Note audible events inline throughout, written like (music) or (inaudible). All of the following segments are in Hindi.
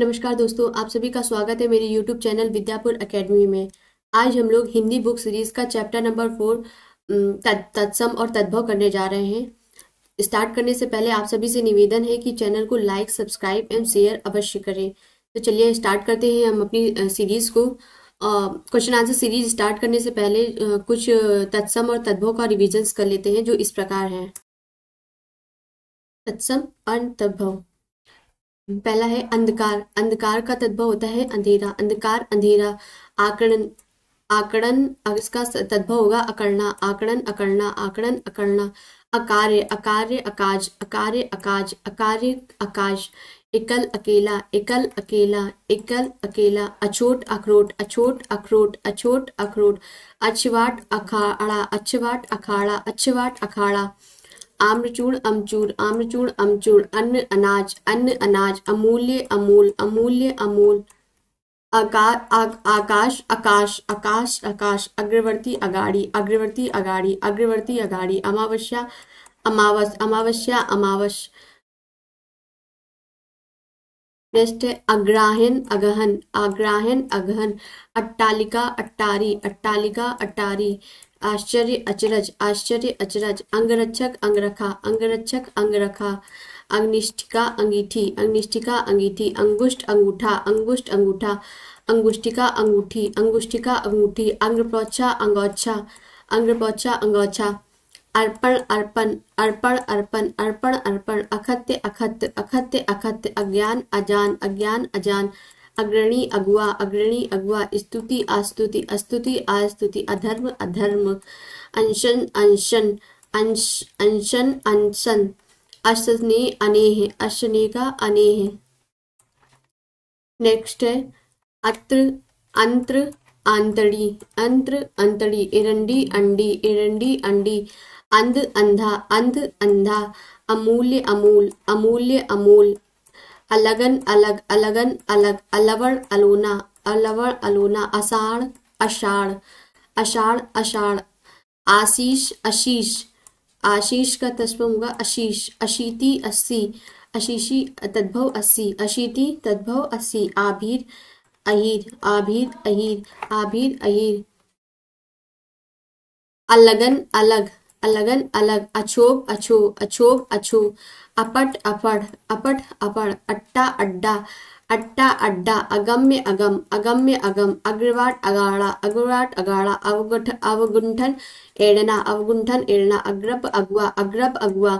नमस्कार दोस्तों आप सभी का स्वागत है मेरे YouTube चैनल विद्यापुर अकेडमी में आज हम लोग हिंदी बुक सीरीज का चैप्टर नंबर फोर तत्सम और तद्भव करने जा रहे हैं स्टार्ट करने से पहले आप सभी से निवेदन है कि चैनल को लाइक सब्सक्राइब एंड शेयर अवश्य करें तो चलिए स्टार्ट करते हैं हम अपनी सीरीज को क्वेश्चन आंसर सीरीज स्टार्ट करने से पहले आ, कुछ तत्सम और तद्भव का रिविजन्स कर लेते हैं जो इस प्रकार है तत्सम और तद्भव पहला है अंधकार अंधकार का तद्भव होता है अंधेरा अंधकार अंधेरा आकरण आकड़न इसका तद्भव होगा अकड़ना आकड़न अकड़ना आकड़न अकड़ना अकार्य अकार्य अकाज अकार्य अकाज अकार्य अकाज एकल अकेला एकल अकेला एकल अकेला अछोट अखरोट अछोट अखरोट अछोट अखरोट अछवाट अखाड़ा अछवाट अखाड़ा अछवाट अखाड़ा आम्रचूर्ण अमचूर आम्रचूर्ण अमचूर अन्न अनाज अन्न अनाज अमूल्य अमूल अमूल्य अमूल आका, आकाश आकाश आकाश आकाश अग्रवर्ती अगाड़ी अग्रवर्ती अगाड़ी अग्रवर्ती अगाड़ी अमावस्या अमावस अमावस्या अमावस नेक्स्ट है अग्राहन अगहन अग्राहन अगहन अट्टालिका अट्टारी अट्टालिका अट्टारी आश्चर्य अचरज आश्चर्य अचरज अंगरक्षक अंगरखा अंगरक्षक अंगरखा अंगनिष्ठिका अंगीठी अंगनिष्ठिका अंगीठी अंगुष्ठ अंगूठा अंगुष्ठ अंगूठा अंगुष्ठिका अंगूठी अंगुष्ठिका अंगूठी अंग्रपोच्छा अंगोच्छा अंग्रपोच्छा अंगोच्छा अर्पण अर्पण अर्पण अर्पण अर्पण अर्पण अखत्य अखत्य अखत्य अखत्य अज्ञान अजान अज्ञान अजान अग्रणी अगुआ अग्रणी अगुआ स्तुति आस्तुति अस्तुति आस्तुति अधर्म अधर्म अंशन अंशन अंश अंशन अंशन अशने अनेह अशने का अनेह नेक्स्ट है अत्र अंत्र आंतड़ी अंत्र अंतड़ी इरंडी अंडी इरंडी अंडी अंध अंधा अंध अंधा अमूल्य अमूल अमूल्य अमूल अलगन अलग अलगन अलग अलवण अलोना अलवण अलोना अषाढ़ अषाढ़ अषाढ़ अषाढ़ आशीष आशीष आशीष का तस्वम होगा आशीष अशीति अस्सी अशीषी तद्भव अस्सी अशीति तद्भव अस्सी आभीर अहीर आभीर अहीर आभीर अहीर अलगन अलग अलगन अलग अछोब अछो अछोब अछो अपट अपड़ अपट अपड़ अट्टा अड्डा अट्टा अड्डा अगम्य अगम अगम्य अगम अग्रवाट अगाड़ा अग्रवाट अगाड़ा अवगुठ अवगुंठन एड़ना अवगुंठन एड़ना अग्रप अगुआ अग्रप अगुआ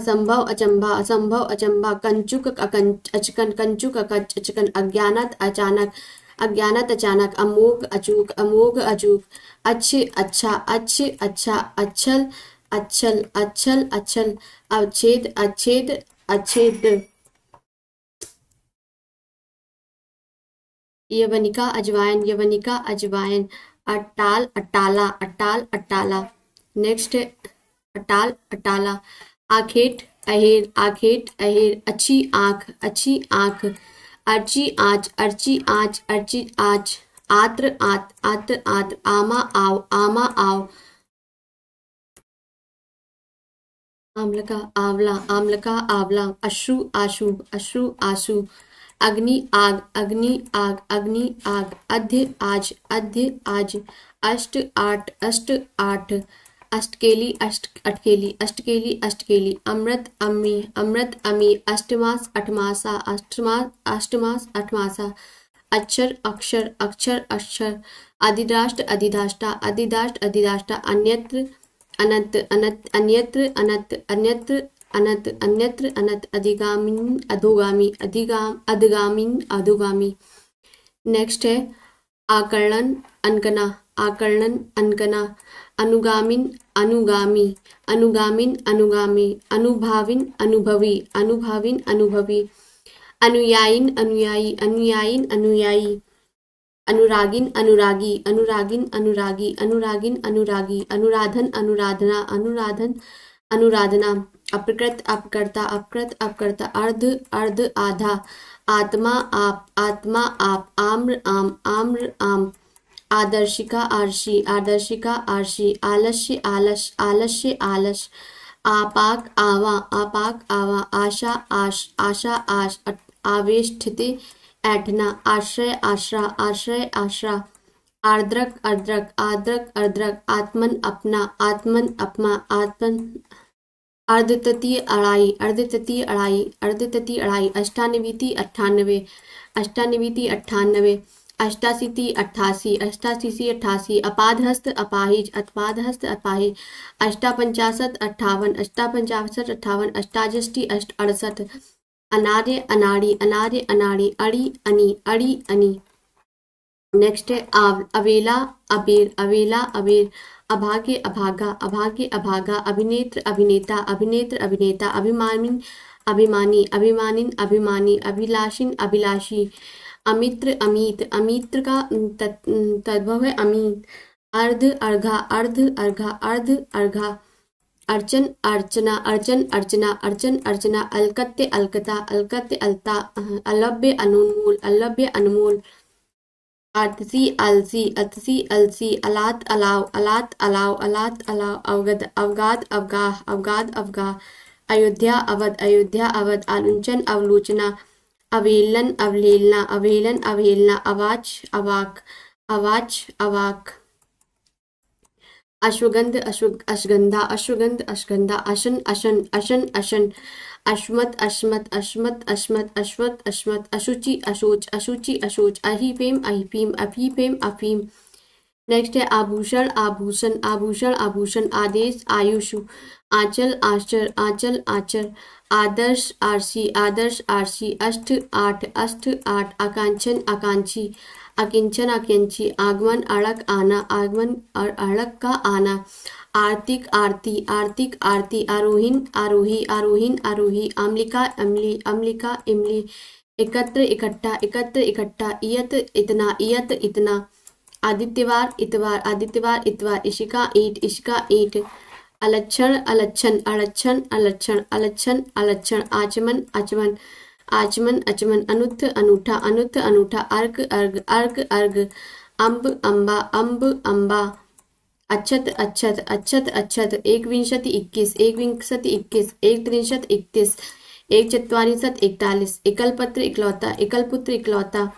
असंभव अचंभा असंभव अचंभा कंचुक अकंच अचकन कंचुक अकच अचकन अज्ञानत अचानक अज्ञानत अचानक अमोघ अचूक अमोघ अचूक अच्छ अच्छा अच्छ अच्छा अच्छल अच्छल अच्छल अच्छल अवच्छेद अच्छेद अच्छेद यवनिका अजवायन यवनिका अजवायन अटाल अटाला अटाल अटाला नेक्स्ट अटाल अटाला आखेट अहेर आखेट अहेर अच्छी आंख अच्छी आंख अर्ची आच अर्ची आच अर्ची आच आत्र आत आत्र आत्र आमा आव आमा आव आमलका आवला आमलका आवला अश्रु आशु अश्रु आशु अग्नि आग अग्नि आग अग्नि आग अध्य आज अध्य आज अष्ट आठ अष्ट आठ अष्टकेली अष्ट अटकेली अष्टकेली अष्टकेली अमृत अमी अमृत अमी अष्टमास अठमासा अष्टमास अष्टमास अठमासा अक्षर अक्षर अक्षर अक्षर अधिदाष्ट अधिदाष्टा अधिदाष्ट अधिदाष्टा अन्यत्र अनत अनत अन्यत्र अनत अन्यत्र अनत अन्यत्र अनत अधिगामिन अधोगामी अधिगाम अधिगामिन अधोगामी नेक्स्ट है आकर्णन अनकना आकलन अनकना अनुगामिन अनुगामी अनुगामिन अनुगामी अनुभाविन अनुभवी अनुभाविन अनुभवी अनुयायिन अनुयायी अनुयायिन अनुयायी अनुरागिन अनुरागी अनुरागिन अनुरागी अनुरागिन अनुरागी अनुराधन अनुराधना अनुराधन अनुराधना अपकृत अपकर्ता अपकृत अपकर्ता अर्ध अर्ध आधा आत्मा आप आत्मा आप आम्र आम आम्र आम, आम्र, आम आदर्शिका आर्षि आदर्शिका आर्षि आलस्य आलश आलस्य आलस आपाक आवा आपाक आवा आशा आश आशा आश आवेष्ठिति ऐठना आश्रय आश्रा आश्रय आश्रा आर्द्रक अर्द्रक आर्द्रक अर्द्रक आत्मन अपना आत्मन अपमा आत्मन अर्धततीय अड़ाई अर्धततीय अड़ाई अर्धततीय अड़ाई अष्टानवीति अट्ठानवे अष्टानवीति अट्ठानवे अष्टाशीति अट्ठासी अष्टाशीसी अट्ठासी अपाधहस्त अपाहिज अपाधहस्त अपाहिज अष्टापंचाशत अट्ठावन अष्टापंचाशत अट्ठावन अष्टाजष्टि अष्ट अड़सठ अनार्य अनाड़ी अनार्य अनाड़ी अड़ी अनि अड़ी अनि नेक्स्ट है आव अवेला अबेर अवेला अबेर अभाग्य अभागा अभाग्य अभागा अभिनेत्र अभिनेता अभिनेत्र अभिनेता अभिमानी अभिमानी अभिमानिन अभिमानी अभिलाषिन अभिलाषी अमित्र अमित अमित्र का तद्भव है अमित अर्ध अर्घा अर्ध अर्घा अर्ध अर्घा अर्चन अर्चना अर्चन अर्चना अर्चन अर्चना अलकत्य अलकता अलकत्य अलता अलभ्य अनुमूल अलभ्य अनमोल अतसी अलसी अतसी अलसी अलात अलाव अलात अलाव अलात अलाव अवगत अवगात अवगाह अवगात अवगाह अयोध्या अवध अयोध्या अवध आलोचन अवलोचना अवेलन अवलेलना अवेलन अवेलना अवाच अवाक अवाच अवाक अश्वगंध अश्व अश्वगंधा अश्वगंध अश्वगंधा अशन अशन अशन अशन अश्मत अश्मत अश्मत अश्मत अश्वत अश्मत अशुचि अशोच अशुचि अशोच अहिपेम अहिपीम अफीपेम अफीम नेक्स्ट है आभूषण आभूषण आभूषण आभूषण आदेश आयुषु आचल आचर आचल आचर आदर्श आरसी आदर्श आरसी अष्ट आठ अष्ट आठ आकांक्षन आकांक्षी अकिंचन अकिंची आगमन अड़क आना आगमन और अड़क का आना आर्तिक आरती आर्तिक आरती आरोहिन आरोही आरोहिन आरोही अम्लिका अम्ली अम्लिका इमली एकत्र इकट्ठा एकत्र इकट्ठा इयत इतना इयत इतना आदित्यवार इतवार आदित्यवार इतवार इशिका ईट इशिका ईट अलक्षण अलक्षण अलक्षण अलक्षण अलक्षण अलक्षण आचमन आचमन आचमन अचमन अनुत्थ अनूठा अनुथ अनूठा अर्क अर्घ अर्क अर्घ अम्ब अम्बा अम्ब अम्बा अच्छत अच्छत अच्छत अच्छत एक विंशति इक्कीस एक विंशति इक्कीस एक त्रिशत इकतीस एक चतवारिशत इकतालीस एकल पत्र इकलौता एकल पुत्र इकलौता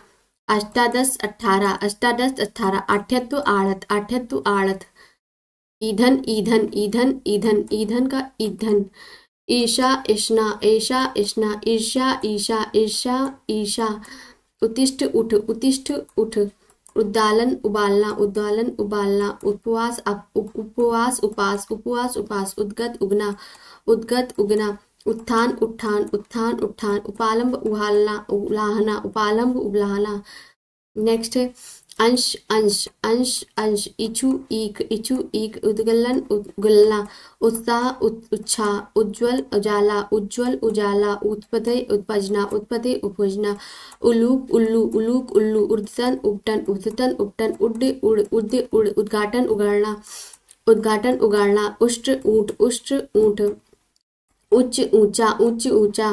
अष्टादश अठारह अष्टादश अठारह आठ्यत्व आड़त आठ्यत्व आड़त ईधन ईधन ईधन ईधन ईधन का ईधन ईशा ईशना ईशा ईशना ईशा ईशा ईशा ईशा उत्तिष्ठ उठ उत्तिष्ठ उठ उद्दालन उबालना उद्दालन उबालना उपवास उपवास उपास उपवास उपास उद्गत उगना उद्गत उगना उत्थान उत्थान उत्थान उत्थान उपालंब उहालना उलाहना उपालंब उबलाहना नेक्स्ट है अंश अंश अंश अंश इचु ईक इचु ईक उद्गलन उद्गलना उत्साह उत्साह उज्ज्वल उजाला उज्ज्वल उजाला उत्पदे उत्पजना उत्पदे उपजना उलूक उल्लू उलूक उल्लू उर्दन उपटन उद्धतन उपटन उड्ड उड़ उर्द उड़ उद्घाटन उगाड़ना उद्घाटन उगाड़ना उष्ट ऊँट उष्ट ऊँट उच्च ऊंचा उच्च ऊंचा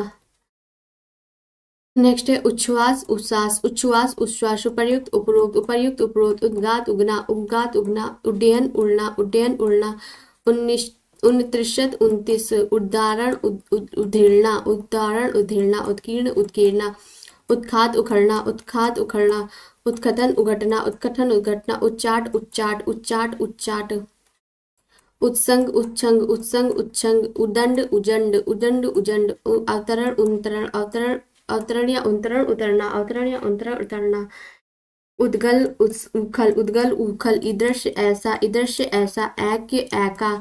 नेक्स्ट है उच्छ्वास उच्छ्वास उच्छ्वास उच्छ्वास उपर्युक्त उपरोक्त उपर्युक्त उपरोक्त उद्गात उगना उद्गात उगना उड्डयन उड़ना उड्डयन उड़ना उन्नीस उनत्रिशत उन्तीस उदाहरण उधेड़ना उदाहरण उधेड़ना उत्कीर्ण उत्कीर्णा उत्खात उखड़ना उत्खात उखड़ना उत्खथन उघटना उत्कथन उघटना उच्चाट उच्चाट उच्चाट उच्चाट उत्संग उच्छंग उत्संग उच्छंग उदंड उजंड उदंड उजंड अवतरण उन्तरण अवतरण अवतरण या अंतरण उतरना अवतरण या अंतरण उतरना उद्गल उखल उद्गल उखल इदृश्य ऐसा इदृश्य ऐसा ऐक्य ऐका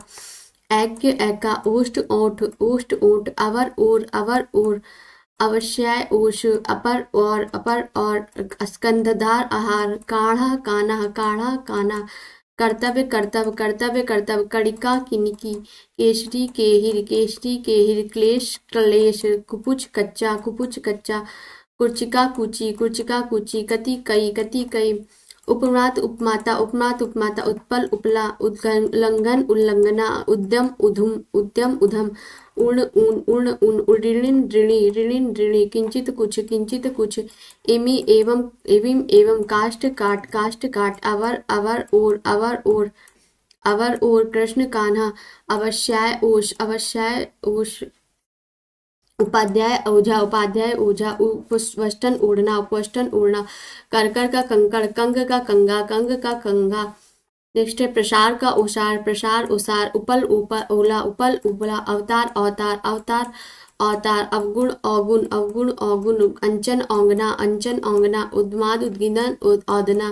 ऐक्य ऐका ओष्ठ ओठ ओष्ट ओठ अवर ओर अवर ओर अवश्य ओष अपर और अपर और स्कंधधार आहार काढ़ा काना काढ़ा काना कर्तव्य कर्तव्य कर्तव्य कर्तव्य कणिका किनकी केशरी केहिर केशरी केहिर क्लेश क्लेश कुपुच कच्चा कुपुच कच्चा कुर्चिका कुची कुर्चिका कुची कति कई कति कई उपमात उपमाता उपमात उपमाता उत्पल उपला लंघन उल्लंघना उद्यम उधम उद्यम उधम उण उन उण उन ऋणिन ऋणि ऋणिन ऋणि किंचित कुछ किंचित कुछ इमी एवं एवं एवं काष्ट काट काष्ट काट अवर अवर ओर अवर ओर अवर ओर कृष्ण कान्हा अवश्याय ओश अवश्याय ओश उपाध्याय ओझा उपाध्याय ओझा उपवस्टन ओढ़ना उपवस्टन ओढ़ना करकर का कंकड़ कंग का कंगा कंग का कंगा नेक्स्ट है प्रसार का उसार प्रसार उसार उपल उपल ओला उपल उबला अवतार अवतार अवतार अवतार अवगुण अवगुण अवगुण अवगुण अंचन औंगना अंचन औंगना उद्माद उद्गिनन औदना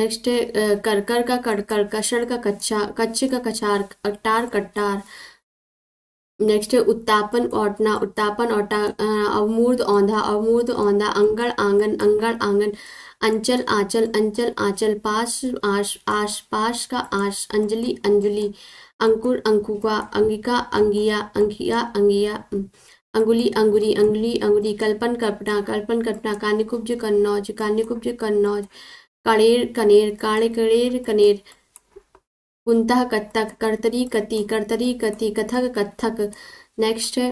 नेक्स्ट है करकर का कड़कर कषण का कच्चा कच्चे का कछार कट्टार कट्टार नेक्स्ट है उत्तापन औटना उत्तापन औटा अवमूर्द औंधा अवमूर्द औंधा अंगड़ आंगन अंगड़ आंगन अंचल आंचल अंचल आंचल पास आश आश पास का आश अंजलि अंजलि अंकुर अंकुका अंगिका अंगिया अंगिया अंगिया अंगुली अंगुली अंगुली अंगुरी कल्पन कल्पना कल्पन कल्पना कानिकुब्ज कन्नौज कानिकुब्ज कन्नौज कणेर कनेर काले कणेर कनेर कुंता कत्थक कर्तरी कति कर्तरी कति कथक कथक नेक्स्ट है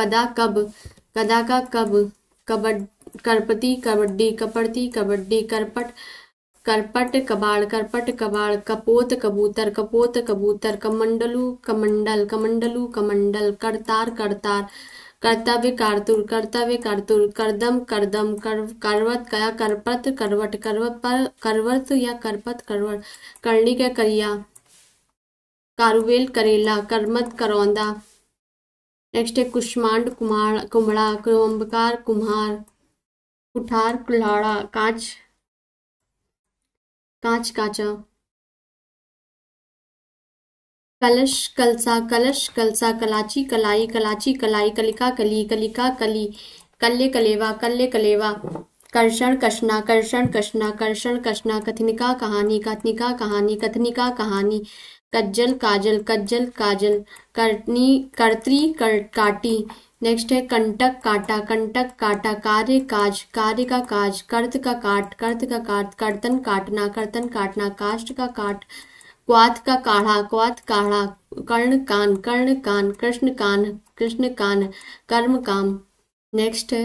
कदा कब कदा का कब कबड्डी करपति कबड्डी कपड़ती कबड्डी करपट करपट कबाड़ करपट कबाड़ कपोत कबूतर कपोत कबूतर कमंडलू कमंडल कमंडलू कमंडल करतार करतार कर्तव्य कारतुर कर्तव्य कारतुर करदम करदम कर करवत कया करपत करवट करवत पर करवत या करपत करवट करणी क्या करिया कारुवेल करेला करमत करौंदा नेक्स्ट है कुष्मांड कुमार कुमड़ा कुंभकार कुम्हार कुठार कुल्हाड़ा कांच कांच काचा कलश कलसा कलश कलसा कलाची कलाई कलाची कलाई कलिका कली कलिका कली कल्ले कलेवा कल्ले कलेवा कर्षण कशना कर्षण कशना कर्षण कशना कथनिका कहानी कथनिका कहानी कथनिका कहानी कज्जल काजल कज्जल काजल करनी कर्त्री कर काटी नेक्स्ट है कंटक काटा कंटक काटा कार्य काज कार्य का काज कर्त का काट कर्त का काट कर्तन काटना कर्तन काटना काष्ट का काट क्वात का काढ़ा क्वात काढ़ा कर्ण कान कर्ण कान कृष्ण कान कृष्ण कान कर्म काम नेक्स्ट है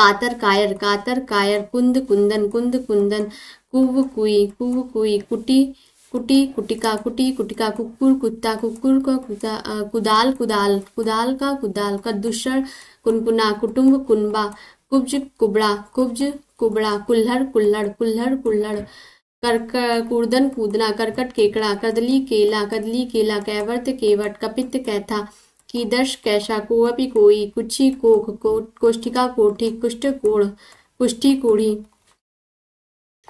कातर कायर कातर कायर कुंद कुंदन कुंद कुंदन कुव कुई कुव कुई कुटी कुटी कुटिका कुटी कुटिका कुकुर कुत्ता कुकुर का कुदाल कुदाल कुदाल का कुदाल का कद्दूषण कुनकुना कुटुम्ब कुनबा कुब्ज कुबड़ा कुब्ज कुबड़ा कुल्हर कुल्हर कुल्हर कुल्हर करक कुर्दन कूदना करकट केकड़ा कदली केला कदली केला कैवर्त केवट कपित कैथा की दर्श कैशा कोवपी कोई कुछी कोख को, कोष्ठिका कोठी कुष्ठ कोड़ कुष्ठी कोढ़ी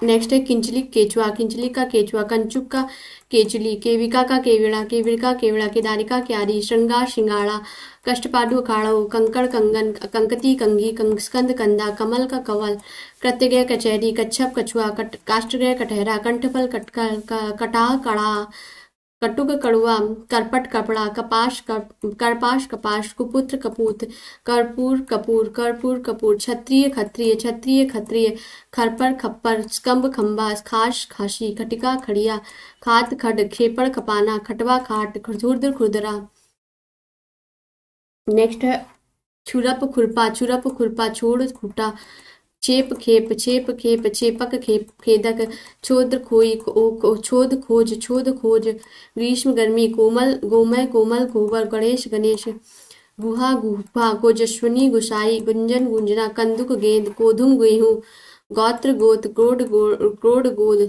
नेक्स्ट है किंचली केचुआ किंचली का केचुआ कंचुक का केचली केविका का केविड़ा केविड़का केविड़ा केदारिका क्यारी श्रृंगार श्रृंगारा कष्टपाडु अखाड़ो कंकड़ कंगन कंकती कंगी कंस्कंद कंदा कमल का कवल कृत्यगय कचहरी कच्छप कछुआ कट काष्टगय कटहरा कंठफल कटका कटाह कड़ा कटुक कड़ुआ करपट कपड़ा कपाश करपाश कपाश कुपुत्र कपूत कर्पूर कपूर कर्पूर कपूर क्षत्रिय खत्रिय क्षत्रिय खत्रिय खरपर खप्पर स्कम्ब खम्बा खाश खाशी खटिका खड़िया खात खड खेपड़ खपाना खटवा खाट खुरदुर खुरदरा नेक्स्ट है छुरप खुरपा छुरप खुरपा छोड़ खुटा छेप खेप छेप खेप छेपक खेप खेदक छोद खोई छोद खोज छोद खोज ग्रीष्म गर्मी कोमल गोमय कोमल गोबर गणेश गणेश गुहा गुफा गोजश्वनी गुसाई गुंजन गुंजना कंदुक गेंद कोधुम गेहूं गोत्र गोत क्रोड गो क्रोड गोद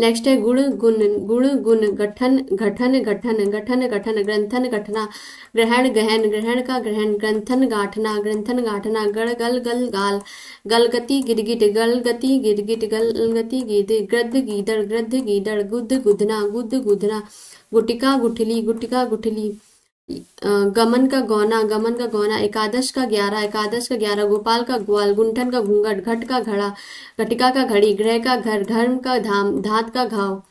नेक्स्ट है गुण गुण गुण गुण गठन गठन गठन गठन गठन ग्रंथन गठना ग्रहण गहन ग्रहण का ग्रहण ग्रंथन गाठना ग्रंथन गाठना गल गल गल गाल गलगति गिरगिट गल गति गिरगिट गलगति गिद ग्रद गीदड़ ग्रद गीदड़ गुद गुदना गुद गुदना गुटिका गुठली गुटिका गुठली गमन का गौना गमन का गौना एकादश का ग्यारह एकादश का ग्यारह गोपाल का ग्वाल गुंठन का घूंघट घट का घड़ा घटिका का घड़ी ग्रह का घर धर्म का धाम धात का घाव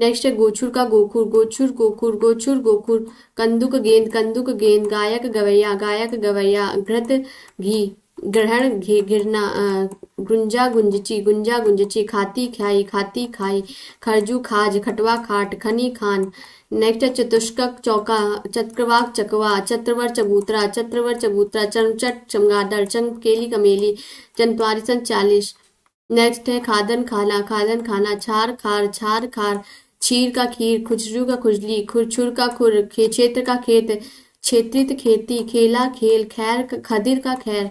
नेक्स्ट है गोछुर का गोखुर गोछुर गोखुर गोछुर गोखुर कंदुक गेंद कंदुक गेंद गायक गवैया गायक गवैया घृत घी ग्रहण गिरना गुंजा गुंजची गुंजा गुंजची खाती खाई खाती खाई खरजू खाज खटवा खाट खनी खान नेक्स्ट चतुष्क चौका चक्रवाक चकवा चत्रवर चबूतरा चत्रवर चबूतरा चमचट चमगादड़ चम केली कमेली चंतवारी सन चालीस नेक्स्ट है खादन खाना खादन खाना छार खार छार खार छीर का खीर खुजरू का खुजली खुरछुर का खुर क्षेत्र का खेत क्षेत्रित खेती खेला खेल खैर खदिर का खैर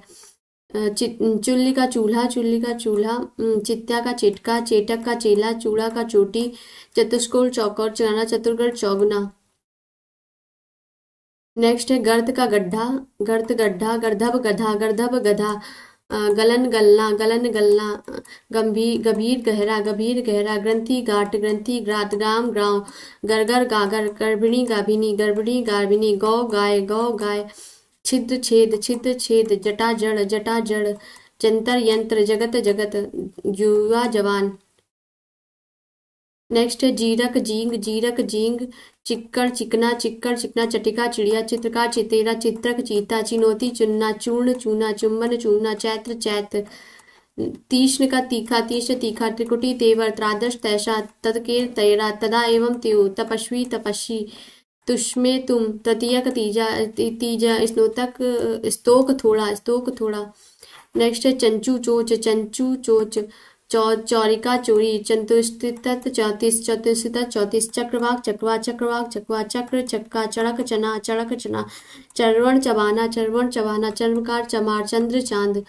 चुल्ली का चूल्हा चुल्ली का चूल्हा चित्त्या का चिटका चेटक का चेला चूड़ा का चोटी चतुष्कोण चौकोर चौना चतुर्गढ़ चौगना नेक्स्ट है गर्द का गड्ढा गर्द गड्ढा गर्धभ गधा गर्धभ गधा गलन गलना गलन गलना गंभीर गभीर गहरा गभीर गहरा ग्रंथि घाट ग्रंथि ग्रात ग्राम ग्राव गरगर गागर गर्भिणी गाभिनी गर्भिणी गाभिनी गौ गाय गौ गाय छिद छेद छिद छेद जटा जड़ जटा जड़ जंतर यंत्र जगत जगत युवा जवान नेक्स्ट है जीरक जींग जीरक जींग चिक्कड़ चिकना चिक्कड़ चिकना चटिका चिड़िया चित्रका चितेरा चित्रक चीता चिनोती चुन्ना चूर्ण चूना चुम्बन चूना चैत्र चैत तीक्ष्ण का तीखा तीक्ष्ण तीखा त्रिकुटी तेवर त्रादश तैषा तदकेर तैरा तदा एवं त्यो तपस्वी तपस्वी तुष्मे तुम तृतीया का तीजा तीजा स्नोतक स्तोक थोड़ा स्तोक थोड़ा नेक्स्ट है चंचू चोच चंचू चोच चौ चौरिका चोरी चंतुस्थित चौतीस चतुस्थित चौतीस चक्रवाक चक्रवा चक्रवाक चक्रवा चक्र चक्का चड़क चना चड़क चना चरवण चबाना चरवण चबाना चर्मकार चमार चंद्र चांद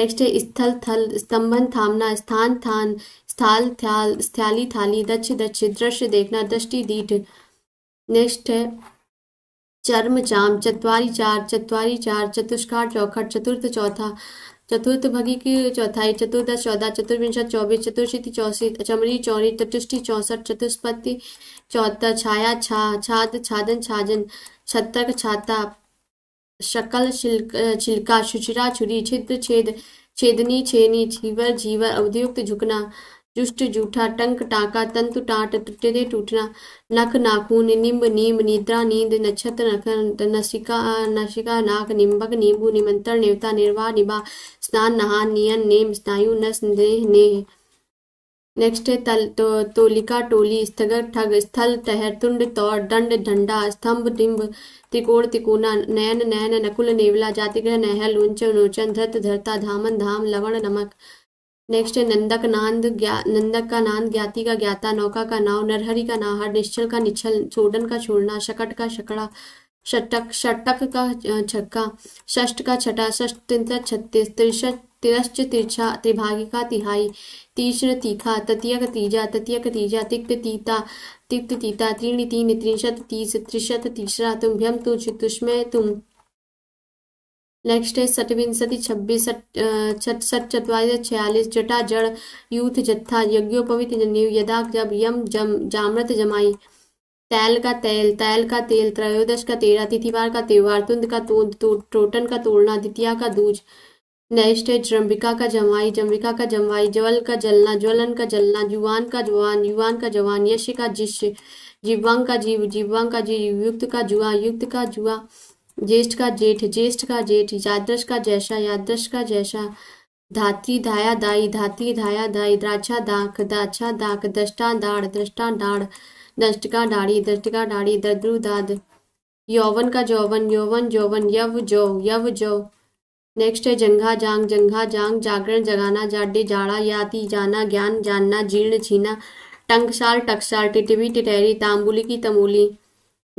नेक्स्ट है स्थल थल स्तंभन थामना स्थान थान स्थाल थ्याल स्थाली थाली दक्ष दक्ष दृश्य देखना दृष्टि दीठ नेक्स्ट है चर्म चाम चतवारी चार चतवारी चार चतुष्का चौखट चतुर्थ चौथा चतुर्थ भगी की चौथाई चतुर्दश चौदह चतुर्विंश चौबीस चतुर्शीति चौसी चमरी चौरी चतुष्टि चौसठ चतुष्पति चौथा छाया छा छाद छादन छाजन छतक छाता शकल शिल्क छिलका छुचिरा छुरी छिद्र छेद छेदनी छेनी छीवर जीवर अवधियुक्त झुकना जुष्ट जूठा टंक टाका तंतु टाट टुटे दे टूटना नख नाखून निम्ब नीम निद्रा नींद नक्षत्र नख नशिका नशिका नाक निम्बक नींबू निमंत्रण नेवता निर्वाह निभा स्नान नहा नियन नेम स्नायु नस देह ने नेक्स्ट है तल तो, तोलिका टोली स्थगर ठग स्थल तहर तुंड तौर दंड ढंडा स्तंभ डिम्ब त्रिकोण तिकोना नयन नयन नकुल नेवला जातिग्रह नहल उंच नोचन धृत धरता धामन धाम लवण नमक नेक्स्ट है नंदक नांद ज्ञा नंदक का नांद ज्ञाति का ज्ञाता नौका का नाव नरहरी का नाहर निश्चल का निश्चल चोडन का छोड़ना शकट का शकड़ा शटक शटक का छक्का षष्ठ का छठा षष्ठ तिंत छत्तीस त्रिश तिरश्च तिरछा त्रिभागी का तिहाई तीसर तीखा ततीय का तीजा ततीय का तीजा तिक्त तीता तिक्त तीता त्रीणी तीन त्रिशत तीस त्रिशत तीसरा तुम्भ्यम तुझ तुष्मय तुम नेक्स्ट है सतविंशति छब्बीस छठ चतवालीस छियालीस जटा जड़ यूथ जत्था यज्ञोपवित जनेव यदा जब यम जम जामृत जमाई तैल का तैल तैल का तेल त्रयोदश का तेरा तिथिवार का त्योहार तुंद का तोड़ टोटन का तोड़ना द्वितिया का दूज नेक्स्ट है जम्बिका का जमाई जम्बिका का जमाई ज्वल का जलना ज्वलन का जलना जुवान का जुवान युवान का जवान यश का जिश जीवांग का जीव जीवांग का जीव युक्त का जुआ युक्त का जुआ ज्येष्ठ का जेठ ज्येष्ठ का जेठ यादृश का जैसा यादृश का जैसा धात्री धाया दाई धात्री धाया दाई द्राक्षा दाख द्राक्षा दाख दृष्टा दाढ़ दृष्टा दाढ़ दृष्टिका दाढ़ी दृष्टिका दाढ़ी दद्रु दाद यौवन का जौवन यौवन जौवन यव जो यव जो नेक्स्ट है जंघा जांग जंघा जांग जागरण जगाना जाडे जाड़ा याति जाना ज्ञान जानना जीर्ण छीना टंकसाल टकसाल टिटवी टिटहरी तांबुली की तमूली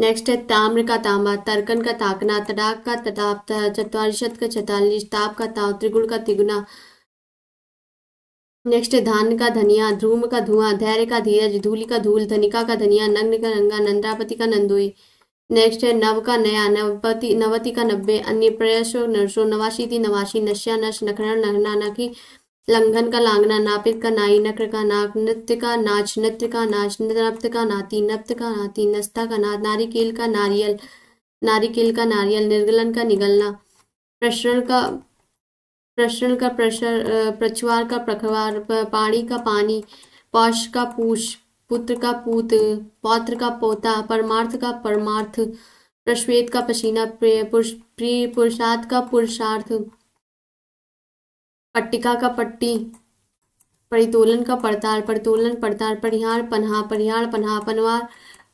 नेक्स्ट है ताम्र का तांबा तरकन का ताकना तड़ाक का तटाप चतवारिशत का चतालीस ताप का ताव त्रिगुण का तिगुना नेक्स्ट है धान का धनिया ध्रूम का धुआं धैर्य का धीरज धूल का धूल धनिका का धनिया नग्न का नंगा नंद्रापति का नंदोई नेक्स्ट है नव का नया नवपति नवति का नब्बे अन्य प्रयसो नरसो नवाशीति नवाशी नश्या नश नखरण नखना नखी लंघन का लांगना नापित का नाई नक्र का नाक नृत्य का नाच नृत्य का नाच नृत्य का नाती नृत्य का नाती नस्ता का नाथ नारिकेल का नारियल नारिकेल का नारियल निर्गलन का निगलना प्रश्रण का प्रश्रण का प्रसर प्रचवार का प्रखवार पाणी का पानी पौष का पूष पुत्र का पूत पौत्र का पोता परमार्थ का परमार्थ प्रश्वेत का पसीना प्रिय पुरुष प्रिय पुरुषार्थ का पुरुषार्थ पट्टिका का पट्टी परितोलन का पड़ताल परितोलन पड़ताल परिहार पन्हा परिहार पन्हा पनवार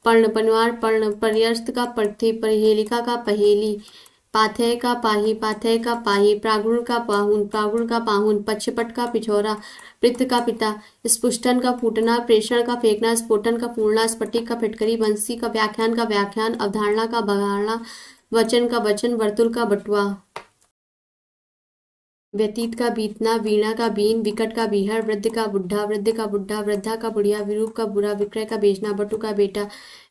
पर्ण पनवार पर्ण पर्यस्त का पृथ्वी परहेलिका का पहेली पाथय का पाही पाथय का पाही प्रागुण का पाहुन प्रागुण का पाहुन पक्षपट का पिछौरा पृथ का पिता स्पुष्टन का फूटना प्रेषण का फेंकना स्फोटन का पूर्णा स्फटिक का फिटकरी बंसी का व्याख्यान का व्याख्यान अवधारणा का बघारणा वचन का वचन वर्तुल का बटुआ व्यतीत का बीतना वीणा का बीन विकट का बीहर वृद्ध का बुढ़ा वृद्ध का बुढ़ा वृद्धा का बुढ़िया विरूप का बुरा विक्रय का बेचना बटु का बेटा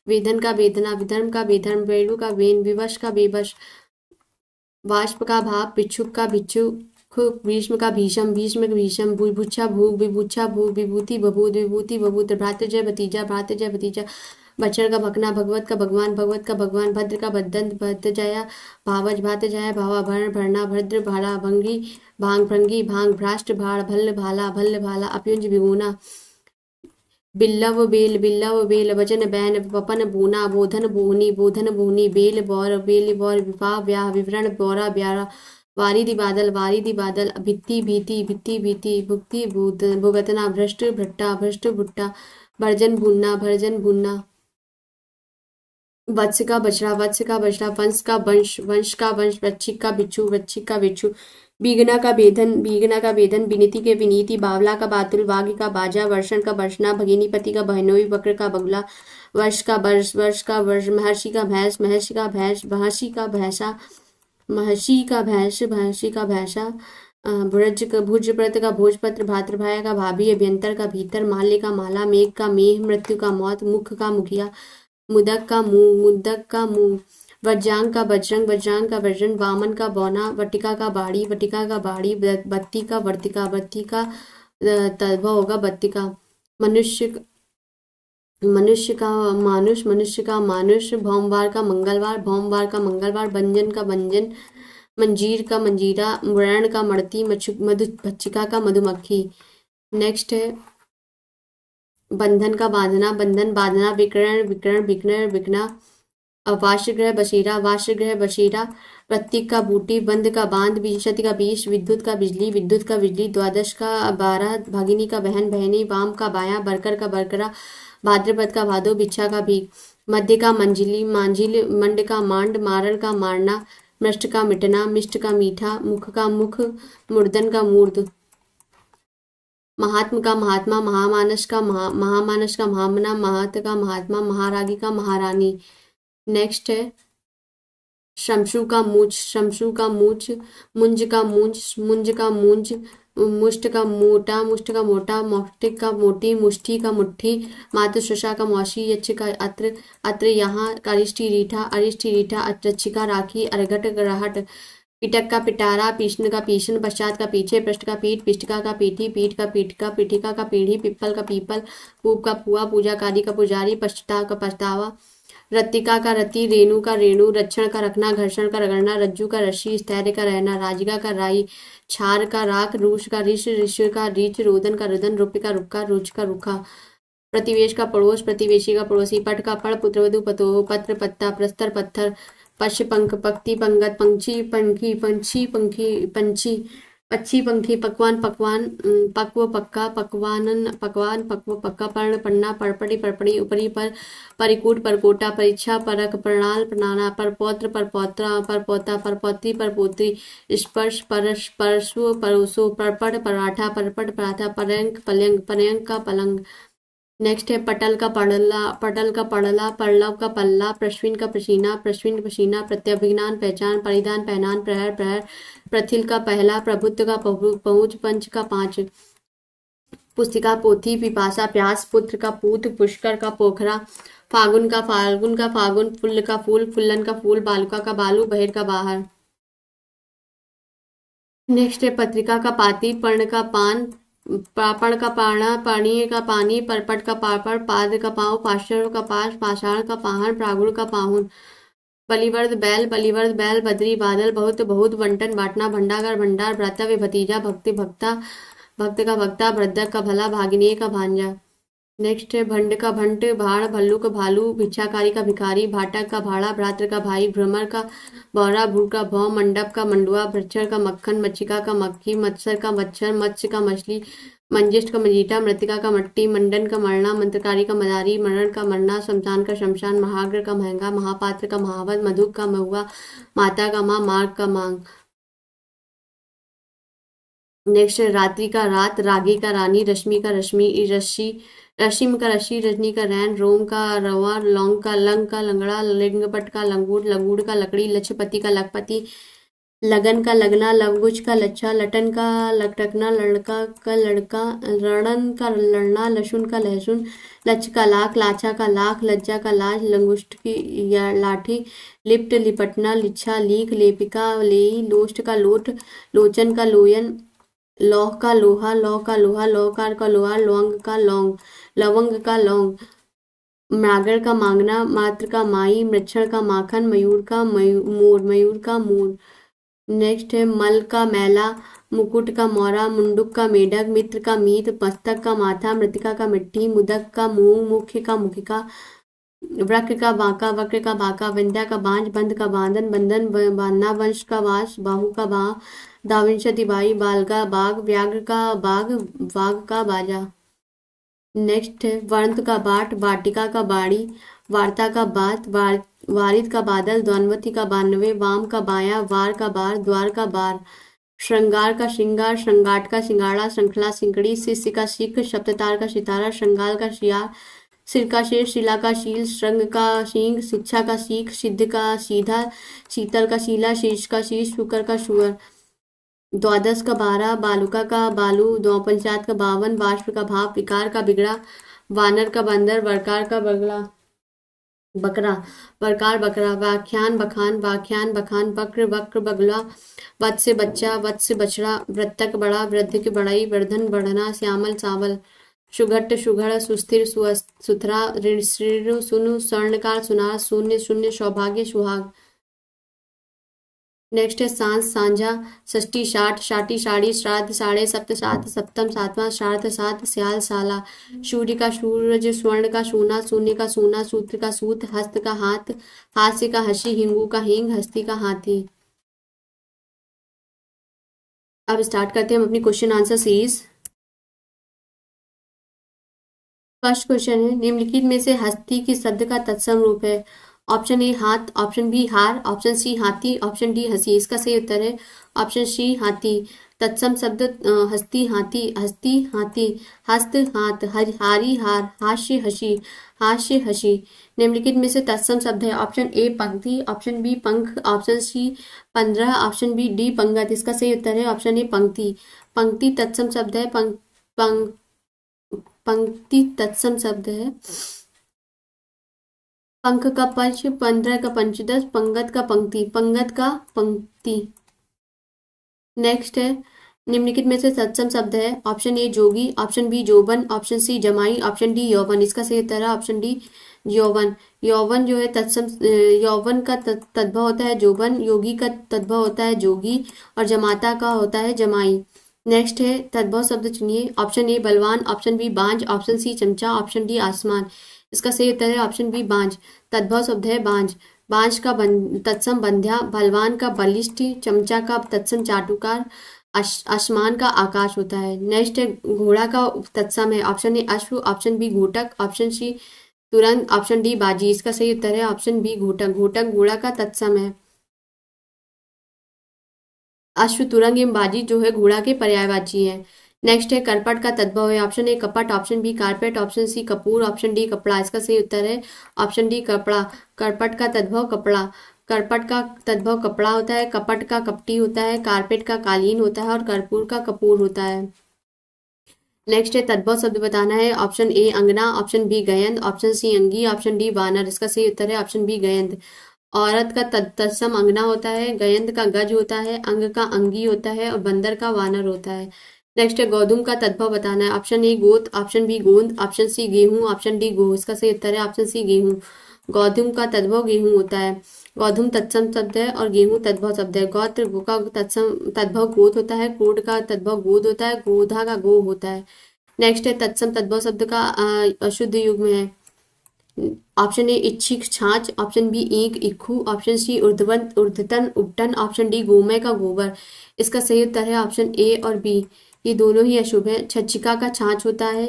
वेदन का वेदना विधर्म का बेधर्म वेणु का वेन विवश का बेवश वाष्प का भाप भिक्षुक का भिक्षु भीष्म का भीषम भीष्म का भीषम भूभुच्छा भूख विभुच्छा भूख विभूति बभूत विभूति बभूत भ्रातृजय भतीजा भ्रातृजय भतीजा बचर का भकना भगवत का भगवान भगवत का भगवान भद्र का भद्दंत भद्र जया भावज भात जाया भावा भरण भरना भद्र भाड़ा भंगी भांग भंगी भांग भ्राष्ट भाड़ भल्ल भाला भल्ल भाला अपयुंज विभूना बिल्लव बेल बिल्लव बेल वचन बैन पपन बूना बोधन बोहनी बोधन बोहनी बेल बौर बेल बौर विवाह व्याह विवरण बौरा ब्यारा दी बादल दी बादल भित्ति भीति भित्ति भीति भुक्ति भूत भुगतना भ्रष्ट भट्टा भ्रष्ट भुट्टा भर्जन भूनना भर्जन भूनना वत्स का बछड़ा वत्स का बछड़ा वंश का वंश वंश का वंश वृक्षिक का बिच्छू वृक्षिक का बिच्छू बीगना का बेधन बीगना का बेधन विनीति के विनीति बावला का बातुल वाघ का बाजा वर्षण का वर्षना भगिनीपति का बहनोई वक्र का बगुला वर्ष का वर्ष वर्ष का वर्ष महर्षि का भैंस महर्षि का भैंस महर्षि का भैंसा महर्षि का भैंस महर्षि का भैंसा भ्रज का भुजव्रत का भोजपत्र भातृभाया का भाभी अभ्यंतर का भीतर माल्य का माला मेघ का मेह मृत्यु का मौत मुख का मुखिया मुदक का मुंह मुदक का मुंह वज्रांग का बजरंग वज्रांग का वज्रन वामन का बौना वटिका का बाड़ी वटिका का बाड़ी बत्ती का वर्तिका बत्ती का तलबा होगा बत्ती का मनुष्य मनुष्य का मानुष मनुष्य का मानुष भौमवार का मंगलवार भौमवार का मंगलवार बंजन का बंजन मंजीर का मंजीरा वरण का मड़ती मधु भच्चिका का मधुमक्खी नेक्स्ट है बंधन का बांधना बंधन बांधना विकरण विकरण विकरण विकना अवाश्य ग्रह बशीरा अवाश्य ग्रह बशीरा प्रतीक का बूटी बंद का बांध विशति का बीस विद्युत का बिजली विद्युत का बिजली द्वादश का बारह भगिनी का बहन बहनी वाम का बाया बरकर का बरकरा भाद्रपद का भादो बिच्छा का भी मध्य का मंजिली मांझिल मंड का मांड मारण का मारना मृष्ट का मिटना मिष्ट का मीठा मुख का मुख मुर्दन का मूर्द महात्म का महात्मा महामानस का महा महामानस का महामना महात का महात्मा महारागी का महारानी नेक्स्ट है शमशु का मूछ शमशु का मूछ मुंज का मूंज मुंज का मूंज मुष्ट का मोटा मुष्ट का मोटा मोटिक का मोटी मुष्टि का मुट्ठी मातृशा का मौसी यक्ष का अत्र अत्र यहाँ अरिष्टि रीठा अरिष्टि रीठा अक्षिका राखी अरघट ग्राहट पिटक का पिटारा पीष्ण का पीषण पश्चात का पीछे पृष्ठ का पीठ पिष्टिका का पीठी पीठ का पीठिका पीठिका का पीढ़ी पिप्पल का पीपल पूप का पुआ पूजाकारी का पुजारी पश्चता का पछतावा रत्तिका का रति रेणु का रेणु रक्षण का रखना घर्षण का रगड़ना रज्जु का रशि स्थैर्य का रहना राजिका का राई छार का राख रूष का ऋष ऋष का रीच रोदन का रुदन रुप का रुखा रुच का रुखा प्रतिवेश का पड़ोस प्रतिवेशी का पड़ोसी पट का पड़ पुत्रवधु पतो पत्र पत्ता प्रस्तर पत्थर पश पंख पक्ति पंगत पंक्षी पंखी पंछी पंखी पंछी पक्षी पंखी पकवान पकवान पक्व पक्का पकवानन पकवान पक्व पक्का पर्ण पन्ना पड़पड़ी पड़पड़ी उपरी पर परिकूट परकोटा परीक्षा परक प्रणाल प्रणाना परपौत्र परपौत्रा परपोता परपोती परपोत्री स्पर्श परश परशु परोसो परपट पराठा परपट पराठा पर्यंक पलंग पर्यंक का पलंग नेक्स्ट है पटल का पड़ला पटल का पड़ला पल्लव का पल्ला प्रश्विन का प्रशीना प्रश्विन प्रशीना प्रत्यभिज्ञान पहचान परिधान पहनान प्रहर प्रहर प्रथिल का पहला प्रभुत्व का पहुंच पंच का पांच पुस्तिका पोथी पिपासा प्यास पुत्र का पूत पुष्कर का पोखरा फागुन का फागुन का फागुन फुल का फूल फुल्लन का फूल बालुका का बालू बहिर का बाहर नेक्स्ट है पत्रिका का पाती पर्ण का पान पापड़ का पाड़ा पानी का पानी परपट का पापड़ पाद का पाव पाषाण का पाश पाषाण का पहाड़ प्रागुण का पाहुन बलिवर्द बैल बलिवर्द बैल बद्री बादल बहुत बहुत बंटन बांटना भंडागर भंडार भ्रातव्य भतीजा भक्ति भक्ता भक्त का भक्ता भ्रदक का भला भागिनी का भांजा नेक्स्ट है भंड का भंड भाड़ भल्लू का भालू भिक्षाकारी का भिखारी भाटक का भाड़ा भ्रात्र का भाई भ्रमर का बौरा भू का भौ मंडप का मंडुआ मच्छर का मक्खन मच्छिका का मक्खी मत्सर का मच्छर मत्स्य का मछली मंजिष्ट का मजीटा मृतिका का मट्टी मंडन का मरना मंत्रकारी का मदारी मरण का मरना शमशान का शमशान महाग्र का महंगा महापात्र का महावत मधु का महुआ माता का माँ मार्ग का मांग नेक्स्ट रात्रि का रात रागी का रानी रश्मि का रश्मि रश्मि रशिम का रशी रजनी का रैन रोम का रवा लौंग का लंग का लंगड़ा लिंगपट का लंगूट लंगूड़ का लकड़ी लक्षपति का लखपति लगन का लगना लवगुज का लच्छा लटन का लटकना लड़का का लड़का रणन का लड़ना लहसुन का लहसुन लच का लाख लाछा का लाख लज्जा का लाज लंगुष्ट की या लाठी लिप्ट लिपटना लिच्छा लीक लेपिका लेई लोष्ट का लोट लोचन का लोयन लौह का लोहा लौह का लोहा लौकार का लोहा लौंग का लौंग लवंग का लौंग मागर का मांगना मात्र का माई मृक्षण का माखन मयूर का मोर मयूर का मोर नेक्स्ट है मल का मैला मुकुट का मोरा मुंडुक का मेढक मित्र का मीत पस्तक का माथा मृतिका का मिट्टी मुदक का मूंग मुख्य का मुखिका वक्र का बाका वक्र का बाका विंध्या का बांझ बंध का बांधन बंधन बांधना वंश का वास बाहु का बाह दाविंशति बाई बाल का बाघ व्याघ्र का बाघ बाघ का बाजा नेक्स्ट है वर्त का बाट वाटिका का बाड़ी वार्ता का बात वार, वारिद का बादल द्वनवती का बानवे वाम का बाया वार का बार द्वार का बार श्रृंगार का श्रृंगार श्रृंगाट का सिंगाड़ा श्रृंखला सिंकड़ी शिष्य का शिख शब्दतार का सितारा श्रृंगाल का शियार सिर का शेर शिला का शील श्रृंग का शींग शिक्षा का सीख सिद्ध का सीधा शीतल का शीला शीर्ष का शीर्ष शुकर का शुअर द्वादश का बारह बालुका का बालू दो पंचायत का बावन बाष्प का भाव विकार का बिगड़ा वानर का बंदर वरकार का बगला बकरा बरकार बकरा व्याख्यान बखान व्याख्यान बखान बक्र वक्र बगला वत्स्य बच्चा वत्स्य बछड़ा वृत्तक बड़ा वृद्ध की बड़ाई वर्धन बढ़ना श्यामल चावल सुघट सुघड़ सुस्थिर सुथरा ऋण सुनु स्वर्णकार सुनार शून्य शून्य सौभाग्य सुहाग नेक्स्ट है सांस सांझा षष्टी शाठ शाटी साड़ी श्राद्ध साढ़े सप्त सात सप्तम सातवां श्राद्ध सात स्याल साला सूर्य का सूरज स्वर्ण का सोना शून्य का सोना सूत्र का सूत हस्त का हाथ हास्य का हसी हिंगू का हिंग हस्ती का हाथी अब स्टार्ट करते हैं हम अपनी question answer series first question है निम्नलिखित में से हस्ती की शब्द का तत्सम रूप है ऑप्शन ए हाथ ऑप्शन बी हार ऑप्शन सी हाथी ऑप्शन डी हसी इसका सही उत्तर है ऑप्शन सी हाथी तत्सम शब्द हस्ती हाथी हस्ती हाथी हस्त हाथ हर हारी हार हास्य हसी हास्य हसी निम्नलिखित में से तत्सम शब्द है ऑप्शन ए पंक्ति ऑप्शन बी पंख ऑप्शन सी पंद्रह ऑप्शन बी डी पंगत इसका सही उत्तर है ऑप्शन ए पंक्ति पंक्ति तत्सम शब्द है पंक्ति तत्सम शब्द है पंख का पंच पंद्रह का पंचदश पंगत का पंक्ति पंगत का पंक्ति नेक्स्ट है निम्नलिखित में से सत्सम शब्द है ऑप्शन ए जोगी ऑप्शन बी जोबन ऑप्शन सी जमाई ऑप्शन डी यौवन इसका सही उत्तर है ऑप्शन डी यौवन यौवन जो है तत्सम यौवन का तद्भव होता है जोबन योगी का तद्भव होता है जोगी और जमाता का होता है जमाई नेक्स्ट है तद्भव शब्द चुनिए ऑप्शन ए बलवान ऑप्शन बी बांझ ऑप्शन सी चमचा ऑप्शन डी आसमान इसका सही उत्तर है ऑप्शन बी बांझ तद्भव शब्द है बांझ बांझ का बन, तत्सम बंध्या भलवान का बलिष्ठ चमचा का तत्सम चाटुकार आसमान का आकाश होता है नेक्स्ट है घोड़ा का तत्सम है ऑप्शन ए अश्व ऑप्शन बी घोटक ऑप्शन सी तुरंत ऑप्शन डी बाजी इसका सही उत्तर है ऑप्शन बी घोटक घोटक घोड़ा का तत्सम है अश्व तुरंग एवं बाजी जो है घोड़ा के पर्यायवाची है नेक्स्ट है करपट का तद्भव है ऑप्शन ए कपट option B carpet option C कपूर ऑप्शन डी कपड़ा इसका सही उत्तर है ऑप्शन डी कपड़ा करपट का तद्भव कपड़ा करपट का तद्भव कपड़ा होता है कपट का कपटी होता है कारपेट का कालीन होता है और कर्पूर का कपूर होता है नेक्स्ट है तद्भव शब्द बताना है ऑप्शन ए अंगना ऑप्शन बी गयंद ऑप्शन सी अंगी ऑप्शन डी वानर इसका सही उत्तर है ऑप्शन बी गयंद औरत का तत्सम अंगना होता है गयंद का गज होता है अंग का अंगी होता है और बंदर का वानर होता है नेक्स्ट है गौधुम का तद्भव बताना है ऑप्शन ए गोत ऑप्शन बी गोंद ऑप्शन सी गेहूं ऑप्शन डी गोह इसका सही उत्तर है ऑप्शन सी गेहूं गौधुम का तद्भव गेहूं होता है गौधुम तत्सम शब्द है और गेहूं तद्भव शब्द है गौत्र का तत्सम तद्भव गोद होता है कोट का तद्भव गोद होता है गोधा का गो होता है नेक्स्ट है तत्सम तद्भव शब्द का अशुद्ध युग में है ऑप्शन ए इच्छिक छाछ ऑप्शन बी ईक इक्खू ऑप्शन सी उर्धवन उर्धतन उपटन ऑप्शन डी गोमय का गोबर इसका सही उत्तर है ऑप्शन ए और बी ये दोनों ही अशुभ है छच्छिका का छाछ होता है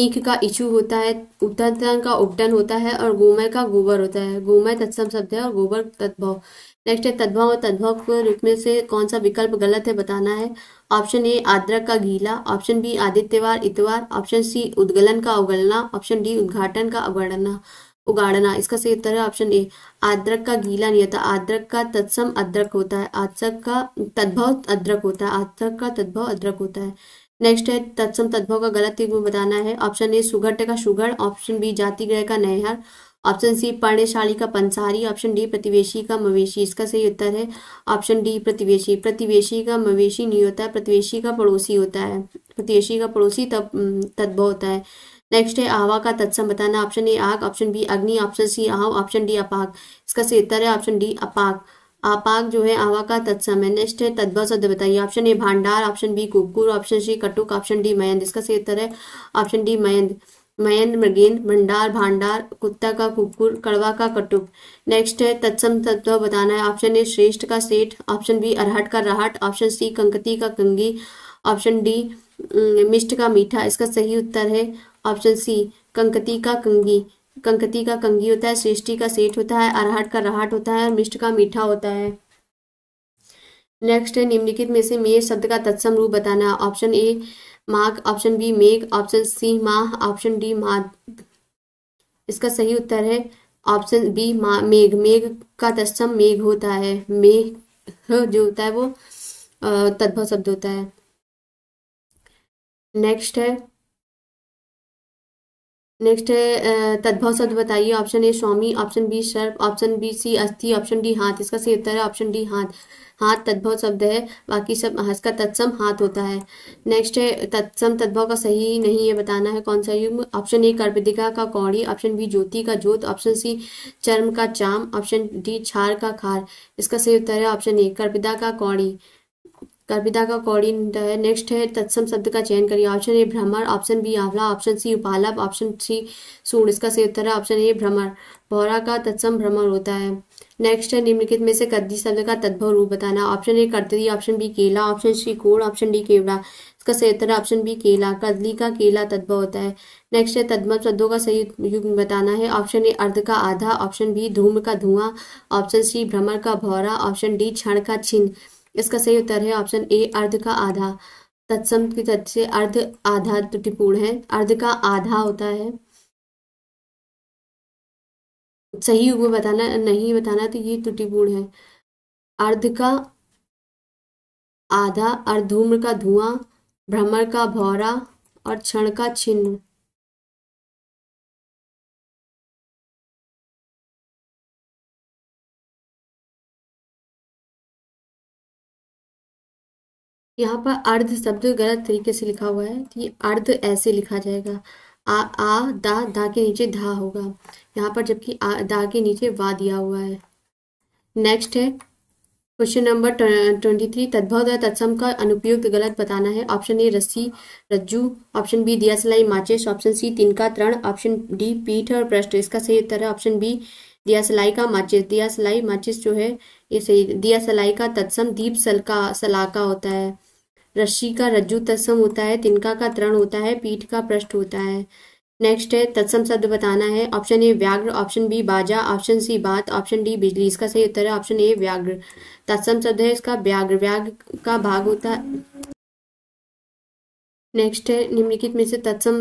ईख का इचू होता है उत्तन का उपटन होता है और गोमय का गोबर होता है गोमय तत्सम शब्द है और गोबर तद्भव नेक्स्ट है तद्भव और तद्भव रूप में से कौन सा विकल्प गलत है बताना है ऑप्शन ए आद्रक का गीला ऑप्शन बी आदित्यवार इतवार ऑप्शन सी उद्गलन का अवगणना ऑप्शन डी उद्घाटन का अवगणना उगाड़ना इसका सही उत्तर है ऑप्शन ए आद्रक का गीला नहीं होता आद्रक का तत्सम अद्रक होता है आद्रक का तद्भव अद्रक होता है आद्रक का तद्भव अद्रक होता है नेक्स्ट है तत्सम तद्भव का गलत युग्म बताना है ऑप्शन ए सुघट का सुगढ़ ऑप्शन बी जाति ग्रह का नैहर ऑप्शन सी पर्णशाली का पंसारी ऑप्शन डी प्रतिवेशी का मवेशी इसका सही उत्तर है ऑप्शन डी प्रतिवेशी प्रतिवेशी का मवेशी नहीं होता है प्रतिवेशी का पड़ोसी होता है प्रतिवेशी का पड़ोसी तब तद्भव होता है नेक्स्ट है आवा का तत्सम बताना ऑप्शन ए आग ऑप्शन बी अग्नि ऑप्शन सी आव ऑप्शन डी अपाक इसका सही उत्तर है ऑप्शन डी अपाक आपाक जो है आवा का तत्सम है नेक्स्ट है तद्भव शब्द बताइए ऑप्शन ए भंडार ऑप्शन बी कुकुर ऑप्शन सी कटुक ऑप्शन डी मयंद इसका सही उत्तर है ऑप्शन डी मयंद मयंद मृगेंद भंडार भंडार कुत्ता का कुकुर कड़वा का कटुक नेक्स्ट है तत्सम तत्व बताना है ऑप्शन ए श्रेष्ठ का सेठ ऑप्शन बी अरहट का राहट ऑप्शन सी कंकती का कंगी ऑप्शन डी मिष्ट का मीठा इसका सही उत्तर है ऑप्शन सी कंकती का कंगी कंकती का कंगी होता है सृष्टि का सेठ होता है अरहट का राहट होता है और मिष्ट का मीठा होता है नेक्स्ट है निम्नलिखित में से मेघ शब्द का तत्सम रूप बताना ऑप्शन ए माघ ऑप्शन बी मेघ ऑप्शन सी माह ऑप्शन डी माघ इसका सही उत्तर है ऑप्शन बी मेघ मेघ का तत्सम मेघ होता है मेघ जो होता है वो तद्भव शब्द होता है नेक्स्ट है नेक्स्ट है तद्भव शब्द बताइए ऑप्शन ए स्वामी ऑप्शन बी सर्प ऑप्शन बी सी अस्थि ऑप्शन डी हाथ इसका सही उत्तर है ऑप्शन डी हाथ हाथ तद्भव शब्द है बाकी सब हंस का तत्सम हाथ होता है नेक्स्ट है तत्सम तद्भव का सही नहीं है बताना है कौन सा युग ऑप्शन ए कर्पदिका का कौड़ी ऑप्शन बी ज्योति का ज्योत ऑप्शन सी चर्म का चाम ऑप्शन डी छार का खार इसका सही उत्तर है ऑप्शन ए कर्पिदा का कौड़ी कर्पिता का कोऑर्डिनेटर है नेक्स्ट है तत्सम शब्द का चयन करिए ऑप्शन ए भ्रमर ऑप्शन बी आंवला ऑप्शन सी उपालप ऑप्शन सी सूड इसका सही उत्तर है ऑप्शन ए भ्रमर भौरा का तत्सम भ्रमर होता है नेक्स्ट है निम्नलिखित में से कद्दी शब्द का तद्भव रूप बताना ऑप्शन ए कर्तरी ऑप्शन बी केला ऑप्शन सी कोड़ ऑप्शन डी केवड़ा इसका सही उत्तर ऑप्शन बी केला कदली का केला तद्भव होता है नेक्स्ट है तद्भव शब्दों का सही युग बताना है ऑप्शन ए अर्ध का आधा ऑप्शन बी धूम का धुआं ऑप्शन सी भ्रमर का भौरा ऑप्शन डी क्षण का छिन्न इसका सही उत्तर है ऑप्शन ए अर्ध का आधा तत्सम की तत् से अर्ध आधा त्रुटिपूर्ण है अर्ध का आधा होता है सही हुए बताना नहीं बताना तो ये त्रुटिपूर्ण है अर्ध का आधा अर्धूम्र का धुआं भ्रमर का भौरा और क्षण का छिन्न यहाँ पर अर्ध शब्द गलत तरीके से लिखा हुआ है तो ये अर्ध ऐसे लिखा जाएगा आ आ दा दा के नीचे धा होगा यहाँ पर जबकि आ दा के नीचे वा दिया हुआ है नेक्स्ट है क्वेश्चन नंबर ट्वेंटी थ्री तद्भव या तत्सम का अनुपयुक्त गलत बताना है ऑप्शन ए रस्सी रज्जू ऑप्शन बी दिया सलाई माचिस ऑप्शन सी तिनका तरण ऑप्शन डी पीठ और पृष्ठ इसका सही उत्तर है ऑप्शन बी दिया सलाई का माचिस दिया सलाई माचिस जो है ये सही दिया सलाई का तत्सम दीप सल का सलाका होता है रश्मि का रज्जु तत्सम होता है तिनका का तरण होता है पीठ का पृष्ठ होता है नेक्स्ट है तत्सम शब्द बताना है ऑप्शन ए व्याघ्र ऑप्शन बी बाजा ऑप्शन सी बात ऑप्शन डी बिजली इसका सही उत्तर है ऑप्शन ए व्याघ्र तत्सम शब्द है इसका व्याघ्र व्याघ्र का भाग होता है नेक्स्ट है निम्नलिखित में से तत्सम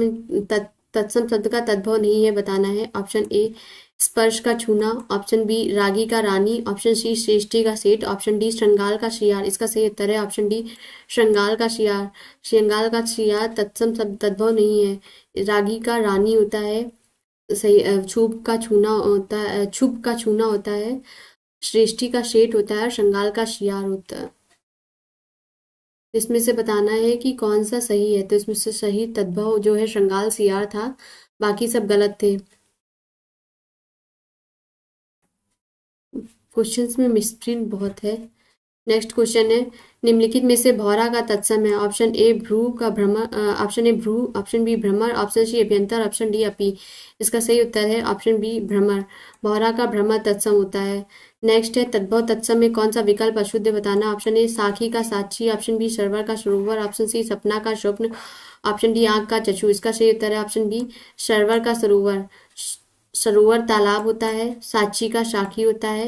तत्सम शब्द का तद्भव नहीं है बताना है ऑप्शन ए स्पर्श का छूना ऑप्शन बी रागी का रानी ऑप्शन सी श्रेष्ठी का सेठ ऑप्शन डी श्रृंगाल का शियार इसका सही उत्तर है ऑप्शन डी श्रृंगाल का शियार श्रृंगाल का शियार तत्सम सब तद्भव नहीं है रागी का रानी होता है सही छुप का छूना होता है छुप का छूना होता है श्रेष्ठी का शेठ होता है श्रृंगाल का शियार होता है इसमें से बताना है कि कौन सा सही है तो इसमें से सही तद्भव जो है श्रृंगाल सियार था बाकी सब गलत थे क्वेश्चंस में मिस्ट्रीन बहुत है नेक्स्ट क्वेश्चन है निम्नलिखित में से भौरा का तत्सम है ऑप्शन ए भ्रू का भ्रमर ऑप्शन ए भ्रू ऑप्शन बी भ्रमर ऑप्शन सी अभियंतर ऑप्शन डी अपी इसका सही उत्तर है ऑप्शन बी भ्रमर भौरा का भ्रमर तत्सम होता है नेक्स्ट है तद्भव तत्सम में कौन सा विकल्प अशुद्ध बताना ऑप्शन ए साखी का साक्षी ऑप्शन बी सर्वर का सरोवर ऑप्शन सी सपना का स्वप्न ऑप्शन डी आंख का चचू इसका सही उत्तर है ऑप्शन बी सरवर का सरोवर सरोवर तालाब होता है साक्षी का साखी होता है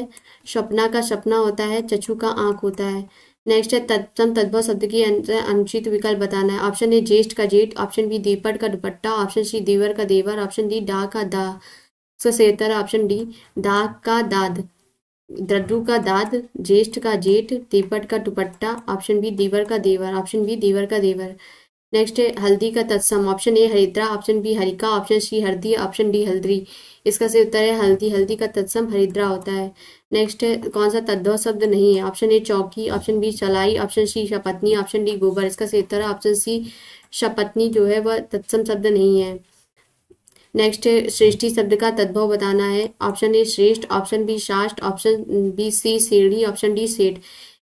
सपना का सपना होता है चचू का आंख होता है नेक्स्ट है तत्सम तद्भव शब्द की अनुचित विकल्प बताना है ऑप्शन ए ज्येष्ठ का जेठ ऑप्शन बी देपट का दुपट्टा ऑप्शन सी देवर का देवर ऑप्शन डी डा का दा ससेतर ऑप्शन डी दा का दाद द्रडू का दाद ज्येष्ठ का जेठ देपट का दुपट्टा ऑप्शन बी देवर का देवर ऑप्शन बी देवर का देवर नेक्स्ट है हल्दी का तत्सम ऑप्शन ए हरिद्रा ऑप्शन बी हरिका ऑप्शन सी हरदी ऑप्शन डी हल्दी इसका सही उत्तर है हल्दी हल्दी का तत्सम हरिद्रा होता है नेक्स्ट है कौन सा तद्भव शब्द नहीं है ऑप्शन ए चौकी ऑप्शन बी चलाई ऑप्शन सी शपत्नी ऑप्शन डी गोबर इसका सही उत्तर है ऑप्शन सी शपत्नी जो है वह तत्सम शब्द नहीं है नेक्स्ट है श्रेष्ठी शब्द का तद्भव बताना है ऑप्शन ए श्रेष्ठ ऑप्शन बी शास्ट ऑप्शन बी सी सीढ़ी ऑप्शन डी सेठ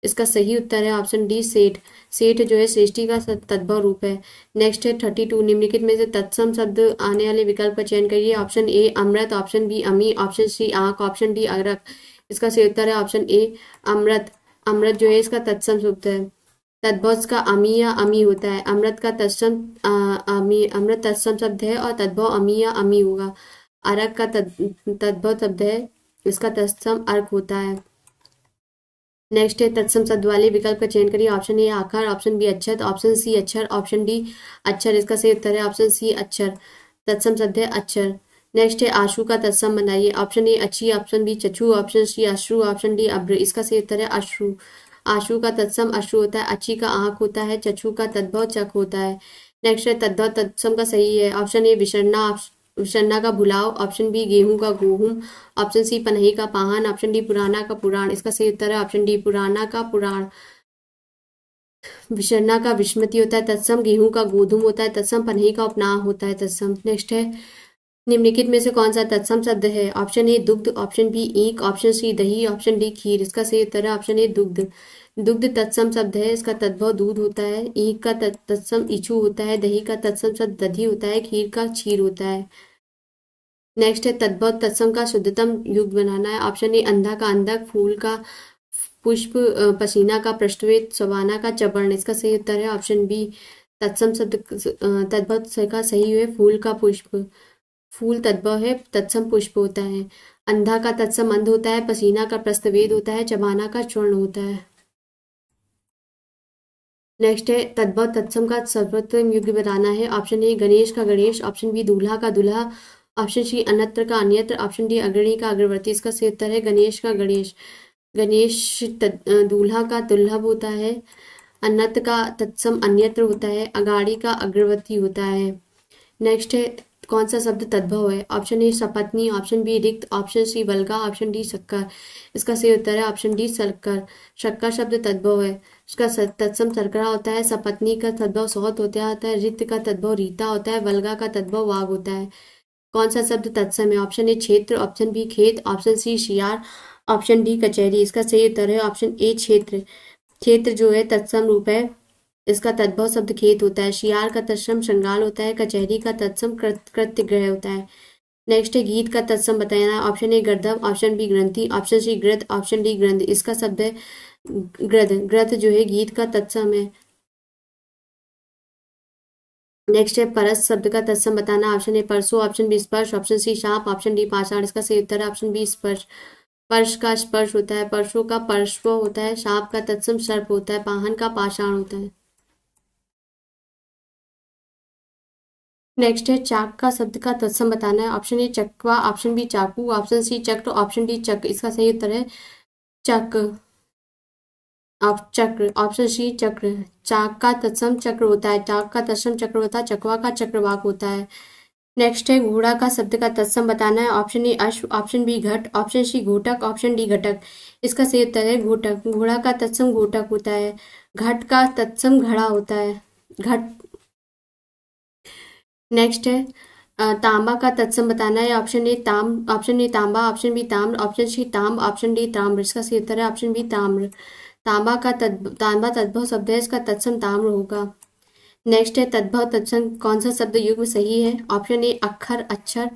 इसका सही उत्तर है ऑप्शन डी सेठ सेठ जो है सृष्टि का तद्भव रूप है नेक्स्ट है थर्टी टू निम्नलिखित में से तत्सम शब्द आने वाले विकल्प का चयन करिए ऑप्शन ए अमृत ऑप्शन बी अमी ऑप्शन सी आंख ऑप्शन डी अरक इसका सही उत्तर है ऑप्शन ए अमृत अमृत जो है इसका तत्सम शब्द है तद्भव का या अमी होता है अमृत का तत्सम अमी अमृत तत्सम शब्द है और तद्भव अमी या अमी होगा अरक का तद्भव शब्द है इसका तत्सम अर्क होता है नेक्स्ट है तत्सम शब्द वाले विकल्प का चयन करिए ऑप्शन ए आकार ऑप्शन बी अक्षर ऑप्शन सी अक्षर ऑप्शन डी अक्षर इसका सही उत्तर है ऑप्शन सी अक्षर तत्सम शब्द है अक्षर नेक्स्ट है आशु का तत्सम बनाइए ऑप्शन ए अच्छी ऑप्शन बी चछु ऑप्शन सी अश्रु ऑप्शन डी अब्र इसका सही उत्तर है अश्रु आशु का तत्सम अश्रु होता है अच्छी का आंख होता है चछु का तद्भव चक होता है नेक्स्ट है तद्भव तत्सम का सही है ऑप्शन ए विसरना चन्ना का भुलाव ऑप्शन बी गेहूं का गेहूं ऑप्शन सी पनही का पाहन ऑप्शन डी पुराना का पुराण इसका सही उत्तर है ऑप्शन डी पुराना का पुराण विशन्ना का विस्मृति होता है तत्सम गेहूं का गोधूम होता है तत्सम पनही का उपनाम होता है तत्सम नेक्स्ट है निम्नलिखित में से कौन सा तत्सम शब्द है ऑप्शन ए दुग्ध ऑप्शन बी ईक ऑप्शन सी दही ऑप्शन डी खीर इसका सही उत्तर है ऑप्शन ए दुग्ध दुग्ध तत्सम शब्द है इसका तद्भव दूध होता है ईक का तत्सम इछु होता है दही का तत्सम शब्द दधी होता है खीर का क्षीर होता है नेक्स्ट है तद्भव तत्सम का शुद्धतम युग बनाना है ऑप्शन ए अंधा का अंधक फूल का पुष्प पसीना का पृष्ठवेद सवाना का चबर्ण इसका सही उत्तर है ऑप्शन बी तत्सम शब्द तद्भव का सही है फूल का पुष्प फूल तद्भव है तत्सम पुष्प होता है अंधा का तत्सम अंध होता है पसीना का प्रस्तवेद होता है चबाना का चूर्ण होता है नेक्स्ट है तद्भव तत्सम का सर्वोत्तम युग बताना है ऑप्शन ए गणेश का गणेश ऑप्शन बी दूल्हा का दूल्हा ऑप्शन सी अन्यत्र का अन्यत्र ऑप्शन डी अग्रणी का अग्रवर्ती इसका सही उत्तर है गणेश का गणेश गणेश दूल्हा का दुल्हभ होता है अन्नत का तत्सम अन्यत्र होता है अगाड़ी का अग्रवर्ती होता है नेक्स्ट है कौन सा शब्द तद्भव है ऑप्शन ए सपत्नी ऑप्शन बी रिक्त ऑप्शन सी बलगा ऑप्शन डी शक्कर इसका सही उत्तर है ऑप्शन डी शक्कर शक्कर शब्द तद्भव है उसका तत्सम सरकरा होता है सपत्नी का तद्भव सौत होता होता है रिक्त का तद्भव रीता होता है वलगा का तद्भव वाघ होता है कौन सा शब्द तत्सम है ऑप्शन ए क्षेत्र ऑप्शन बी खेत ऑप्शन सी शियार ऑप्शन डी कचहरी इसका सही उत्तर है ऑप्शन ए क्षेत्र क्षेत्र जो है तत्सम रूप है इसका तद्भव शब्द खेत होता है शियार का तत्सम श्रृंगाल होता है कचहरी का तत्सम कृत्य ग्रह होता है नेक्स्ट है गीत का तत्सम बताया ऑप्शन ए गर्धव ऑप्शन बी ग्रंथि ऑप्शन सी ग्रथ ऑप्शन डी ग्रंथ इसका शब्द है ग्रथ ग्रथ जो है गीत का तत्सम है नेक्स्ट है परस शब्द का तत्सम बताना ऑप्शन ए परसो ऑप्शन बी स्पर्श ऑप्शन सी शाप ऑप्शन डी पाषाण इसका सही उत्तर ऑप्शन बी स्पर्श पर्श का स्पर्श होता है परसों का परश्व होता है शाप का तत्सम सर्प होता है पाहन का पाषाण होता है नेक्स्ट है चाक का शब्द का तत्सम बताना है ऑप्शन ए चकवा ऑप्शन बी चाकू ऑप्शन सी चक तो ऑप्शन डी चक इसका सही उत्तर है चक आप चक्र ऑप्शन सी चक्र चाक का तत्सम चक्र होता है चाक का तत्सम चक्र होता है चकवा का चक्रवाक होता है नेक्स्ट है घोड़ा का शब्द का तत्सम बताना है ऑप्शन ए अश्व ऑप्शन बी घट ऑप्शन सी घोटक ऑप्शन डी घटक इसका सही उत्तर है घोटक घोड़ा का तत्सम घोटक होता है घट का तत्सम घड़ा होता है घट नेक्स्ट है तांबा का तत्सम बताना है ऑप्शन ए ताम ऑप्शन ए तांबा ऑप्शन बी ताम ऑप्शन सी ताम ऑप्शन डी ताम्र इसका सही उत्तर है ऑप्शन बी ताम्र तांबा का तद तांबा तद्भव शब्द है इसका तत्सम ताम्र होगा नेक्स्ट है तद्भव तत्सम कौन सा शब्द युग सही है ऑप्शन ए अक्षर अक्षर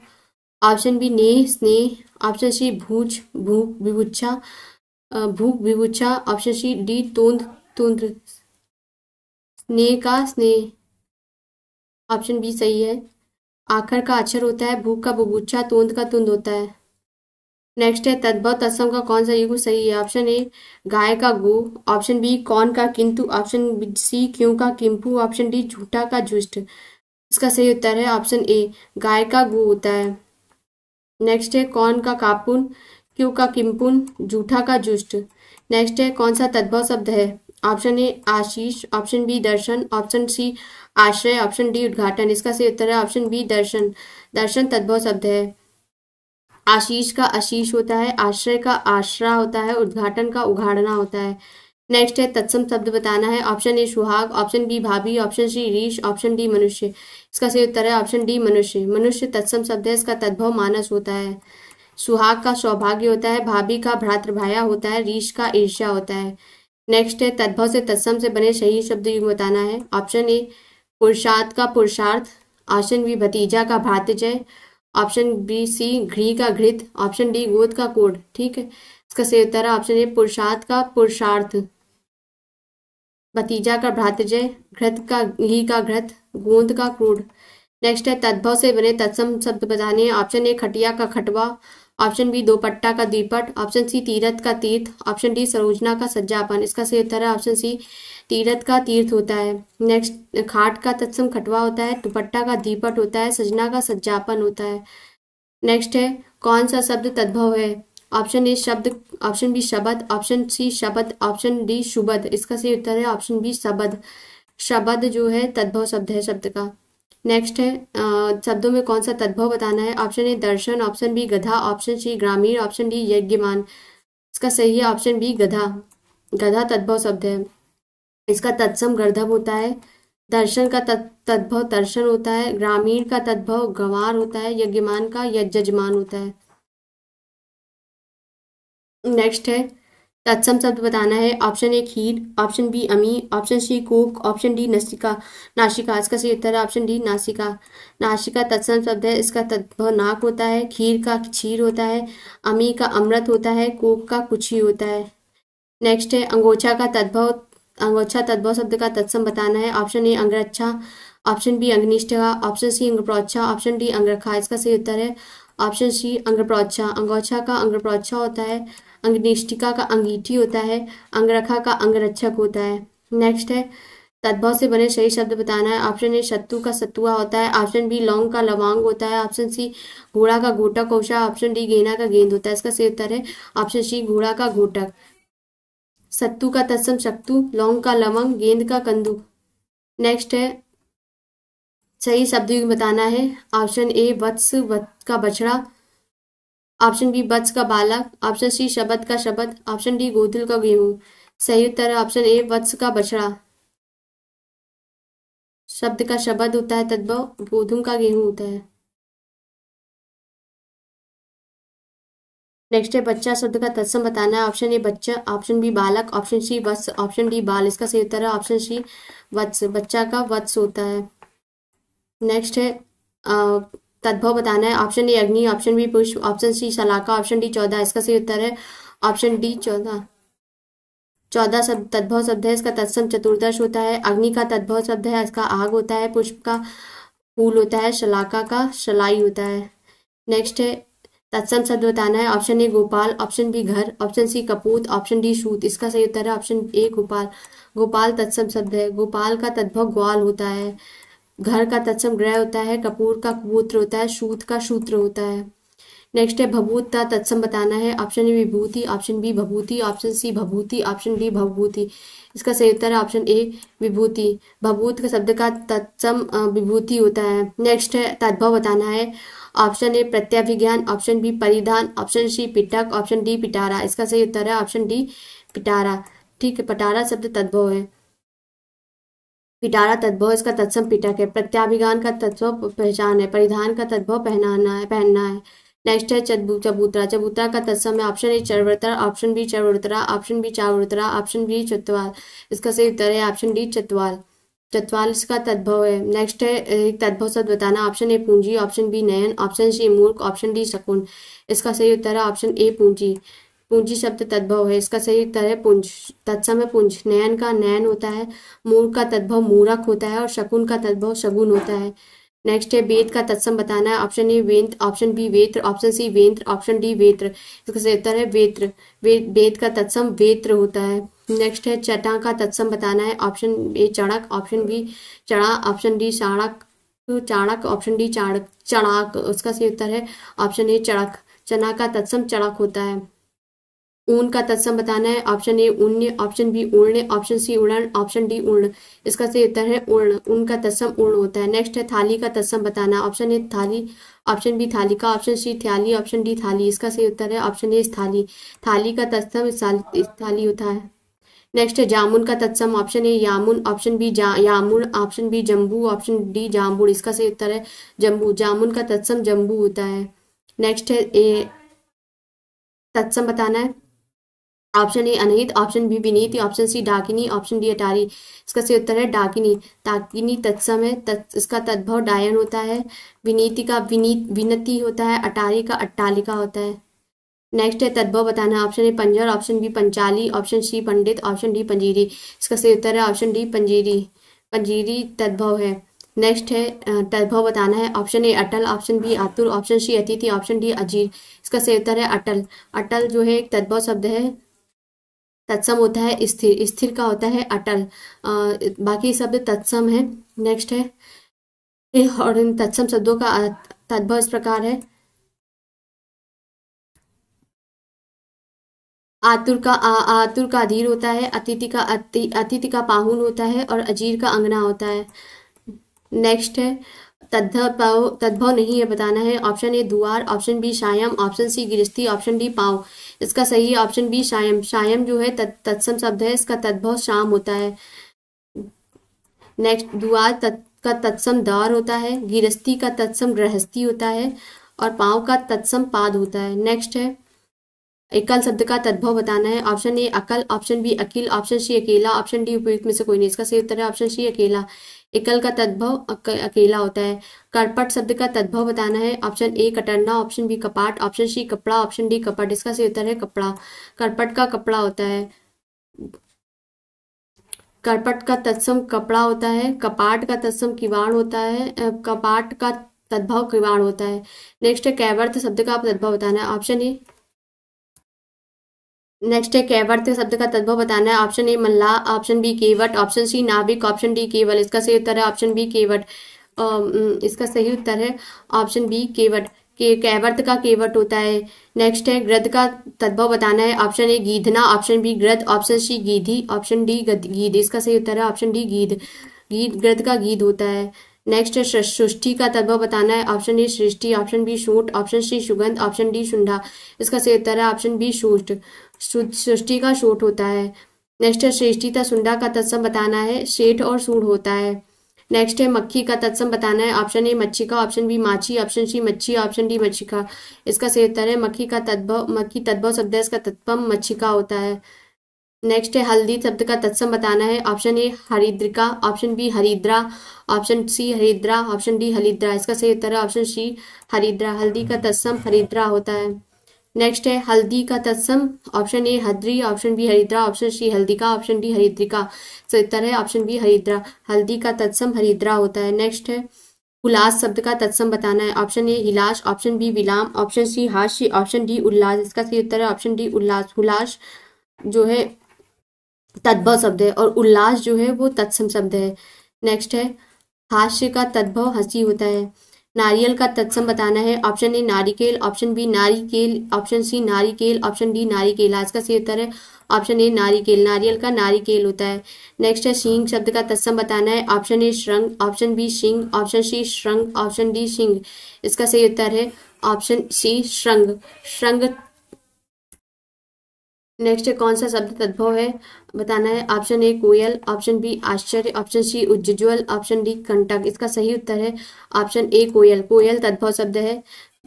ऑप्शन बी ने स्नेह ऑप्शन सी भूज भूख विभुच्छा भूख विभुच्छा ऑप्शन सी डी तोंद तुंद्र स्नेह का स्नेह ऑप्शन बी सही है आखर का अक्षर होता है भूख का बुबुच्छा तूंद का तुंद होता है नेक्स्ट है तद्भव तत्सम का कौन सा युग सही है ऑप्शन ए गाय का गो ऑप्शन बी कौन का किंतु ऑप्शन सी क्यों का किम्पू ऑप्शन डी झूठा का झुष्ट इसका सही उत्तर है ऑप्शन ए गाय का गु होता है नेक्स्ट है कौन का कापुन क्यों का किम्पुन झूठा का जुष्ट नेक्स्ट है कौन सा तद्भव शब्द है ऑप्शन ए आशीष ऑप्शन बी दर्शन ऑप्शन सी आश्रय ऑप्शन डी उद्घाटन इसका सही उत्तर है ऑप्शन बी दर्शन दर्शन तद्भव शब्द है आशीष का आशीष होता है आश्रय का आश्रा होता है उद्घाटन का उघाड़ना होता है नेक्स्ट है तत्सम शब्द बताना है ऑप्शन ए सुहाग ऑप्शन बी भाभी ऑप्शन सी रीश ऑप्शन डी मनुष्य इसका सही उत्तर है ऑप्शन डी मनुष्य मनुष्य तत्सम शब्द है इसका तद्भव मानस होता है सुहाग का सौभाग्य होता है भाभी का भ्रातृभाया होता है रीश का ईर्ष्या होता है नेक्स्ट है तद्भव से तत्सम से बने सही शब्द युग बताना है ऑप्शन ए पुरुषार्थ का पुरुषार्थ ऑप्शन बी भतीजा का भातिजय ऑप्शन बी सी घी का घृत ऑप्शन डी गोद का कोड ठीक है इसका सही उत्तर है ऑप्शन ए पुरुषार्थ का पुरुषार्थ भतीजा का भ्रातजय घृत का घी का घृत गोंद का क्रूड नेक्स्ट है तद्भव से बने तत्सम शब्द बताने ऑप्शन ए खटिया का खटवा ऑप्शन बी दोपट्टा का द्विपट ऑप्शन सी तीरथ का तीर्थ ऑप्शन डी सरोजना का सज्जापन इसका सही उत्तर है ऑप्शन सी तीरथ का तीर्थ होता है नेक्स्ट खाट का तत्सम खटवा होता है दुपट्टा का दीपट होता है सजना का सज्जापन होता है नेक्स्ट है कौन सा शब्द तद्भव है ऑप्शन ए शब्द ऑप्शन बी शब्द ऑप्शन सी शब्द ऑप्शन डी शुबद इसका सही उत्तर है ऑप्शन बी शब्द शब्द जो है तद्भव शब्द है शब्द का नेक्स्ट है शब्दों में कौन सा तद्भव बताना है ऑप्शन ए दर्शन ऑप्शन बी गधा ऑप्शन सी ग्रामीण ऑप्शन डी यज्ञमान इसका सही है ऑप्शन बी गधा गधा तद्भव शब्द है इसका तत्सम गर्धव होता है दर्शन का तद्भव दर्शन होता है ग्रामीण का तद्भव गंवार होता है यज्ञमान का यज्जमान होता है नेक्स्ट है तत्सम शब्द बताना है ऑप्शन ए खीर ऑप्शन बी अमी ऑप्शन सी कोक ऑप्शन डी नसिका नासिका इसका सही उत्तर है ऑप्शन डी नासिका नासिका तत्सम शब्द है इसका तद्भव नाक होता है खीर का छीर होता है अमी का अमृत होता है कोक का कुछ ही होता है नेक्स्ट है अंगोछा का तद्भव अंगोच्छा तद्भव शब्द का तत्सम बताना है ऑप्शन ए अंगरक्षा ऑप्शन बी अंगनिष्ठ ऑप्शन सी अंग्रप्रोच्छा ऑप्शन डी अंग्रखा इसका सही उत्तर है ऑप्शन सी अंग्रप्रोच्छा अंगोच्छा का अंग्रप्रोच्छा होता है अंगनिष्ठिका का अंगीठी होता है अंगरखा का अंगरक्षक होता है नेक्स्ट है तद्भव से बने सही शब्द बताना है ऑप्शन ए शत्रु का सतुआ होता है ऑप्शन बी लौंग का लवांग होता है ऑप्शन सी घोड़ा का घोटक होशा ऑप्शन डी गेना का गेंद होता है इसका सही उत्तर है ऑप्शन सी घोड़ा का घोटक सत्तू का तत्सम शक्तु लौंग का लवंग गेंद का कंदू नेक्स्ट है सही शब्द युग बताना है ऑप्शन ए वत्स वत्स का बछड़ा ऑप्शन बी वत्स का बालक ऑप्शन सी शब्द का शब्द ऑप्शन डी गोधुल का गेहूं सही उत्तर ऑप्शन ए वत्स का बछड़ा शब्द का शब्द होता है तद्भव गोधुम का गेहूं होता है नेक्स्ट है बच्चा शब्द का तत्सम बताना है ऑप्शन ए बच्चा ऑप्शन बी बालक ऑप्शन सी वत्स ऑप्शन डी बाल इसका सही उत्तर है ऑप्शन सी वत्स बच्चा का वत्स होता है नेक्स्ट है तद्भव बताना है ऑप्शन ए अग्नि ऑप्शन बी पुष्प ऑप्शन सी सलाका ऑप्शन डी चौदह इसका सही उत्तर है ऑप्शन डी चौदह चौदह शब्द तद्भव शब्द है इसका तत्सम चतुर्दश होता है अग्नि का तद्भव शब्द है इसका आग होता है पुष्प का फूल होता है शलाका का शलाई होता है नेक्स्ट है तत्सम शब्द बताना है ऑप्शन ए गोपाल ऑप्शन बी घर ऑप्शन सी कपूत ऑप्शन डी शूत इसका सही उत्तर है ऑप्शन ए गोपाल गोपाल तत्सम शब्द है गोपाल का तद्भव ग्वाल होता है घर का तत्सम ग्रह होता है कपूर का कबूत्र होता है शूत का शूत्र होता है नेक्स्ट है भभूत का तत्सम बताना है ऑप्शन ए विभूति ऑप्शन बी भभूति ऑप्शन सी भभूति ऑप्शन डी भभूति इसका सही उत्तर है ऑप्शन ए विभूति भभूत का शब्द का तत्सम विभूति होता है नेक्स्ट है तद्भव बताना है ऑप्शन ए प्रत्याभिज्ञान ऑप्शन बी परिधान ऑप्शन सी पिटक ऑप्शन डी पिटारा इसका सही उत्तर है ऑप्शन डी पिटारा ठीक है पटारा शब्द तद्भव है पिटारा तद्भव इसका तत्सम पिटक है प्रत्याभिज्ञान का तत्व पहचान है परिधान का तद्भव पहनाना है पहनना है नेक्स्ट है चबूतरा चबूतरा का तत्सम है ऑप्शन ए चरवृतरा ऑप्शन बी चरवृतरा ऑप्शन बी चावृतरा ऑप्शन बी चतवाल इसका सही उत्तर है ऑप्शन डी चतवाल चतवालिस का तद्भव है नेक्स्ट है तद्भव शब्द बताना ऑप्शन ए पूंजी ऑप्शन बी नयन ऑप्शन सी मूर्ख ऑप्शन डी शकुन इसका सही उत्तर है ऑप्शन ए पूंजी पूंजी शब्द तद्भव है इसका सही उत्तर है पुंज तत्सम पुंज नयन का नयन होता है मूर्ख का तद्भव मूरख होता है और शकुन का तद्भव शगुन होता है नेक्स्ट है वेद का तत्सम बताना है ऑप्शन ए वेंत्र ऑप्शन बी वेत्र ऑप्शन सी वेंत्र ऑप्शन डी वेत्र इसका सही उत्तर है वेत्र वेद का तत्सम वेत्र होता है नेक्स्ट है चटा का तत्सम बताना है ऑप्शन ए चढ़क ऑप्शन बी चढ़ा ऑप्शन डी चाणक चाणक ऑप्शन डी चाणक चढ़ाक उसका सही उत्तर है ऑप्शन ए चढ़क चना का तत्सम चढ़क होता है ऊन का तत्सम बताना है ऑप्शन ए ऊन्य ऑप्शन बी ऊर्ण ऑप्शन सी उड़न ऑप्शन डी ऊर्ण इसका सही उत्तर है ऊर्ण ऊन का तत्सम ऊर्ण होता है नेक्स्ट है थाली का तत्सम बताना ऑप्शन ए थाली ऑप्शन बी थाली का ऑप्शन सी थाली ऑप्शन डी थाली इसका सही उत्तर है ऑप्शन ए थाली थाली का तत्सम थाली होता है नेक्स्ट है जामुन का तत्सम ऑप्शन ए यामुन ऑप्शन बी यामुन ऑप्शन बी जम्बू ऑप्शन डी जामुन इसका सही उत्तर है जम्बू जामुन का तत्सम जम्बू होता है नेक्स्ट है ए तत्सम बताना है ऑप्शन ए अनहित ऑप्शन बी विनीत ऑप्शन सी डाकिनी ऑप्शन डी अटारी इसका सही उत्तर है डाकिनी डाकिनी तत्सम है तत, इसका तद्भव डायन होता है विनीति का विनीत विनति होता है अटारी का अट्टालिका होता है नेक्स्ट है तद्भव बताना ऑप्शन ए पंजर ऑप्शन बी पंचाली ऑप्शन सी पंडित ऑप्शन डी पंजीरी इसका सही उत्तर है ऑप्शन डी पंजीरी पंजीरी तद्भव है नेक्स्ट है तद्भव बताना है ऑप्शन ए अटल ऑप्शन बी आतुर ऑप्शन सी अतिथि ऑप्शन डी अजीर इसका सही उत्तर है अटल अटल जो है एक तद्भव शब्द है तत्सम होता है स्थिर स्थिर का होता है अटल बाकी शब्द तत्सम है नेक्स्ट है और इन तत्सम शब्दों का तद्भव इस प्रकार है आतुर का आ, आतुर का अधीर होता है अतिथि का अति अतिथि का पाहुन होता है और अजीर का अंगना होता है नेक्स्ट है तद्भव तद्भव नहीं है बताना है ऑप्शन ए दुआर ऑप्शन बी शायम ऑप्शन सी गिरस्ती ऑप्शन डी पाव इसका सही ऑप्शन बी शायम शायम जो है तत्सम शब्द है इसका तद्भव शाम होता है नेक्स्ट दुआर तत् का तत्सम दार होता है गिरस्थी का तत्सम गृहस्थी होता है और पाँव का तत्सम पाद होता है नेक्स्ट है एकल शब्द का तद्भव बताना है ऑप्शन ए अकल ऑप्शन बी अकील ऑप्शन सी अकेला ऑप्शन डी उपयुक्त में से कोई नहीं इसका सही उत्तर है ऑप्शन सी अकेला एकल का तद्भव अकेला होता है करपट शब्द का तद्भव बताना है ऑप्शन ए कटरना ऑप्शन बी कपाट ऑप्शन सी कपड़ा ऑप्शन डी कपट इसका सही उत्तर है कपड़ा करपट का कपड़ा होता है कर्पट का तत्सम कपड़ा होता है कपाट का तत्सम किवाड़ होता है कपाट का तद्भव किवाड़ होता है नेक्स्ट है कैवर्थ शब्द का तद्भव बताना है ऑप्शन ए नेक्स्ट है केवट शब्द का तद्भव बताना है ऑप्शन ए मल्ला ऑप्शन बी केवट ऑप्शन सी नाविक ऑप्शन डी केवल इसका सही उत्तर है ऑप्शन बी केवट इसका सही उत्तर है ऑप्शन बी केवट के कैवर्त का केवट होता है नेक्स्ट है ग्रद का तद्भव बताना है ऑप्शन ए गीधना ऑप्शन बी ग्रद ऑप्शन सी गीधी ऑप्शन डी गीध इसका सही उत्तर है ऑप्शन डी गीध गीध ग्रद का गीध होता है नेक्स्ट है सृष्टि का तद्भव बताना है ऑप्शन ए सृष्टि ऑप्शन बी शूट ऑप्शन सी सुगंध ऑप्शन डी शुंडा इसका सही उत्तर है ऑप्शन बी शूट सृष्टि का शोट होता है नेक्स्ट है श्रेष्ठिता सुंडा का तत्सम बताना है शेठ और सूढ़ होता है नेक्स्ट है मक्खी का तत्सम बताना है ऑप्शन ए मच्छी का ऑप्शन बी माछी ऑप्शन सी मच्छी ऑप्शन डी मच्छी का इसका सही उत्तर है मक्खी का तद्भव मक्खी तद्भव शब्द है इसका तत्पम मच्छी का होता है नेक्स्ट है हल्दी शब्द का तत्सम बताना है ऑप्शन ए हरिद्रिका ऑप्शन बी हरिद्रा ऑप्शन सी हरिद्रा ऑप्शन डी हरिद्रा इसका सही उत्तर है ऑप्शन सी हरिद्रा हल्दी का तत्सम हरिद्रा होता है नेक्स्ट है हल्दी का तत्सम ऑप्शन ए हद्री ऑप्शन बी हरिद्रा ऑप्शन सी हल्दिका ऑप्शन डी हरिद्रिका सो उत्तर है ऑप्शन बी हरिद्रा हल्दी का तत्सम हरिद्रा होता है नेक्स्ट है उल्लास शब्द का तत्सम बताना है ऑप्शन ए हिलाश ऑप्शन बी विलाम ऑप्शन सी हास्य ऑप्शन डी उल्लास इसका सही उत्तर है ऑप्शन डी उल्लास हुलास जो है तद्भव शब्द है और उल्लास जो है वो तत्सम शब्द है नेक्स्ट है हास्य का तद्भव हंसी होता है नारियल का तत्सम बताना है ऑप्शन ए नारिकेल ऑप्शन बी नारिकेल ऑप्शन सी नारिकेल ऑप्शन डी नारिकेल आज का सही उत्तर है ऑप्शन ए नारिकेल नारियल का नारिकेल होता है नेक्स्ट है शिंग शब्द का तत्सम बताना है ऑप्शन ए श्रृंग ऑप्शन बी शिंग ऑप्शन सी श्रृंग ऑप्शन डी शिंग इसका सही उत्तर है ऑप्शन सी श्रृंग श्रृंग नेक्स्ट है कौन सा शब्द तद्भव है बताना है ऑप्शन ए कोयल ऑप्शन बी आश्चर्य ऑप्शन सी उज्ज्वल ऑप्शन डी कंटक इसका सही उत्तर है ऑप्शन ए कोयल कोयल तद्भव शब्द है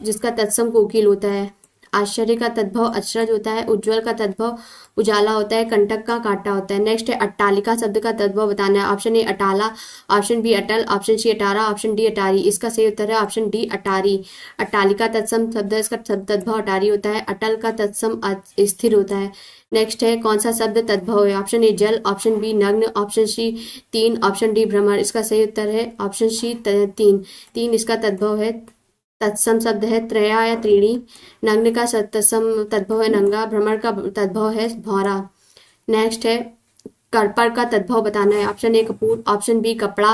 जिसका तत्सम कोकिल होता है आश्चर्य का तद्भव अचरज होता है उज्ज्वल का तद्भव उजाला होता है कंटक का कांटा होता है नेक्स्ट है अट्टालिका शब्द का तद्भव बताना है ऑप्शन ए अटाला ऑप्शन बी अटल ऑप्शन सी अटारा ऑप्शन डी अटारी इसका सही उत्तर है ऑप्शन डी अटारी अट्टालिका तत्सम शब्द इसका तद्भव अटारी होता है अटल का तत्सम स्थिर होता है नेक्स्ट है कौन सा शब्द तद्भव है ऑप्शन ए जल ऑप्शन बी नग्न ऑप्शन सी तीन ऑप्शन डी भ्रमण इसका सही उत्तर है ऑप्शन सी तीन तीन इसका तद्भव है तत्सम शब्द है त्रया या त्रीणी नग्न का तत्सम तद्भव है नंगा भ्रमण का तद्भव है भौरा नेक्स्ट है कर्पर का तद्भव बताना है ऑप्शन ए कपूर ऑप्शन बी कपड़ा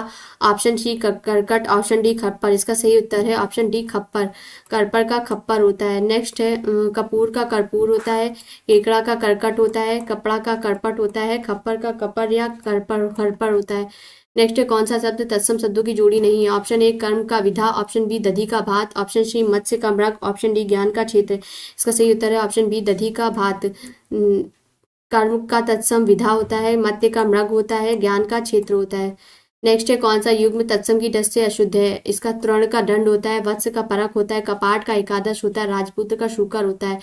ऑप्शन सी करकट ऑप्शन डी खप्पर इसका सही उत्तर है ऑप्शन डी खप्पर कर्पर का खप्पर होता है नेक्स्ट है कपूर का कर्पूर होता है केकड़ा का करकट होता है कपड़ा का करपट होता है खप्पर का कपर या करपर खरपर होता है नेक्स्ट है कौन सा शब्द तत्सम शब्दों की जोड़ी नहीं है ऑप्शन ए कर्म का विधा ऑप्शन बी दधी का भात ऑप्शन सी मत्स्य का मृग ऑप्शन डी ज्ञान का क्षेत्र इसका सही उत्तर है ऑप्शन बी दधी का भात hmm, कर्म का तत्सम विधा होता है मत्स्य का मृग होता है ज्ञान का क्षेत्र होता है नेक्स्ट है कौन सा युग में तत्सम की डस से अशुद्ध है इसका तृण का दंड होता है वत्स का परक होता है कपाट का एकादश होता है राजपूत का शुकर होता है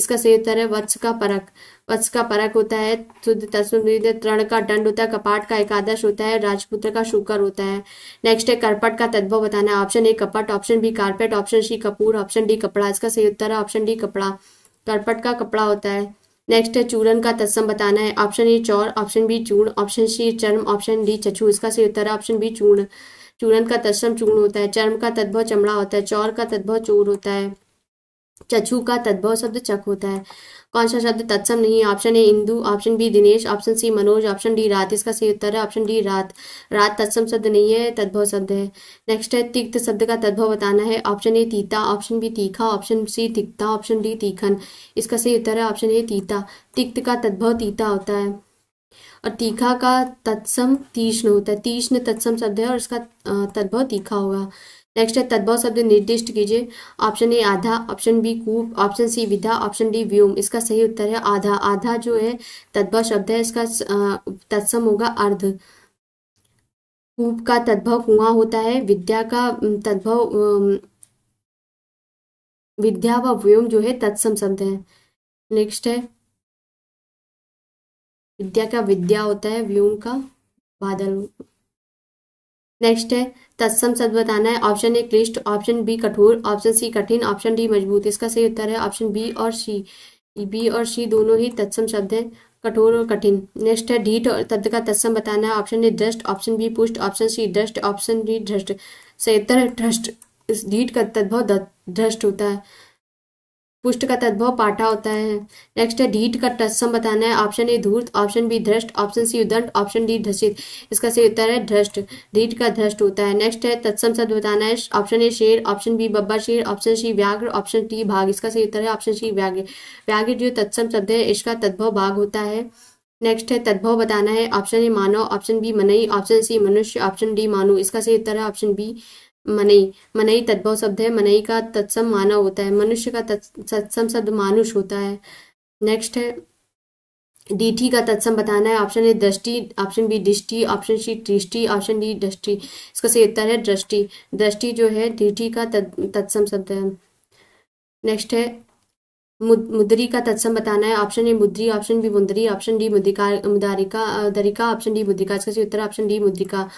इसका सही उत्तर है वत्स का परक वत्स का परक होता है शुद्ध तस्वीर तृण का दंड होता है कपाट का एकादश होता है राजपुत्र का शुक्र होता है नेक्स्ट है कर्पट का तद्भव बताना है ऑप्शन ए कपट option B carpet option C कपूर ऑप्शन डी कपड़ा इसका सही उत्तर है ऑप्शन डी कपड़ा कर्पट का कपड़ा होता है नेक्स्ट है चूरन का तत्सम बताना है ऑप्शन ए चौर ऑप्शन बी चूर्ण ऑप्शन सी चर्म ऑप्शन डी चछू इसका सही उत्तर है ऑप्शन बी चूर्ण चूरन का तत्सम चूर्ण होता है चर्म का तद्भव चमड़ा होता है चौर का तद्भव चोर होता है चछू का तद्भव शब्द चक होता है कौन सा शब्द तत्सम नहीं ऑप्शन ए इंदु ऑप्शन बी दिनेश ऑप्शन सी मनोज ऑप्शन डी रात इसका सही उत्तर है ऑप्शन डी रात रात तत्सम शब्द नहीं है तद्भव शब्द है नेक्स्ट है तिक्त शब्द का तद्भव बताना है ऑप्शन ए तीता ऑप्शन बी तीखा ऑप्शन सी तिक्ता ऑप्शन डी तीखन इसका सही उत्तर है ऑप्शन ए तीता तिक्त का तद्भव तीता होता है और तीखा का तत्सम तीक्ष्ण होता है तीक्ष्ण तत्सम शब्द है और इसका तद्भव तीखा होगा नेक्स्ट है तद्भव शब्द निर्दिष्ट कीजिए ऑप्शन ए आधा ऑप्शन बी कूप ऑप्शन सी विधा ऑप्शन डी व्योम इसका सही उत्तर है आधा आधा जो है तद्भव शब्द है इसका तत्सम होगा अर्ध कूप का तद्भव कुआ होता है विद्या का तद्भव विद्या व व्योम जो है तत्सम शब्द है नेक्स्ट है विद्या का विद्या होता है व्योम का बादल नेक्स्ट है तत्सम शब्द बताना है ऑप्शन ए क्लिष्ट ऑप्शन बी कठोर ऑप्शन सी कठिन ऑप्शन डी मजबूत इसका सही उत्तर है ऑप्शन बी और सी बी और सी दोनों ही तत्सम शब्द हैं कठोर और कठिन नेक्स्ट है ढीठ शब्द का तत्सम बताना है ऑप्शन ए दृष्ट ऑप्शन बी पुष्ट ऑप्शन सी दृष्ट ऑप्शन डी ध्रष्ट सही उत्तर है ढ्रष्ट इस ढीठ का तद्भव धृष्ट होता है पुष्ट का तद्भव पाठा होता है नेक्स्ट है ढीठ का तत्सम बताना है ऑप्शन ए धूर्त ऑप्शन बी ध्रष्ट ऑप्शन सी उदंट ऑप्शन डी धसित इसका सही उत्तर है ध्रष्ट ढीठ का ध्रष्ट होता है नेक्स्ट है तत्सम शब्द बताना है ऑप्शन ए शेर ऑप्शन बी बब्बा शेर ऑप्शन सी व्याघ्र ऑप्शन टी भाग इसका सही उत्तर है ऑप्शन सी व्याघ्र व्याघ्र जो तत्सम शब्द है इसका तद्भव भाग होता है नेक्स्ट है तद्भव बताना है ऑप्शन ए मानव ऑप्शन बी मनई ऑप्शन सी मनुष्य ऑप्शन डी मानु इसका सही उत्तर है ऑप्शन बी मनई मनई तद्भव शब्द है मनई का तत्सम मानव होता है मनुष्य का तत्सम शब्द मानुष होता है नेक्स्ट है डीठी का तत्सम बताना है ऑप्शन ए दृष्टि ऑप्शन बी दृष्टि ऑप्शन सी दृष्टि ऑप्शन डी दृष्टि इसका सही उत्तर है दृष्टि दृष्टि जो है डीठी का तत्सम शब्द है नेक्स्ट है मुद्री का तत्सम बताना है ऑप्शन ए मुद्री ऑप्शन बी मुद्री ऑप्शन डी मुद्रिका मुदारिका दरिका ऑप्शन डी मुद्रिका इसका सही उत्तर ऑप्शन डी मुद्रिका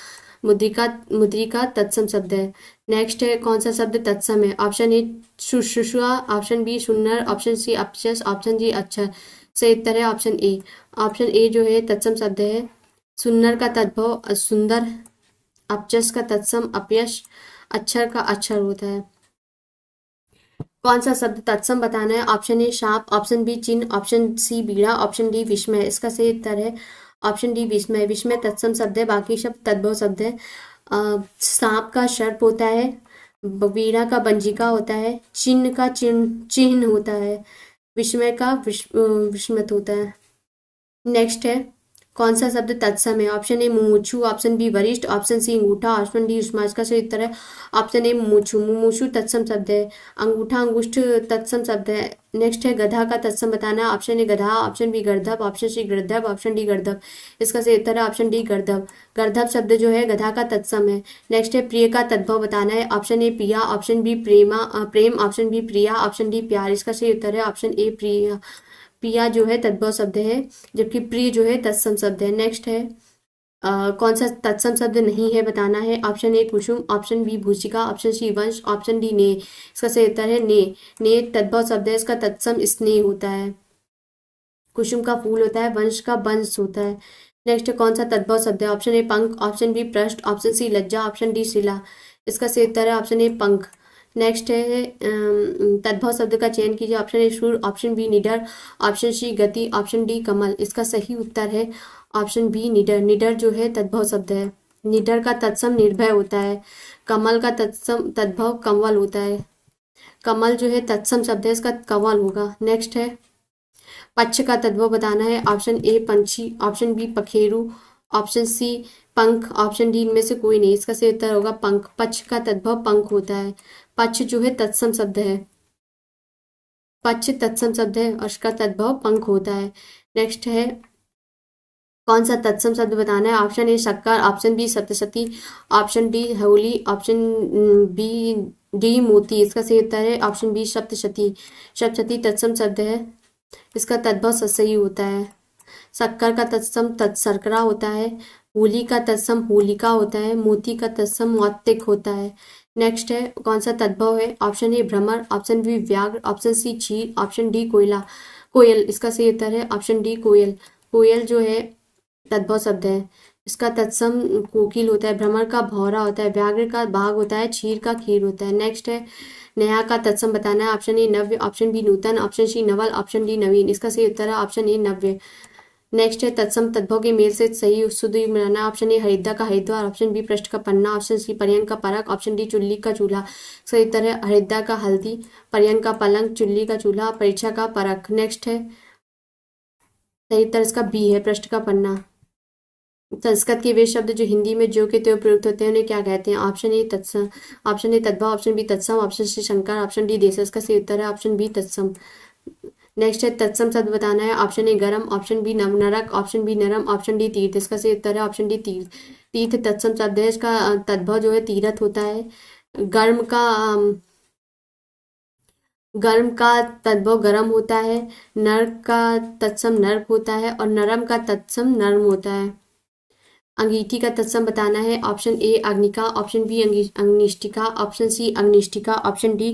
मुद्रिका मुद्रिका तत्सम शब्द है नेक्स्ट है कौन सा शब्द तत्सम है ऑप्शन ए शुश्रुषुआ ऑप्शन बी सुन्नर ऑप्शन सी अक्षस ऑप्शन जी अच्छा सही उत्तर है ऑप्शन ए ऑप्शन ए जो है तत्सम शब्द है सुन्नर का तद्भव सुंदर अपचस का तत्सम अपयश अक्षर का अक्षर होता है कौन सा शब्द तत्सम बताना है ऑप्शन ए सांप ऑप्शन बी चिन्ह ऑप्शन सी बीड़ा ऑप्शन डी विस्मय इसका सही उत्तर है ऑप्शन डी विस्मय विस्मय तत्सम शब्द है बाकी शब्द तद्भव शब्द है सांप का सर्प होता है वीणा का बंजिका होता है चिन्ह का चिन्ह चिन्ह होता है विस्मय का विस्मत होता है नेक्स्ट है कौन सा शब्द तत्सम है ऑप्शन ए मुमुछू ऑप्शन बी वरिष्ठ ऑप्शन सी अंगूठा ऑप्शन डी उष्माज का सही उत्तर है ऑप्शन ए मुमुछू मुमुछू तत्सम शब्द है अंगूठा अंगुष्ठ तत्सम शब्द है नेक्स्ट है गधा का तत्सम बताना ऑप्शन ए गधा ऑप्शन बी गर्धव ऑप्शन सी गर्धभ ऑप्शन डी गर्धव इसका सही उत्तर है ऑप्शन डी गर्धव गर्धभ शब्द जो है गधा का तत्सम है नेक्स्ट है प्रिय का तद्भव बताना है ऑप्शन ए पिया ऑप्शन बी प्रेमा प्रेम ऑप्शन बी प्रिया ऑप्शन डी प्यार इसका सही उत्तर है ऑप्शन ए प्रिया पिया जो है तद्भव शब्द है जबकि प्रिय जो है तत्सम शब्द है नेक्स्ट है आ, कौन सा तत्सम शब्द नहीं है बताना है ऑप्शन ए कुसुम ऑप्शन बी भूषिका ऑप्शन सी वंश ऑप्शन डी ने इसका सही उत्तर है ने ने तद्भव शब्द है इसका तत्सम स्नेह होता है कुसुम का फूल होता है वंश का वंश होता है नेक्स्ट कौन सा तद्भव शब्द है ऑप्शन ए पंख ऑप्शन बी पृष्ठ ऑप्शन सी लज्जा ऑप्शन डी शिला इसका सही उत्तर है ऑप्शन ए पंख नेक्स्ट है um, तद्भव शब्द का चयन कीजिए ऑप्शन ए शूर ऑप्शन बी निडर ऑप्शन सी गति ऑप्शन डी कमल इसका सही उत्तर है ऑप्शन बी निडर निडर जो है तद्भव शब्द है निडर का तत्सम निर्भय होता है कमल का तत्सम तद्भव कमल होता है कमल जो है तत्सम शब्द है इसका कमल होगा नेक्स्ट है पक्ष का तद्भव बताना है ऑप्शन ए पंछी ऑप्शन बी पखेरु ऑप्शन सी पंख ऑप्शन डी इनमें से कोई नहीं इसका सही उत्तर होगा पंख पक्ष का तद्भव पंख होता है पक्ष जो है तत्सम शब्द है पक्ष तत्सम शब्द है और उसका तद्भव पंख होता है नेक्स्ट है कौन सा तत्सम शब्द बताना है ऑप्शन ए शक्कर ऑप्शन बी सत्यसती option D Holi option B D मोती इसका सही उत्तर है ऑप्शन बी सप्तशती सप्तशती तत्सम शब्द है इसका तद्भव सही होता है शक्कर का तत्सम तत्सर्करा होता है होली का तत्सम होलिका होता है मोती का तत्सम मौतिक होता है नेक्स्ट है कौन सा तद्भव है ऑप्शन ए भ्रमर ऑप्शन बी व्याघ्र ऑप्शन सी झील ऑप्शन डी कोयला कोयल इसका सही उत्तर है ऑप्शन डी कोयल कोयल जो है तद्भव शब्द है इसका तत्सम कोकिल होता है भ्रमर का भौरा होता है व्याघ्र का बाघ होता है छीर का खीर होता है नेक्स्ट है नया का तत्सम बताना है ऑप्शन ए नव्य ऑप्शन बी नूतन ऑप्शन सी नवल ऑप्शन डी नवीन इसका सही उत्तर है ऑप्शन ए नव्य नेक्स्ट है तत्सम तद्भव के मेल से सही सुदीव मनाना ऑप्शन ए हरिद्रा का हरिद्वार ऑप्शन बी पृष्ठ का पन्ना ऑप्शन सी पर्यंक का परक ऑप्शन डी चुल्ली का चूल्हा सही है हरिद्रा का हल्दी पर्यंक का पलंग चुल्ली का चूल्हा परीक्षा का परक नेक्स्ट है सही उत्तर इसका बी है पृष्ठ का पन्ना संस्कृत के वे शब्द जो हिंदी में जो के त्यो प्रयुक्त होते हैं उन्हें क्या कहते हैं ऑप्शन ए तत्सम ऑप्शन ए तद्भव ऑप्शन बी तत्सम option C Shankar option D देश का सही उत्तर है ऑप्शन बी तत्सम नेक्स्ट है तत्सम शब्द बताना है ऑप्शन ए गर्म ऑप्शन बी नम नरक ऑप्शन बी नरम ऑप्शन डी तीर्थ इसका सही उत्तर है ऑप्शन डी तीर्थ तीर्थ तत्सम शब्द है इसका तद्भव जो है तीरथ होता है गर्म का गर्म का तद्भव गर्म होता है नर्क का तत्सम नर्क होता है और नरम का तत्सम नर्म होता है अंगीठी का तत्सम बताना है ऑप्शन ए अग्निका ऑप्शन बी अग्निष्टिका ऑप्शन सी अग्निष्टिका ऑप्शन डी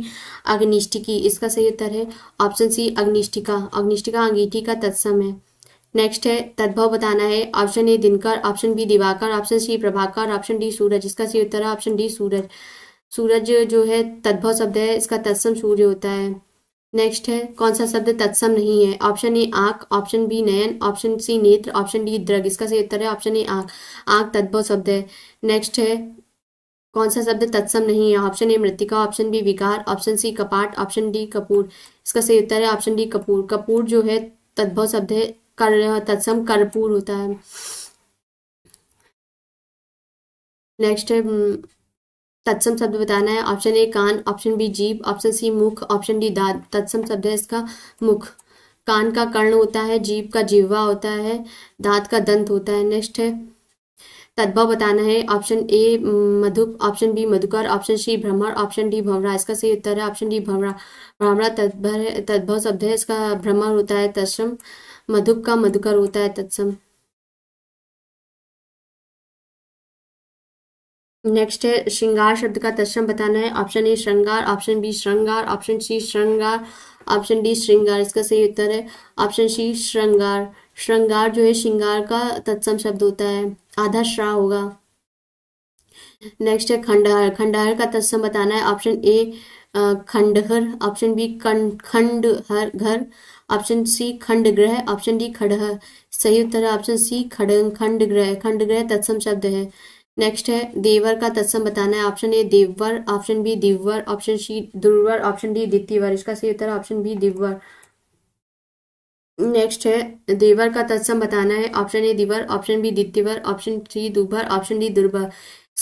अग्निष्टिकी इसका सही उत्तर है ऑप्शन सी अग्निष्टिका अग्निष्टिका अंगीठी का तत्सम है नेक्स्ट है तद्भव बताना है ऑप्शन ए दिनकर ऑप्शन बी दिवाकर ऑप्शन सी प्रभाकर ऑप्शन डी सूरज इसका सही उत्तर है ऑप्शन डी सूरज सूरज जो है तद्भव शब्द है इसका तत्सम सूर्य होता है नेक्स्ट है कौन सा शब्द तत्सम नहीं है ऑप्शन ए आंख ऑप्शन बी नयन ऑप्शन सी नेत्र ऑप्शन डी द्रग इसका सही उत्तर है ऑप्शन ए आंख आंख तद्भव शब्द है नेक्स्ट है कौन सा शब्द तत्सम नहीं है ऑप्शन ए मृतिका ऑप्शन बी विकार ऑप्शन सी कपाट ऑप्शन डी कपूर इसका सही उत्तर है ऑप्शन डी कपूर कपूर जो है तद्भव शब्द है कर तत्सम कर्पूर होता है नेक्स्ट है हम्म, तत्सम शब्द बताना है ऑप्शन ए कान ऑप्शन बी जीप ऑप्शन सी मुख ऑप्शन डी दांत तत्सम शब्द है इसका मुख कान का कर्ण होता है जीप का जीववा होता है दांत का दंत होता है नेक्स्ट है तद्भव बताना है ऑप्शन ए मधुप ऑप्शन बी मधुकर ऑप्शन सी भ्रमर ऑप्शन डी भ्रमरा इसका सही उत्तर है ऑप्शन डी भ्रमरा भ्रमरा तद्भर तद्भव शब्द है इसका भ्रमर होता है तत्सम मधुप का मधुकर होता है तत्सम नेक्स्ट है श्रृंगार शब्द का तत्सम बताना है ऑप्शन ए श्रृंगार ऑप्शन बी श्रृंगार ऑप्शन सी श्रृंगार ऑप्शन डी श्रृंगार इसका सही उत्तर है ऑप्शन सी श्रृंगार श्रृंगार जो है श्रृंगार का तत्सम शब्द होता है आधा श्रा होगा नेक्स्ट है खंडहर खंडहर का तत्सम बताना है ऑप्शन ए खंडहर ऑप्शन बी खंड हर घर ऑप्शन सी खंड ग्रह ऑप्शन डी खडहर सही उत्तर है ऑप्शन सी खड खंड ग्रह खंड ग्रह तत्सम शब्द है नेक्स्ट है देवर का तत्सम बताना है ऑप्शन ए देवर ऑप्शन बी दिवर ऑप्शन सी दुर्वर ऑप्शन डी दितिवर इसका सही उत्तर ऑप्शन बी दिववर नेक्स्ट है देवर का तत्सम बताना है ऑप्शन ए दिवर ऑप्शन बी दितिवर ऑप्शन सी दुभर ऑप्शन डी दुर्भर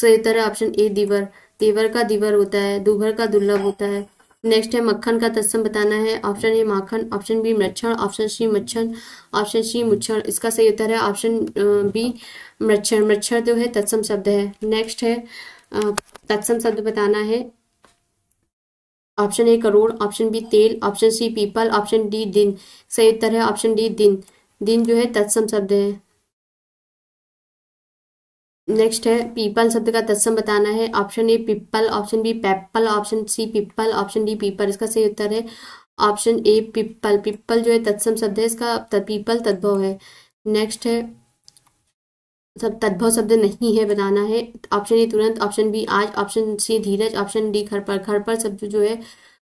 सही उत्तर है ऑप्शन ए दिवर देवर का दिवर होता है दुभर का दुर्लभ होता है नेक्स्ट है मक्खन का तत्सम बताना है ऑप्शन ए माखन ऑप्शन बी मच्छर ऑप्शन सी मच्छर ऑप्शन सी मुच्छर इसका सही उत्तर है ऑप्शन बी मृक्षर मृक्षर जो है तत्सम शब्द है नेक्स्ट है तत्सम शब्द बताना है option A crore option B तेल ऑप्शन सी पीपल ऑप्शन डी दिन सही उत्तर है ऑप्शन डी दिन दिन जो है तत्सम शब्द है नेक्स्ट है पीपल शब्द का तत्सम बताना है ऑप्शन ए पीपल ऑप्शन बी पेपल ऑप्शन सी पीपल ऑप्शन डी पीपल इसका सही उत्तर है ऑप्शन ए पीपल पीपल जो है तत्सम शब्द है इसका पीपल तद्भव है नेक्स्ट है सब तद्भव शब्द नहीं है बताना है ऑप्शन ए तुरंत ऑप्शन बी आज ऑप्शन सी धीरज ऑप्शन डी खरपर खरपर शब्द जो है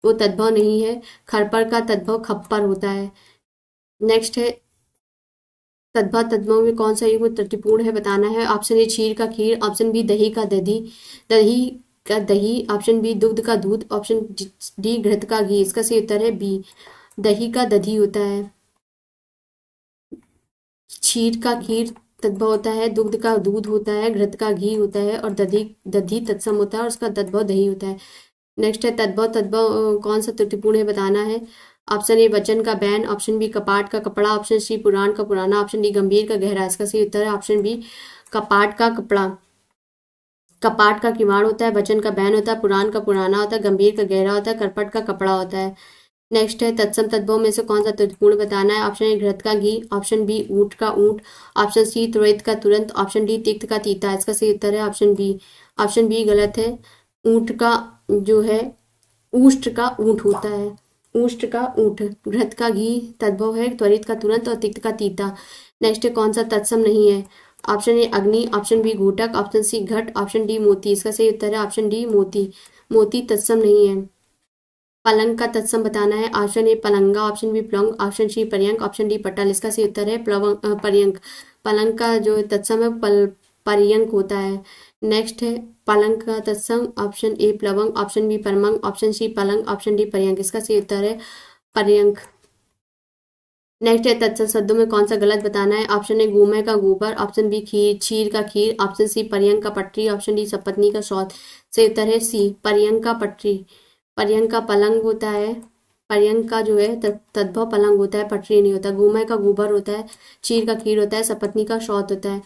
वो तद्भव नहीं है खरपर का तद्भव खप्पर होता है नेक्स्ट है तद्भव तद्भव में कौन सा युग त्रुटिपूर्ण है बताना है ऑप्शन ए खीर का खीर ऑप्शन बी दही का दही दही का दही ऑप्शन बी दुग्ध का दूध ऑप्शन डी घृत का घी इसका सही उत्तर है बी दही का दही होता है खीर का खीर तद्भव होता है दुग्ध का दूध होता है घृत का घी होता है और दधी दधी तत्सम होता है और उसका तद्भव दही होता है नेक्स्ट है तद्भव तद्भव कौन सा त्रुटिपूर्ण है बताना है ऑप्शन ए वचन का बैन ऑप्शन बी कपाट का कपड़ा ऑप्शन सी पुराण का पुराना ऑप्शन डी गंभीर का गहरा इसका सही उत्तर है ऑप्शन बी कपाट का कपड़ा कपाट का किवाड़ होता है वचन का बैन होता है पुराण का पुराना होता है गंभीर का गहरा होता है करपट का कपड़ा होता है नेक्स्ट है तत्सम तद्भव में से कौन सा तत्वपूर्ण बताना है ऑप्शन ए घृत का घी ऑप्शन बी ऊट का ऊँट ऑप्शन सी त्वरित का तुरंत ऑप्शन डी तिक्त का तीता इसका सही उत्तर है ऑप्शन बी ऑप्शन बी गलत है ऊँट का जो है ऊष्ट का ऊँट होता है ऊष्ट का ऊँट घृत का घी तद्भव है त्वरित का तुरंत और तिक्त का तीता नेक्स्ट है कौन सा तत्सम नहीं है ऑप्शन ए अग्नि ऑप्शन बी घोटक ऑप्शन सी घट ऑप्शन डी मोती इसका सही उत्तर है ऑप्शन डी मोती मोती तत्सम नहीं है पलंग का तत्सम बताना है ऑप्शन ए पलंगा ऑप्शन बी पलंग ऑप्शन सी पर्यंक ऑप्शन डी पटल इसका सही उत्तर है पर्यंक पलंग का जो तत्सम है पल पर्यंक होता है नेक्स्ट है पलंग का तत्सम ऑप्शन ए प्लवंग ऑप्शन बी परमंग ऑप्शन सी पलंग ऑप्शन डी पर्यंक इसका सही उत्तर है पर्यंक नेक्स्ट है तत्सम शब्दों में कौन सा गलत बताना है ऑप्शन ए गोमय का गोबर ऑप्शन बी खीर छीर का खीर ऑप्शन सी पर्यंक का पटरी ऑप्शन डी सपत्नी का शौच सही उत्तर है सी पर्यंक का पटरी पर्यंग का पलंग होता है पर्यंग का जो है तद्भव पलंग होता है पटरी नहीं होता गोमय का गोबर होता है चीर का कीड़ होता है सपत्नी का शौत होता है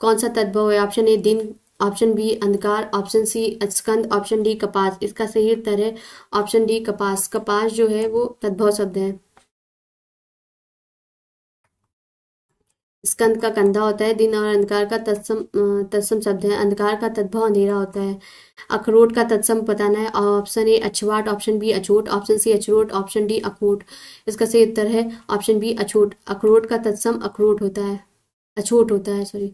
कौन सा तद्भव है ऑप्शन ए दिन ऑप्शन बी अंधकार ऑप्शन सी स्कंद ऑप्शन डी कपास इसका सही उत्तर है ऑप्शन डी कपास कपास जो है वो तद्भव शब्द है स्कंद का कंधा होता है दिन और अंधकार का तत्सम तत्सम शब्द है अंधकार का तद्भव अंधेरा होता है अखरोट का तत्सम बताना है ऑप्शन ए अछवाट ऑप्शन बी अछोट ऑप्शन सी अछरोट ऑप्शन डी अखोट इसका सही उत्तर है ऑप्शन बी अछोट अखरोट का तत्सम अखरोट होता है अछोट होता है सॉरी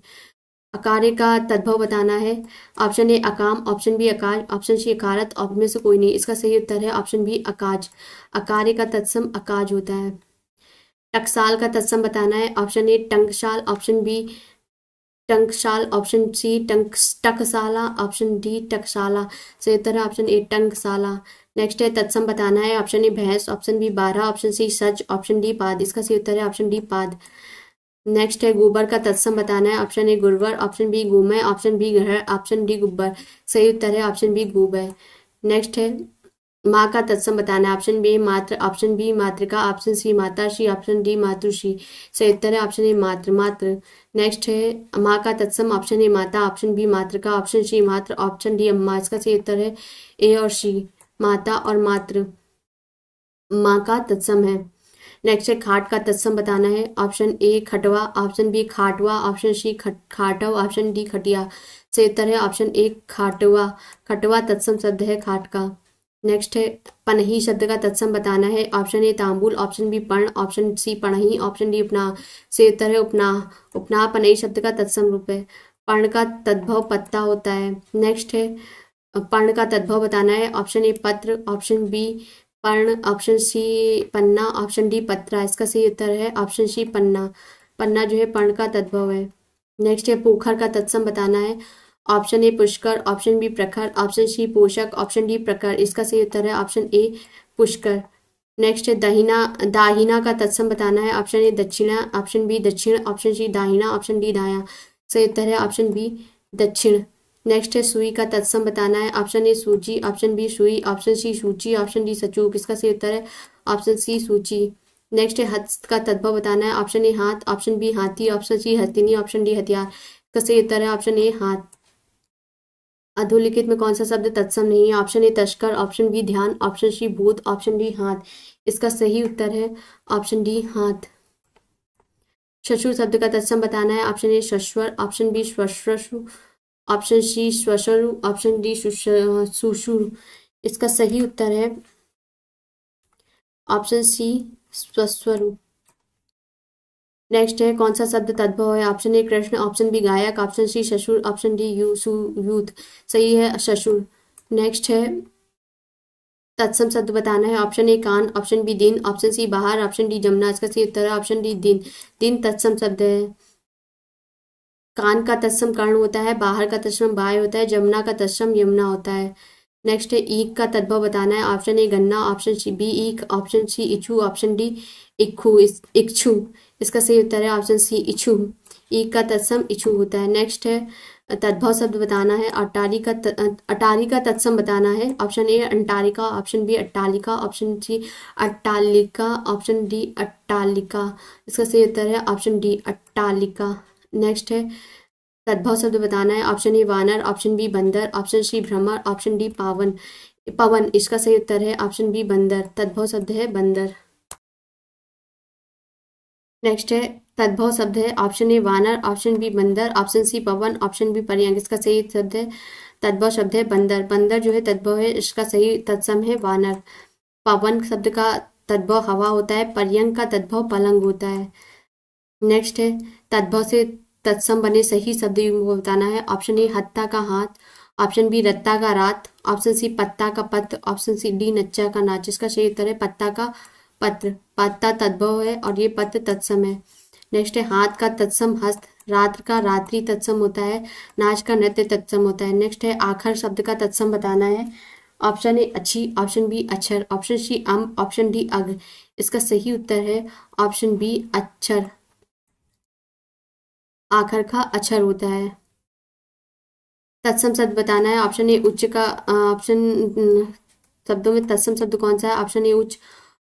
अकार्य का तद्भव बताना है ऑप्शन ए अकाम ऑप्शन बी अकाज ऑप्शन सी अकारत ऑप्शन में से कोई नहीं इसका सही उत्तर है ऑप्शन बी अकाज अकार्य का तत्सम अकाज होता है टकसाल का तत्सम बताना है ऑप्शन ए टंकशाल ऑप्शन बी टंकशाल ऑप्शन सी टंक टकसाला ऑप्शन डी टकशाला सही उत्तर है ऑप्शन ए टंकसाला नेक्स्ट है तत्सम बताना है ऑप्शन ए भैंस ऑप्शन बी बारह ऑप्शन सी सच ऑप्शन डी पाद इसका सही उत्तर है ऑप्शन डी पाद नेक्स्ट है गोबर का तत्सम बताना है ऑप्शन ए गुर्वर ऑप्शन बी गोमय ऑप्शन बी ग्रह ऑप्शन डी गुब्बर सही उत्तर है ऑप्शन बी गोबर नेक्स्ट है माँ का तत्सम बताना ऑप्शन बी मात्र ऑप्शन बी मातृका ऑप्शन सी माता श्री ऑप्शन डी मातृश्री सही उत्तर है ऑप्शन ए मात्र मात्र नेक्स्ट है माँ का तत्सम ऑप्शन ए माता ऑप्शन बी मातृका ऑप्शन सी मात्र ऑप्शन डी अम्मा इसका सही उत्तर है ए और सी माता और मात्र माँ का तत्सम है नेक्स्ट है खाट का तत्सम बताना है ऑप्शन ए खटवा ऑप्शन बी खाटवा ऑप्शन सी खट खाटव ऑप्शन डी खटिया सही उत्तर है ऑप्शन ए खाटवा खटवा तत्सम शब्द है खाट का नेक्स्ट है पनही शब्द का तत्सम बताना है ऑप्शन ए तांबुल ऑप्शन बी पण ऑप्शन सी पढ़ही ऑप्शन डी उपना से उत्तर है उपना उपना पनही शब्द का तत्सम रूप है पर्ण का तद्भव पत्ता होता है नेक्स्ट है पर्ण का तद्भव बताना है ऑप्शन ए पत्र ऑप्शन बी पर्ण ऑप्शन सी पन्ना ऑप्शन डी पत्रा इसका सही उत्तर है ऑप्शन सी पन्ना पन्ना जो है पर्ण का तद्भव है नेक्स्ट है पोखर का तत्सम बताना है ऑप्शन ए पुष्कर ऑप्शन बी प्रखर ऑप्शन सी पोषक ऑप्शन डी प्रखर इसका सही उत्तर है ऑप्शन ए पुष्कर नेक्स्ट है दाहिना दाहिना का तत्सम बताना है ऑप्शन ए दक्षिणा ऑप्शन बी दक्षिण ऑप्शन सी दाहिना ऑप्शन डी दाया सही उत्तर है ऑप्शन बी दक्षिण नेक्स्ट है सुई का तत्सम बताना है ऑप्शन ए सूची ऑप्शन बी सुई ऑप्शन सी सूची ऑप्शन डी सचूक इसका सही उत्तर है ऑप्शन सी सूची नेक्स्ट है हस्त का तत्भव बताना है ऑप्शन ए हाथ ऑप्शन बी हाथी ऑप्शन सी हथिनी ऑप्शन डी हथियार इसका सही उत्तर है ऑप्शन ए हाथ अधोलिखित में कौन सा शब्द तत्सम नहीं है ऑप्शन ए तस्कर ऑप्शन बी ध्यान ऑप्शन सी भूत ऑप्शन डी हाथ इसका सही उत्तर है ऑप्शन डी हाथ शशु शब्द का तत्सम बताना है ऑप्शन ए शश्वर ऑप्शन बी श्वश्रशु ऑप्शन सी श्वशरु ऑप्शन डी सुशुरु इसका सही उत्तर है ऑप्शन सी स्वस्वरूप नेक्स्ट है कौन सा शब्द तद्भव है option A Krishna option B गायक ऑप्शन सी ससुर ऑप्शन डी यू सु यूथ सही है ससुर नेक्स्ट है तत्सम शब्द बताना है ऑप्शन ए कान ऑप्शन बी दिन ऑप्शन सी बाहर ऑप्शन डी जमुना इसका सही उत्तर है ऑप्शन डी दिन दिन तत्सम शब्द है कान का तत्सम कर्ण होता है बाहर का तत्सम बाय होता है जमुना का तत्सम यमुना होता है नेक्स्ट है ईक का तद्भव बताना है ऑप्शन ए गन्ना ऑप्शन बी ईक ऑप्शन सी इच्छू ऑप्शन डी इक्खू इच्छू इसका सही उत्तर है ऑप्शन सी इच्छू ईक का तत्सम इच्छू होता है नेक्स्ट है तद्भव शब्द बताना है अटारी का अटारी का तत्सम बताना है ऑप्शन ए अंटारिका ऑप्शन बी अट्टालिका ऑप्शन सी अट्टालिका ऑप्शन डी अट्टालिका इसका सही उत्तर है ऑप्शन डी अट्टालिका नेक्स्ट है तद्भव शब्द बताना है ऑप्शन ए वानर ऑप्शन बी बंदर ऑप्शन सी भ्रमर ऑप्शन डी पावन पवन इसका सही उत्तर है ऑप्शन बी बंदर तद्भव शब्द है बंदर नेक्स्ट है तद्भव शब्द है ऑप्शन ए वानर ऑप्शन बी बंदर ऑप्शन सी पवन ऑप्शन बी पर्यांग इसका सही शब्द है तद्भव शब्द है बंदर बंदर जो है तद्भव है इसका सही तत्सम है वानर पवन शब्द का तद्भव हवा होता है पर्यंग का तद्भव पलंग होता है नेक्स्ट है तद्भव से तत्सम बने सही शब्द को बताना है ऑप्शन ए हत्ता का हाथ ऑप्शन बी रत्ता का रात ऑप्शन सी पत्ता का पत्र ऑप्शन सी डी नच्चा का नाच इसका सही उत्तर है पत्ता का पत्र पत्ता तद्भव है और ये पत्र तत्सम है नेक्स्ट है हाथ का तत्सम हस्त रात्र का रात्रि तत्सम होता है नाच का नृत्य तत्सम होता है नेक्स्ट है आखर शब्द का तत्सम बताना है ऑप्शन ए अच्छी ऑप्शन बी अक्षर ऑप्शन सी अम ऑप्शन डी अग इसका सही उत्तर है ऑप्शन बी अक्षर आखर का अक्षर होता है तत्सम शब्द बताना है ऑप्शन ए उच्च का ऑप्शन शब्दों में तत्सम शब्द कौन सा है ऑप्शन ए उच्च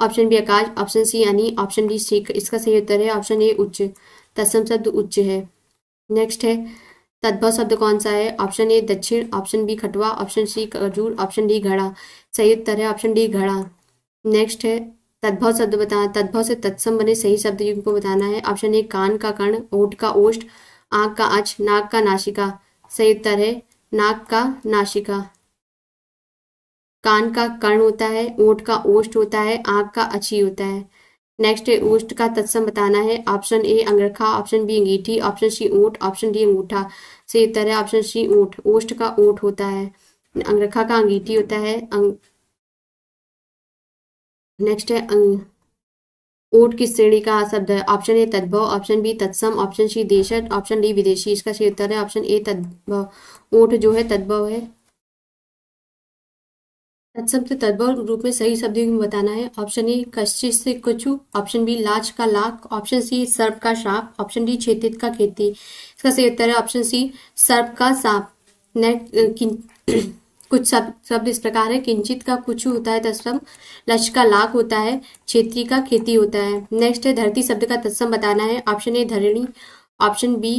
ऑप्शन बी आकाश ऑप्शन सी यानी ऑप्शन डी सी इसका सही उत्तर है ऑप्शन ए उच्च तत्सम शब्द उच्च है नेक्स्ट है तद्भव शब्द कौन सा है ऑप्शन ए दक्षिण ऑप्शन बी खटवा ऑप्शन सी खजूर ऑप्शन डी घड़ा सही उत्तर है ऑप्शन डी घड़ा नेक्स्ट है तद्भव शब्द बताना तद्भव से तत्सम बने सही शब्द युग को बताना है ऑप्शन ए कान का कर्ण ओट का ओष्ट आँख का अच नाक का नाशिका सही उत्तर है नाक का नाशिका कान का कर्ण होता है ओट का ओष्ट होता है आँख का अची होता है नेक्स्ट है ओष्ट का तत्सम बताना है ऑप्शन ए अंगरखा ऑप्शन बी अंगीठी ऑप्शन सी ऊँट ऑप्शन डी अंगूठा सही उत्तर है ऑप्शन सी ऊँट ओष्ट का ओठ होता है अंगरखा का अंगीठी होता है नेक्स्ट है अं, ओट किस श्रेणी का शब्द है ऑप्शन ए तद्भव ऑप्शन बी तत्सम ऑप्शन सी देश ऑप्शन डी विदेशी इसका सही उत्तर है ऑप्शन ए तद्भव ओट जो है तद्भव है तत्सम से तद्भव रूप में सही शब्द बताना है ऑप्शन ए कश्चित से कुछ ऑप्शन बी लाज का लाख ऑप्शन सी सर्प का साप ऑप्शन डी छेतित का खेती इसका सही उत्तर है ऑप्शन सी सर्प का साप अं, नेक्स्ट (clears throat) कुछ शब्द शब्द इस प्रकार है किंचित का कुछ होता है तत्सम लक्ष्य का लाख होता है क्षेत्रीय का खेती होता है नेक्स्ट है धरती शब्द का तत्सम बताना है ऑप्शन ए धरणी ऑप्शन बी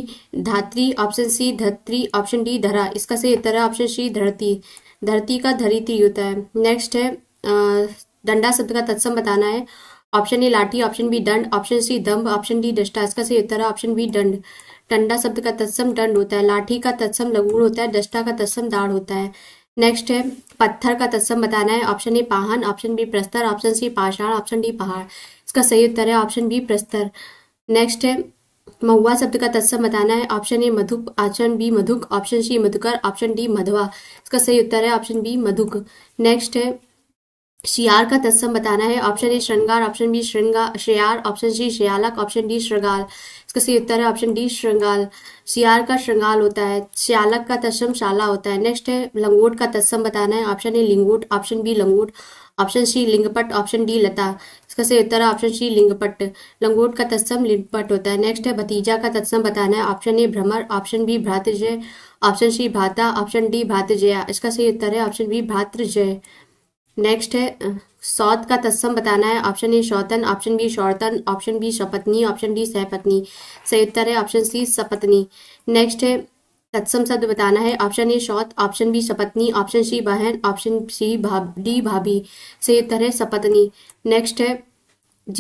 धात्री ऑप्शन सी धत्री ऑप्शन डी धरा इसका सही उत्तर है ऑप्शन सी धरती धरती का धरित्री होता है नेक्स्ट है डंडा शब्द का तत्सम बताना है ऑप्शन ए लाठी ऑप्शन बी दंड ऑप्शन सी दम्भ ऑप्शन डी दष्टा इसका सही उत्तर है ऑप्शन बी दंड टंडा शब्द का तत्सम दंड होता है लाठी का तत्सम लगुड़ होता है डस्टा का तत्सम दाढ़ होता है नेक्स्ट है पत्थर का तत्सम बताना है ऑप्शन ए पाहन ऑप्शन बी प्रस्तर ऑप्शन सी पाषाण ऑप्शन डी पहाड़ इसका सही उत्तर है ऑप्शन बी प्रस्तर नेक्स्ट है महुआ शब्द का तत्सम बताना है ऑप्शन ए मधुक ऑप्शन बी मधुक ऑप्शन सी मधुकर ऑप्शन डी मधवा इसका सही उत्तर है ऑप्शन बी मधुक नेक्स्ट है शियार का तत्सम बताना है ऑप्शन ए श्रृंगार ऑप्शन बी श्रृंगार श्रेयार ऑप्शन सी श्रेयालक ऑप्शन डी श्रृगाल इसका सही उत्तर है ऑप्शन डी श्रृंगाल सियार का श्रृंगाल होता है श्यालक का तस्म शाला होता है नेक्स्ट है लंगोट का तत्सम बताना है ऑप्शन ए लिंगोट ऑप्शन बी लंगोट ऑप्शन सी लिंगपट ऑप्शन डी लता इसका सही उत्तर है ऑप्शन सी लिंगपट लंगोट का तत्सम लिंगपट होता है नेक्स्ट है भतीजा का तत्सम बताना है ऑप्शन ए भ्रमर ऑप्शन बी भ्रातृजय ऑप्शन सी भाता ऑप्शन डी भातजया इसका सही उत्तर है ऑप्शन बी भ्रातृजय नेक्स्ट है सौत का तत्सम बताना है ऑप्शन ए शौतन ऑप्शन बी शौतन ऑप्शन बी शपत्नी ऑप्शन डी सहपत्नी सही उत्तर है ऑप्शन सी सपत्नी नेक्स्ट है तत्सम शब्द बताना है ऑप्शन ए शौत ऑप्शन बी सपत्नी ऑप्शन सी बहन ऑप्शन सी डी भाभी सही उत्तर है सपत्नी नेक्स्ट है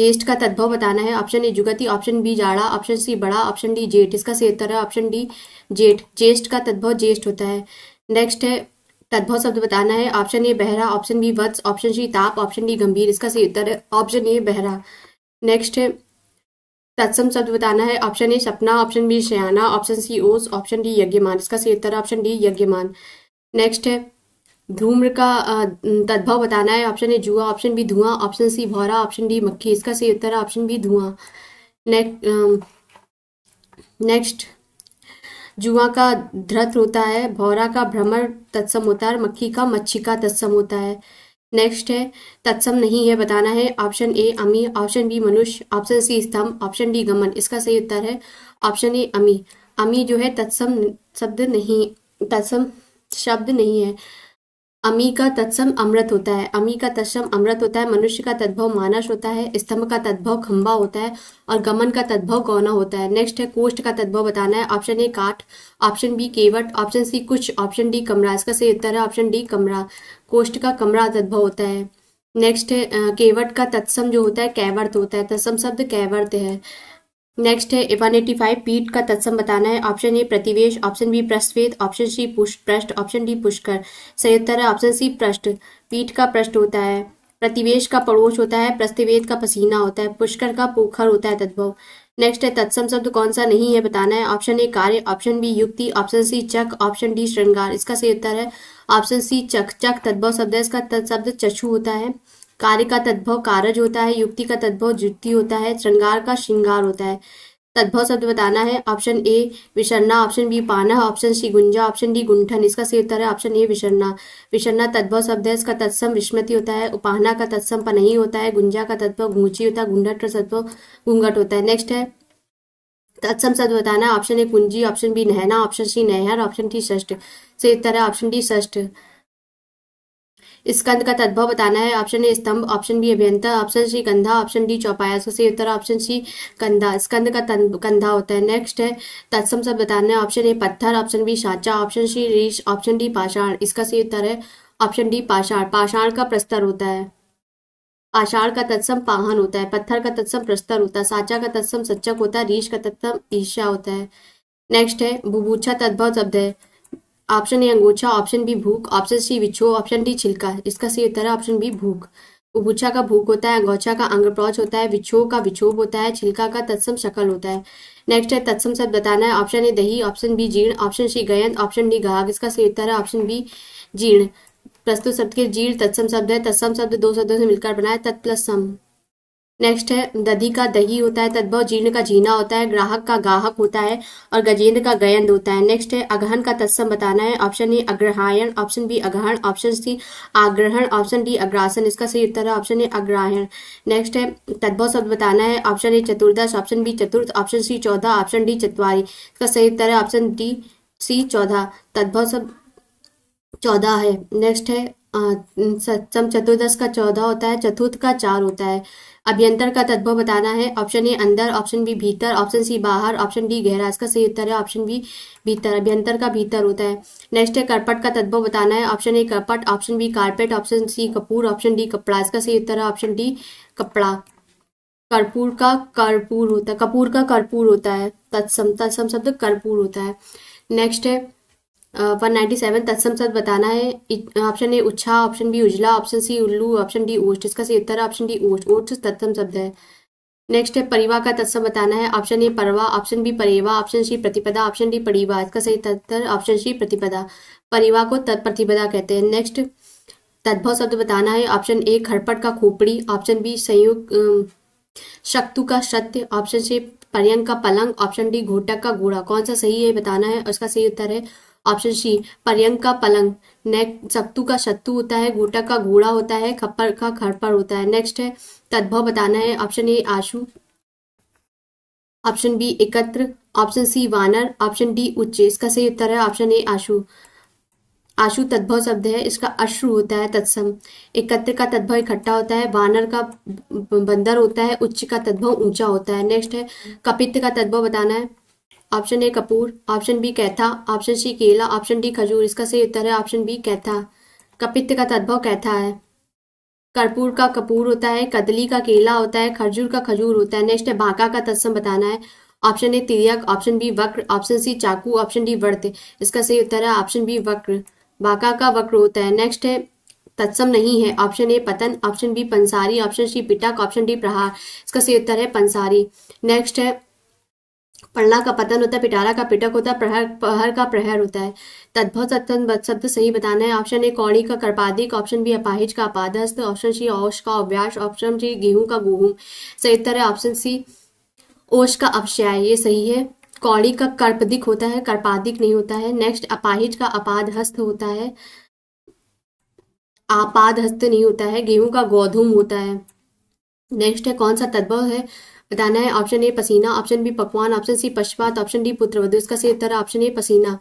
ज्येष्ठ का तद्भव बताना है ऑप्शन ए जुगति ऑप्शन बी जाड़ा ऑप्शन सी बड़ा ऑप्शन डी जेठ इसका सही उत्तर है ऑप्शन डी जेठ ज्येष्ठ का तद्भव ज्येष्ठ होता है नेक्स्ट है तद्भव शब्द बताना है ऑप्शन ए बहरा ऑप्शन बी वत्स ऑप्शन सी ताप ऑप्शन डी गंभीर इसका सही उत्तर है ऑप्शन ए बहरा नेक्स्ट है तत्सम शब्द बताना है ऑप्शन ए सपना ऑप्शन बी शयाना ऑप्शन सी ओस ऑप्शन डी यज्ञमान इसका सही उत्तर ऑप्शन डी यज्ञमान नेक्स्ट है धूम्र का तद्भव बताना है ऑप्शन ए जुआ ऑप्शन बी धुआं ऑप्शन सी भौरा ऑप्शन डी मक्खी इसका सही उत्तर ऑप्शन बी धुआं नेक्स्ट नेक्स्ट जुआ का ध्रत होता है भौरा का भ्रमर तत्सम होता है मक्खी का मच्छी का तत्सम होता है नेक्स्ट है तत्सम नहीं है बताना है ऑप्शन ए अमी ऑप्शन बी मनुष्य ऑप्शन सी स्तंभ ऑप्शन डी गमन इसका सही उत्तर है ऑप्शन ए अमी अमी जो है तत्सम शब्द नहीं तत्सम शब्द नहीं है अमी का तत्सम अमृत होता है अमी का तत्सम अमृत होता है मनुष्य का तद्भव मानस होता है स्तंभ का तद्भव खंबा होता है और गमन का तद्भव गौना होता है नेक्स्ट है कोष्ठ का तद्भव बताना है ऑप्शन ए काठ ऑप्शन बी केवट ऑप्शन सी कुछ ऑप्शन डी कमरा इसका सही उत्तर है ऑप्शन डी कमरा कोष्ठ का कमरा तद्भव होता है नेक्स्ट है केवट का तत्सम जो होता है कैवर्त होता है तत्सम शब्द कैवर्त है नेक्स्ट है वन एटी फाइव पीठ का तत्सम बताना है ऑप्शन ए प्रतिवेश ऑप्शन बी प्रस्वेद ऑप्शन सी पृष्ठ ऑप्शन डी पुष्कर सही उत्तर है ऑप्शन सी पृष्ठ पीठ का पृष्ठ होता है प्रतिवेश का पड़ोस होता है प्रस्तिवेद का पसीना होता है पुष्कर का पोखर होता है तद्भव नेक्स्ट है तत्सम शब्द कौन सा नहीं है बताना है ऑप्शन ए कार्य ऑप्शन बी युक्ति ऑप्शन सी चक ऑप्शन डी श्रृंगार इसका सही उत्तर है ऑप्शन सी चक चक तद्भव शब्द है इसका तत्शब्द चक्षु होता है कार्य का तद्भव कारज होता है युक्ति का तद्भव जुक्ति होता है श्रृंगार का श्रृंगार होता है तद्भव शब्द बताना है ऑप्शन ए विसरना ऑप्शन बी पाना ऑप्शन सी गुंजा ऑप्शन डी गुंठन इसका सही उत्तर है ऑप्शन ए विसरना विसरना तद्भव शब्द है इसका तत्सम विस्मृति होता है उपाहना का तत्सम पनही होता है गुंजा का तद्भव घूंची होता है गुंडट का तत्व घूंघट होता है नेक्स्ट है तत्सम शब्द बताना ऑप्शन ए कुंजी ऑप्शन बी नहना ऑप्शन सी नहर ऑप्शन डी ष्ठ सही उत्तर है ऑप्शन डी ष्ठ स्कंद का तद्भव बताना है ऑप्शन ए स्तंभ ऑप्शन बी अभियंता ऑप्शन सी कंधा ऑप्शन डी चौपाया इसका सही उत्तर ऑप्शन सी कंधा स्कंद का कंधा होता है नेक्स्ट है तत्सम सब बताना है ऑप्शन ए पत्थर ऑप्शन बी साचा ऑप्शन सी रीश ऑप्शन डी पाषाण इसका सही उत्तर है ऑप्शन डी पाषाण पाषाण का प्रस्तर होता है आषाढ़ का तत्सम पाहन होता है पत्थर का तत्सम प्रस्तर होता है साचा का तत्सम सच्चक होता है रीश का तत्सम ईर्षा होता है नेक्स्ट है बुभुच्छा तद्भव शब्द है ऑप्शन ए अंगोछा ऑप्शन बी भूख ऑप्शन सी विच्छो ऑप्शन डी छिलका इसका सही उत्तर है ऑप्शन बी भूख उभुच्छा का भूख होता है अंगोछा का अंग्रप्रौच होता है विच्छो का विक्षोभ होता है छिलका का तत्सम शकल होता है नेक्स्ट है तत्सम शब्द बताना है ऑप्शन ए दही ऑप्शन बी जीर्ण ऑप्शन सी गयन ऑप्शन डी घाघ इसका सही उत्तर है ऑप्शन बी जीर्ण प्रस्तुत शब्द के जीर्ण तत्सम शब्द है तत्सम शब्द दो शब्दों से मिलकर बनाया है सम नेक्स्ट है दधी का दही होता है तद्भव जीर्ण का जीना होता है ग्राहक का गाहक होता है और गजेंद्र का गयंद होता है नेक्स्ट है अगहन का तत्सम बताना है ऑप्शन ए अग्रहायण ऑप्शन बी अगहन ऑप्शन सी आग्रहण ऑप्शन डी अग्रासन इसका सही उत्तर है ऑप्शन ए अग्रहण नेक्स्ट है तद्भव शब्द बताना है ऑप्शन ए चतुर्दश ऑप्शन बी चतुर्थ ऑप्शन सी चौदह ऑप्शन डी चतवारी इसका सही उत्तर है ऑप्शन डी सी चौदह तद्भव शब्द चौदह है नेक्स्ट है सप्तम चतुर्दश का चौदह होता है चतुर्थ का चार होता है अभ्यंतर का तत्व बताना है ऑप्शन ए अंदर ऑप्शन बी भीतर ऑप्शन सी बाहर ऑप्शन डी गहरा इसका सही उत्तर है ऑप्शन बी भीतर अभ्यंतर का भीतर होता है नेक्स्ट है कर्पट का तत्व बताना है ऑप्शन ए कर्पट option B carpet option C कपूर ऑप्शन डी कपड़ा इसका सही उत्तर है ऑप्शन डी कपड़ा कर्पूर का कर्पूर होता है कपूर का कर्पूर होता है तत्सम तत्सम शब्द कर्पूर होता है नेक्स्ट है वन नाइन्टी सेवन तत्सम शब्द बताना है ऑप्शन ए उच्छा ऑप्शन बी उजला ऑप्शन सी उल्लू ऑप्शन डी ओस्ट इसका सही उत्तर ऑप्शन डी ओस्ट ओस्ट तत्सम शब्द है नेक्स्ट है परिवा का तत्सम बताना है ऑप्शन ए परवा ऑप्शन बी परेवा ऑप्शन सी प्रतिपदा ऑप्शन डी परिवा इसका सही तत्तर ऑप्शन सी प्रतिपदा परिवा को प्रतिपदा कहते हैं नेक्स्ट तद्भव शब्द बताना है ऑप्शन ए खरपट का खोपड़ी ऑप्शन बी संयुक्त शक्तु का सत्य ऑप्शन सी पर्यंग का पलंग ऑप्शन डी घोटक का घोड़ा कौन सा सही है बताना है उसका सही उत्तर है ऑप्शन सी पर्यंक का पलंग नेक्स्ट सत्तु का सत्तु होता है घोटा का घोड़ा होता है खप्पर का खरपर होता है नेक्स्ट है तद्भव बताना है ऑप्शन ए आशु ऑप्शन बी एकत्र ऑप्शन सी वानर ऑप्शन डी उच्च इसका सही उत्तर है ऑप्शन ए आशु आशु तद्भव शब्द है इसका अश्रु होता है तत्सम एकत्र का तद्भव इकट्ठा होता है वानर का बंदर होता है उच्च का तद्भव ऊंचा होता है नेक्स्ट है कपित्त का तद्भव बताना है ऑप्शन ए कपूर ऑप्शन बी कैथा ऑप्शन सी केला ऑप्शन डी खजूर इसका सही उत्तर है ऑप्शन बी कैथा कपित्य का तद्भव कैथा है कर्पूर का कपूर होता है कदली का केला होता है खजूर का खजूर होता है नेक्स्ट है भाका का तत्सम बताना है ऑप्शन ए तिरक ऑप्शन बी वक्र ऑप्शन सी चाकू ऑप्शन डी वर्त इसका सही उत्तर है ऑप्शन बी वक्र बाका का वक्र होता है नेक्स्ट है तत्सम नहीं है ऑप्शन ए पतन ऑप्शन बी पंसारी ऑप्शन सी पिटक ऑप्शन डी प्रहार इसका सही उत्तर है पंसारी नेक्स्ट है पढ़ना का पतन होता है पिटारा का पिटक होता है प्रहर प्रहर का प्रहर होता है तद्भव सत्य शब्द सही बताना है ऑप्शन ए कौड़ी का कर्पादिक ऑप्शन बी अपाहिज का अपादस्थ ऑप्शन सी औष का अव्यास ऑप्शन जी गेहूं का गुहूम सही उत्तर है ऑप्शन सी ओश का अपशय ये सही है कौड़ी का कर्पदिक होता है कर्पादिक नहीं होता है नेक्स्ट अपाहिज का अपाद हस्त होता है आपाद हस्त नहीं होता है गेहूं का गोधूम होता है नेक्स्ट है कौन सा तद्भव है बताना है ऑप्शन ए पसीना ऑप्शन बी पकवान ऑप्शन सी पश्चात ऑप्शन डी पुत्र इसका सही उत्तर ऑप्शन ए पसीना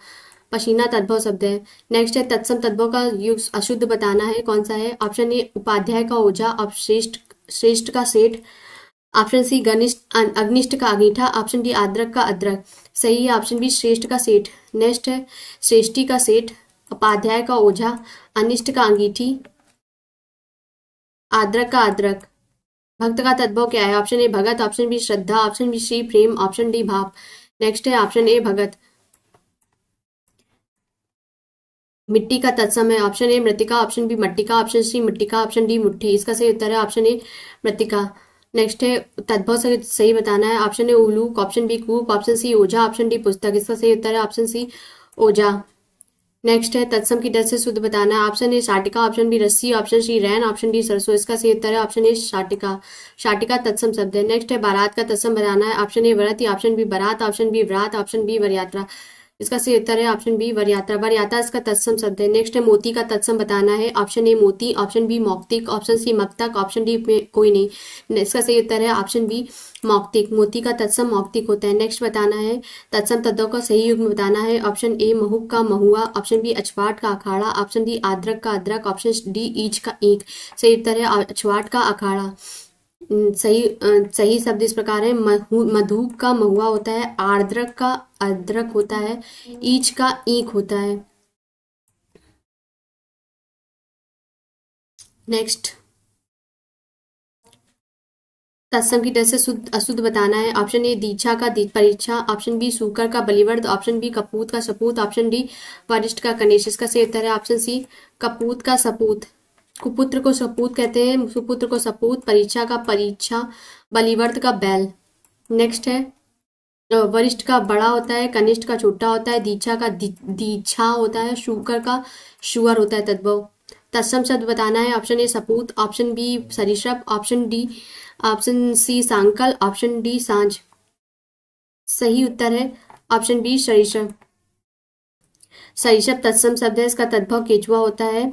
पसीना तद्भव शब्द है नेक्स्ट है तत्सम तद्भव का युग अशुद्ध बताना है कौन सा है ऑप्शन ए उपाध्याय का ओझा श्रेष्ठ श्रेष्ठ का सेठ ऑप्शन सी गनिष्ठ अग्निष्ट का अगीठा ऑप्शन डी आद्रक का अद्रक सही है ऑप्शन बी श्रेष्ठ का सेठ नेक्स्ट है श्रेष्ठी का सेठ उपाध्याय का ओझा अनिष्ट का अंगीठी आद्रक का आद्रक भक्त का तद्भव क्या है ऑप्शन ए भगत ऑप्शन बी श्रद्धा ऑप्शन बी श्री प्रेम ऑप्शन डी भाव नेक्स्ट है ऑप्शन ए भगत मिट्टी का तत्सम है ऑप्शन ए मृतिका ऑप्शन बी मट्टिका ऑप्शन सी मिट्टिका ऑप्शन डी मुट्ठी इसका सही उत्तर है ऑप्शन ए मृतिका नेक्स्ट है तद्भव से सही बताना है ऑप्शन ए उलूक ऑप्शन बी कूक ऑप्शन सी ओझा ऑप्शन डी पुस्तक इसका सही उत्तर है ऑप्शन सी ओझा नेक्स्ट है तत्सम की डर से शुद्ध बताना ऑप्शन ए शाटिका ऑप्शन बी रस्सी ऑप्शन सी रैन ऑप्शन डी सरसों इसका सही उत्तर है ऑप्शन ए शाटिका शाटिका तत्सम शब्द है नेक्स्ट है बारात का तत्सम बताना है ऑप्शन ए व्रत ऑप्शन बी बारात ऑप्शन बी व्रात ऑप्शन बी वर यात्रा इसका सही उत्तर है ऑप्शन बी वरियाता वरियाता इसका तत्सम शब्द है नेक्स्ट है मोती का तत्सम बताना है ऑप्शन ए मोती ऑप्शन बी मौक्तिक ऑप्शन सी मक्तक ऑप्शन डी कोई नहीं इसका सही उत्तर है ऑप्शन बी मौक्तिक मोती का तत्सम मौक्तिक होता है नेक्स्ट बताना है तत्सम तत्वों का सही युग्म बताना है ऑप्शन ए महुक का महुआ ऑप्शन बी अछवाट का अखाड़ा ऑप्शन डी आद्रक का अदरक ऑप्शन डी ईच का ईक सही उत्तर है अछवाट का अखाड़ा सही सही शब्द इस प्रकार है मधु का महुआ होता है आर्द्रक का अद्रक होता है ईच का ईख होता है नेक्स्ट तत्सम की तरह से शुद्ध अशुद्ध बताना है ऑप्शन ए दीक्षा का परीक्षा ऑप्शन बी सूकर का बलिवर्द ऑप्शन बी कपूत का सपूत ऑप्शन डी वरिष्ठ का कनेशस का उत्तर है ऑप्शन सी कपूत का सपूत कुपुत्र को सपूत कहते हैं सुपुत्र को सपूत परीक्षा का परीक्षा बलिवर्त का बैल नेक्स्ट है वरिष्ठ का बड़ा होता है कनिष्ठ का छोटा होता है दीक्षा का दीक्षा होता है शुकर का शुअर होता है तद्भव तत्सम शब्द बताना है ऑप्शन ए सपूत ऑप्शन बी सरिषभ ऑप्शन डी ऑप्शन सी सांकल ऑप्शन डी सांझ सही उत्तर है ऑप्शन बी सरिषभ सरिषभ तत्सम शब्द है इसका तद्भव केचुआ होता है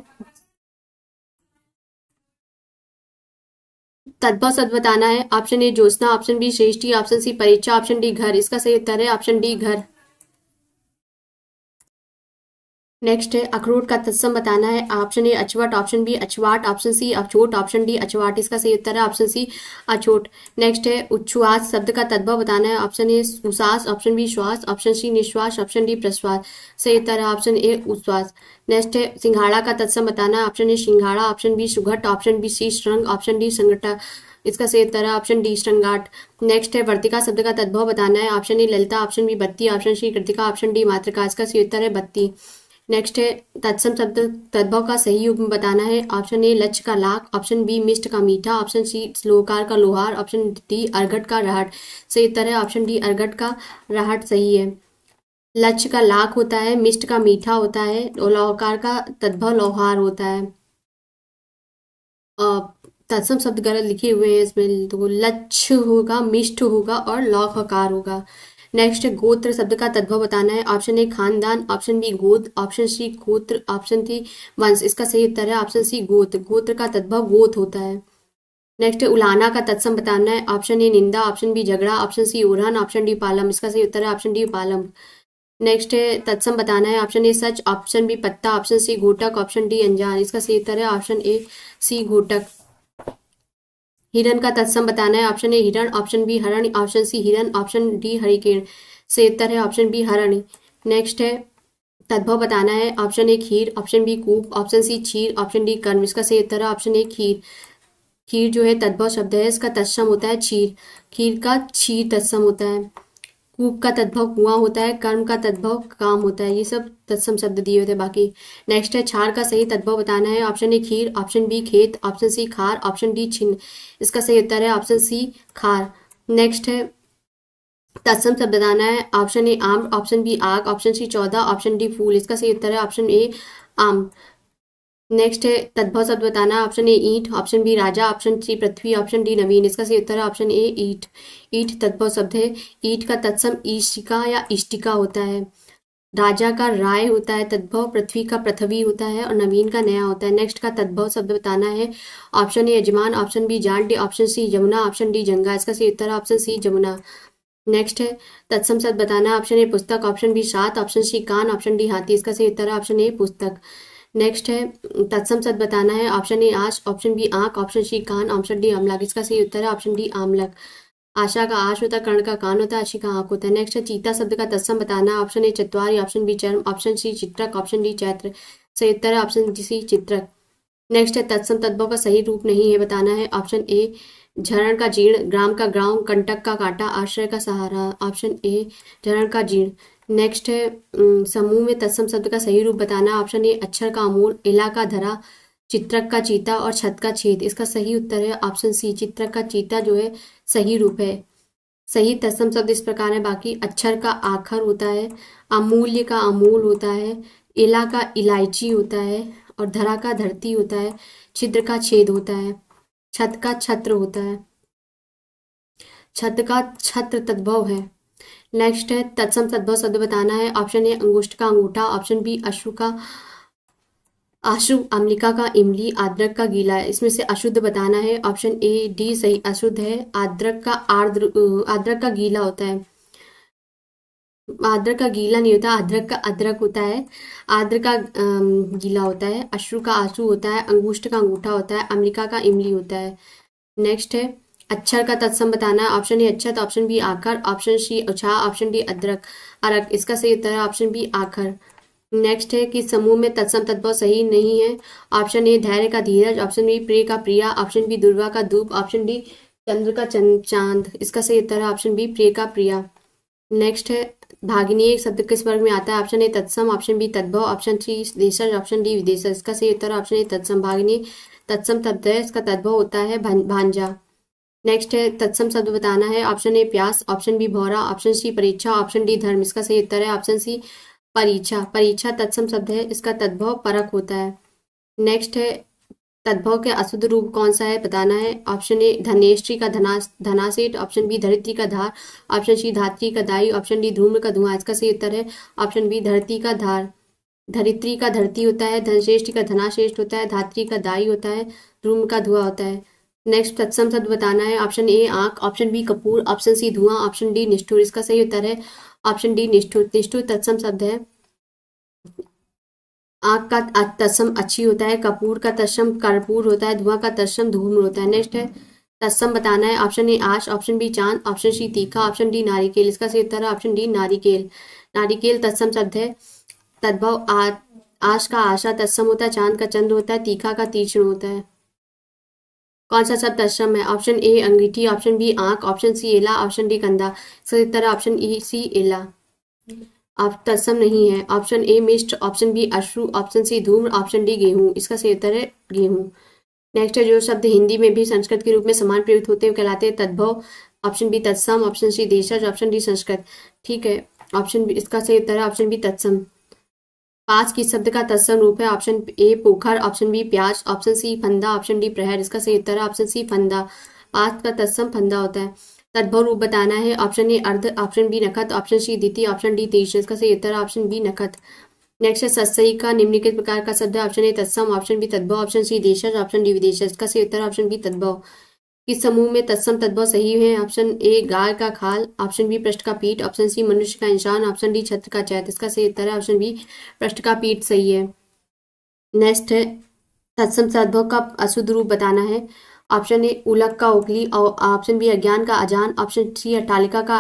तद्भव सद बताना है ऑप्शन ए ज्योत्ना ऑप्शन बी श्रेष्ठी ऑप्शन सी परीक्षा ऑप्शन डी घर इसका सही उत्तर है ऑप्शन डी घर नेक्स्ट है अखरोट का तत्सम बताना है ऑप्शन ए अचवट ऑप्शन बी अछवाट ऑप्शन सी अछोट ऑप्शन डी अछवाट इसका सही उत्तर है ऑप्शन सी अछोट नेक्स्ट है उच्छ्वास शब्द का तद्भव बताना है ऑप्शन ए उसास ऑप्शन बी श्वास ऑप्शन सी निश्वास ऑप्शन डी प्रश्वास सही उत्तर है ऑप्शन ए उच्छ्वास नेक्स्ट है सिंघाड़ा का तत्सम बताना है ऑप्शन ए सिंघाड़ा ऑप्शन बी सुघट ऑप्शन बी सी श्रृंग ऑप्शन डी संगठा इसका सही उत्तर है ऑप्शन डी श्रृंगाट नेक्स्ट है वर्तिका शब्द का तद्भव बताना है ऑप्शन ए ललिता ऑप्शन बी बत्ती ऑप्शन सी कृतिका ऑप्शन डी मातृका इसका सही उत्तर है बत्ती नेक्स्ट है तत्सम शब्द तद्भव का सही युग्म बताना है ऑप्शन ए लच्छ का लाख ऑप्शन बी मिष्ट का मीठा ऑप्शन सी स्लोकार का लोहार ऑप्शन डी अर्घट का राहट सही तरह ऑप्शन डी अर्घट का राहट सही है लच्छ का लाख होता है मिष्ट का मीठा होता है और का तद्भव लोहार होता है तत्सम शब्द गलत लिखे हुए हैं इसमें तो लच्छ होगा मिष्ट होगा और लौहकार होगा नेक्स्ट गोत्र शब्द का तद्भव बताना है ऑप्शन ए खानदान ऑप्शन बी गोद ऑप्शन सी गोत्र ऑप्शन थी वंश इसका सही उत्तर है ऑप्शन सी गोत्र गोत्र का तद्भव गोत होता है नेक्स्ट उलाना का तत्सम बताना है ऑप्शन ए निंदा ऑप्शन बी झगड़ा ऑप्शन सी उड़ान ऑप्शन डी पालम इसका सही उत्तर है ऑप्शन डी पालम नेक्स्ट है तत्सम बताना है ऑप्शन ए सच ऑप्शन बी पत्ता ऑप्शन सी घोटक ऑप्शन डी अनजान इसका सही उत्तर है ऑप्शन ए सी घोटक हिरण का तत्सम बताना है ऑप्शन ए हिरण ऑप्शन बी हरण ऑप्शन सी हिरण ऑप्शन डी हरिकेण से उत्तर है ऑप्शन बी हरण नेक्स्ट है तद्भव बताना है ऑप्शन ए खीर ऑप्शन बी कूप ऑप्शन सी छीर ऑप्शन डी कर्म इसका सही उत्तर है ऑप्शन ए खीर खीर जो है तद्भव शब्द है इसका तत्सम होता है छीर खीर का छीर तत्सम होता है कूप का तद्भव कुआ होता है कर्म का तद्भव काम होता है ये सब तत्सम शब्द दिए होते हैं बाकी नेक्स्ट है छार का सही तद्भव बताना है ऑप्शन ए खीर ऑप्शन बी खेत ऑप्शन सी खार ऑप्शन डी छिन्न इसका सही उत्तर है ऑप्शन सी खार नेक्स्ट है तत्सम शब्द बताना है ऑप्शन ए आम ऑप्शन बी आग ऑप्शन सी चौदह ऑप्शन डी फूल इसका सही उत्तर है ऑप्शन ए आम नेक्स्ट है तद्भव शब्द बताना ऑप्शन ए ईट ऑप्शन बी राजा ऑप्शन सी पृथ्वी ऑप्शन डी नवीन इसका सही उत्तर है ऑप्शन ए ईट ईट तद्भव शब्द है ईट का तत्सम ईशिका या इष्टिका होता है राजा का राय होता है तद्भव पृथ्वी का पृथ्वी होता है और नवीन का नया होता है नेक्स्ट का तद्भव शब्द बताना है ऑप्शन ए यजमान ऑप्शन बी जान डी ऑप्शन सी यमुना ऑप्शन डी जंगा इसका सही उत्तर ऑप्शन सी यमुना नेक्स्ट है तत्सम शब्द बताना ऑप्शन ए पुस्तक ऑप्शन बी सात ऑप्शन सी कान ऑप्शन डी हाथी इसका सही उत्तर है ऑप्शन ए पुस्तक नेक्स्ट है तत्सम सत बताना है ऑप्शन ए आश ऑप्शन बी आंख ऑप्शन सी कान ऑप्शन डी आमला इसका सही उत्तर है ऑप्शन डी आमलक आशा का आश होता कर्ण का कान होता है आशी का आंख होता है नेक्स्ट है चीता शब्द का तत्सम बताना ऑप्शन ए चतवारी ऑप्शन बी चर्म ऑप्शन सी चित्रक ऑप्शन डी चैत्र सही उत्तर है ऑप्शन सी चित्रक नेक्स्ट है तत्सम तत्वों का सही रूप नहीं है बताना है ऑप्शन ए झरण का जीर्ण ग्राम का ग्राउंड कंटक का काटा आश्रय का सहारा ऑप्शन ए झरण का जीर्ण नेक्स्ट है समूह में तत्सम शब्द का सही रूप बताना ऑप्शन ए अक्षर का अमूल इला का धरा चित्रक का चीता और छत का छेद इसका सही उत्तर है ऑप्शन सी चित्रक का चीता जो है सही रूप है सही तत्सम शब्द इस प्रकार है बाकी अक्षर का आखर होता है अमूल्य का अमूल होता है इला का इलायची होता है और धरा का धरती होता है छिद्र का छेद होता है छत का छत्र होता है छत का छत्र तद्भव है नेक्स्ट है तत्सम सद्भव शब्द बताना है ऑप्शन ए अंगुष्ठ का अंगूठा ऑप्शन बी अश्रु का आशु अम्लिका का इमली आद्रक का गीला है इसमें से अशुद्ध बताना है ऑप्शन ए डी सही अशुद्ध है आद्रक का आर्द्र आद्रक का गीला होता है आद्रक का गीला नहीं होता आद्रक का अदरक होता है आद्र का गीला होता है अश्रु का आंसू होता है अंगूष्ठ का अंगूठा होता है अम्लिका का इमली होता है नेक्स्ट है अक्षर का तत्सम बताना है ऑप्शन ए अच्छा तो ऑप्शन बी आखर ऑप्शन सी अच्छा ऑप्शन डी अदरक अरक इसका सही उत्तर है ऑप्शन बी आखर नेक्स्ट है कि समूह में तत्सम तत्व सही नहीं है ऑप्शन ए धैर्य का धीरज ऑप्शन बी प्रिय का प्रिया ऑप्शन बी दुर्गा का धूप ऑप्शन डी चंद्र का चांद इसका सही उत्तर है ऑप्शन बी प्रिय का प्रिया नेक्स्ट है भागिनी एक शब्द किस वर्ग में आता है ऑप्शन ए तत्सम ऑप्शन बी तद्भव ऑप्शन सी देशज ऑप्शन डी विदेशज इसका सही उत्तर ऑप्शन ए तत्सम भागिनी तत्सम तत्व है इसका तद्भव होता है भांजा नेक्स्ट है तत्सम शब्द बताना है ऑप्शन ए प्यास ऑप्शन बी भौरा ऑप्शन सी परीक्षा ऑप्शन डी धर्म इसका सही उत्तर है ऑप्शन सी परीक्षा परीक्षा तत्सम शब्द है इसका तद्भव परक होता है नेक्स्ट है तद्भव के अशुद्ध रूप कौन सा है बताना है ऑप्शन ए धनेश्री का धना धनासेठ ऑप्शन बी धरित्री का धार ऑप्शन सी धात्री का दाई ऑप्शन डी धूम्र का धुआं इसका सही उत्तर है ऑप्शन बी धरती का धार धरित्री का धरती होता है धनश्रेष्ठ का धनाश्रेष्ठ होता है धात्री का दाई होता है धूम्र का धुआं होता है नेक्स्ट तत्सम शब्द बताना है ऑप्शन ए आंख ऑप्शन बी कपूर ऑप्शन सी धुआं ऑप्शन डी निष्ठुर इसका सही उत्तर है ऑप्शन डी निष्ठुर निष्ठुर तत्सम शब्द है आंख का तत्सम अच्छी होता है कपूर का तत्सम कर्पूर होता है धुआं का तत्सम धूम होता है नेक्स्ट है तत्सम बताना है ऑप्शन ए आश ऑप्शन बी चांद ऑप्शन सी तीखा ऑप्शन डी नारिकेल इसका सही उत्तर है ऑप्शन डी नारिकेल नारिकेल तत्सम शब्द है तद्भव आश का आशा तत्सम होता है चांद का चंद्र होता है तीखा का तीक्ष्ण होता है कौन सा शब्द अश्रम है ऑप्शन ए अंगीठी ऑप्शन बी आंख ऑप्शन सी एला ऑप्शन डी कंधा सही उत्तर ऑप्शन ई e, सी एला आप तत्सम नहीं है ऑप्शन ए मिस्ट ऑप्शन बी अश्रु ऑप्शन सी धूम ऑप्शन डी गेहूं इसका सही उत्तर है गेहूं नेक्स्ट है जो शब्द हिंदी में भी संस्कृत के रूप में समान प्रयुक्त होते हुए कहलाते हैं तद्भव ऑप्शन बी तत्सम ऑप्शन सी देशज ऑप्शन डी संस्कृत ठीक है ऑप्शन बी इसका सही उत्तर है ऑप्शन बी तत्सम पांच किस शब्द का तत्सम रूप है ऑप्शन ए पोखर ऑप्शन बी प्याज ऑप्शन सी फंदा ऑप्शन डी प्रहर इसका सही उत्तर है ऑप्शन सी फंदा पांच का तत्सम फंदा होता है तद्भव रूप बताना है ऑप्शन ए अर्ध ऑप्शन बी नखत ऑप्शन सी द्वितीय ऑप्शन डी तेज इसका सही उत्तर ऑप्शन बी नखत नेक्स्ट है सत्सई का निम्नलिखित प्रकार का शब्द ऑप्शन ए तत्सम ऑप्शन बी तद्भव ऑप्शन सी देश ऑप्शन डी विदेश इसका सही उत्तर ऑप्शन बी तद्भव किस समूह में तत्सम तत्व सही है ऑप्शन ए गाय का खाल ऑप्शन बी पृष्ठ का पीठ ऑप्शन सी मनुष्य का इंसान ऑप्शन डी छत्र का चैत इसका सही उत्तर है ऑप्शन बी पृष्ठ का पीठ सही है नेक्स्ट है तत्सम तत्व का अशुद्ध रूप बताना है ऑप्शन ए उलक का उकली और ऑप्शन बी अज्ञान का अजान ऑप्शन सी अटालिका का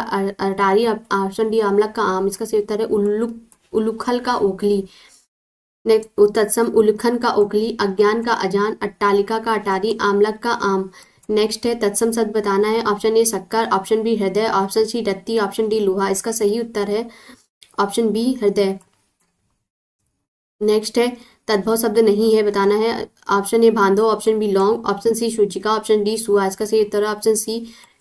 अटारी ऑप्शन डी आमलक का आम इसका सही उत्तर है उलुखल का नेक्स्ट तत्सम उल्खन का ओखली अज्ञान का अजान अट्टालिका का अटारी आमलक का आम नेक्स्ट है तत्सम शब्द बताना है ऑप्शन ए शक्कर ऑप्शन बी हृदय ऑप्शन सी रत्ती ऑप्शन डी लोहा इसका सही उत्तर है ऑप्शन बी हृदय नेक्स्ट है तद्भव शब्द नहीं है बताना है ऑप्शन ए बांधो ऑप्शन बी लॉन्ग ऑप्शन सी सूचिका ऑप्शन डी सुहा इसका सही उत्तर है ऑप्शन सी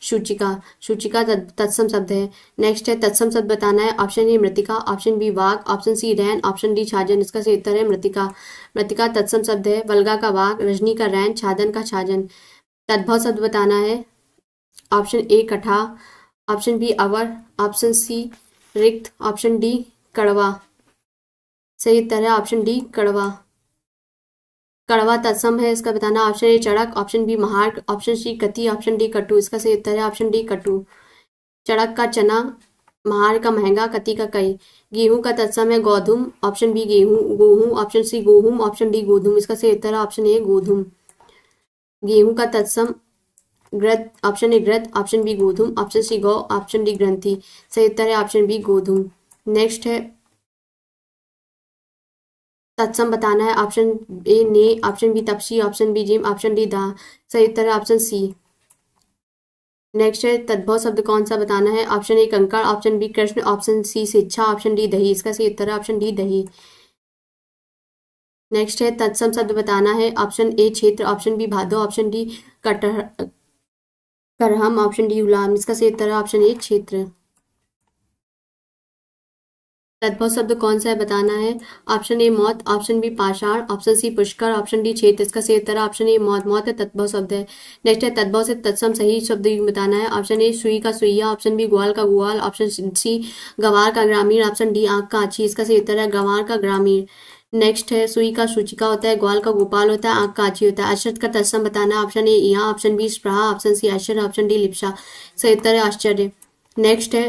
सूचिका सूचिका तत्सम शब्द है नेक्स्ट है तत्सम शब्द बताना है ऑप्शन ए मृतिका ऑप्शन बी वाघ ऑप्शन सी रैन ऑप्शन डी छाजन इसका सही उत्तर है मृतिका मृतिका तत्सम शब्द है वलगा का वाघ रजनी का रैन छादन का छाजन तद्भव शब्द बताना है ऑप्शन ए कठा ऑप्शन बी अवर ऑप्शन सी रिक्त ऑप्शन डी कड़वा सही है ऑप्शन डी कड़वा कड़वा तत्सम है इसका बताना ऑप्शन ए चड़क ऑप्शन बी महार्क ऑप्शन सी कति ऑप्शन डी कटु इसका सही उत्तर है ऑप्शन डी कटु चड़क का चना महार का महंगा कति का कई गेहूं का तत्सम है गोधूम ऑप्शन बी गेहूं गोहूं ऑप्शन सी गोहूम ऑप्शन डी गोधूम इसका सही उत्तर है ऑप्शन ए गोधूम गेहूं का तत्सम ग्रत ऑप्शन ए ग्रत ऑप्शन बी गोधूम ऑप्शन सी गौ ऑप्शन डी ग्रंथी सही उत्तर है ऑप्शन बी गोधूम नेक्स्ट है तत्सम बताना है ऑप्शन ए ने ऑप्शन बी तपसी ऑप्शन बी जिम ऑप्शन डी दा सही उत्तर है ऑप्शन सी नेक्स्ट है तद्भव शब्द कौन सा बताना है ऑप्शन ए कंकड़ ऑप्शन बी कृष्ण ऑप्शन सी शिक्षा ऑप्शन डी दही इसका सही उत्तर है ऑप्शन डी दही नेक्स्ट है तत्सम शब्द बताना है ऑप्शन ए क्षेत्र ऑप्शन बी भादो ऑप्शन डी कटर करहम ऑप्शन डी गुलाम इसका सही उत्तर है ऑप्शन ए क्षेत्र तद्भव शब्द कौन सा है बताना है ऑप्शन ए मौत ऑप्शन बी पाषाण ऑप्शन सी पुष्कर ऑप्शन डी क्षेत्र इसका सही उत्तर ऑप्शन ए मौत मौत है तद्भव शब्द है नेक्स्ट है तद्भव से तत्सम सही शब्द बताना है ऑप्शन ए सुई का सुइया ऑप्शन बी ग्वाल का ग्वाल ऑप्शन सी गवार का ग्रामीण ऑप्शन डी आंख का अच्छी इसका सही उत्तर है गवार का ग्रामीण नेक्स्ट है सुई का सूचिका होता है ग्वाल का गोपाल होता है आंख का होता है अशरथ का तत्सम बताना ऑप्शन ए यहाँ ऑप्शन बी स्प्रहा ऑप्शन सी आश्चर्य ऑप्शन डी लिप्सा सही उत्तर है आश्चर्य नेक्स्ट है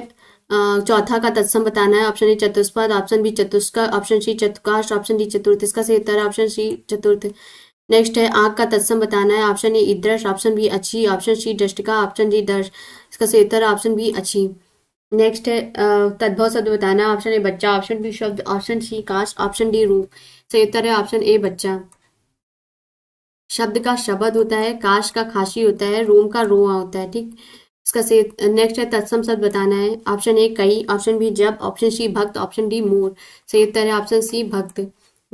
चौथा का तत्सम बताना है ऑप्शन ए चतुष्पद ऑप्शन बी चतुष्का ऑप्शन सी चतुकाष्ट ऑप्शन डी चतुर्थ इसका सही उत्तर ऑप्शन सी चतुर्थ नेक्स्ट है आंख का तत्सम बताना है ऑप्शन ए इद्रश ऑप्शन बी अच्छी ऑप्शन सी दृष्टिका ऑप्शन डी दर्श इसका सही उत्तर ऑप्शन बी अच्छी नेक्स्ट है तद्भव शब्द बताना ऑप्शन ए बच्चा ऑप्शन बी शब्द ऑप्शन सी कास्ट ऑप्शन डी रूप सही उत्तर है ऑप्शन ए बच्चा शब्द का शब्द होता है काश का खासी होता है रोम का रोआ होता है ठीक इसका सही नेक्स्ट है तत्सम शब्द बताना है ऑप्शन ए कई ऑप्शन बी जब ऑप्शन सी भक्त ऑप्शन डी मोर सही तो उत्तर है ऑप्शन सी भक्त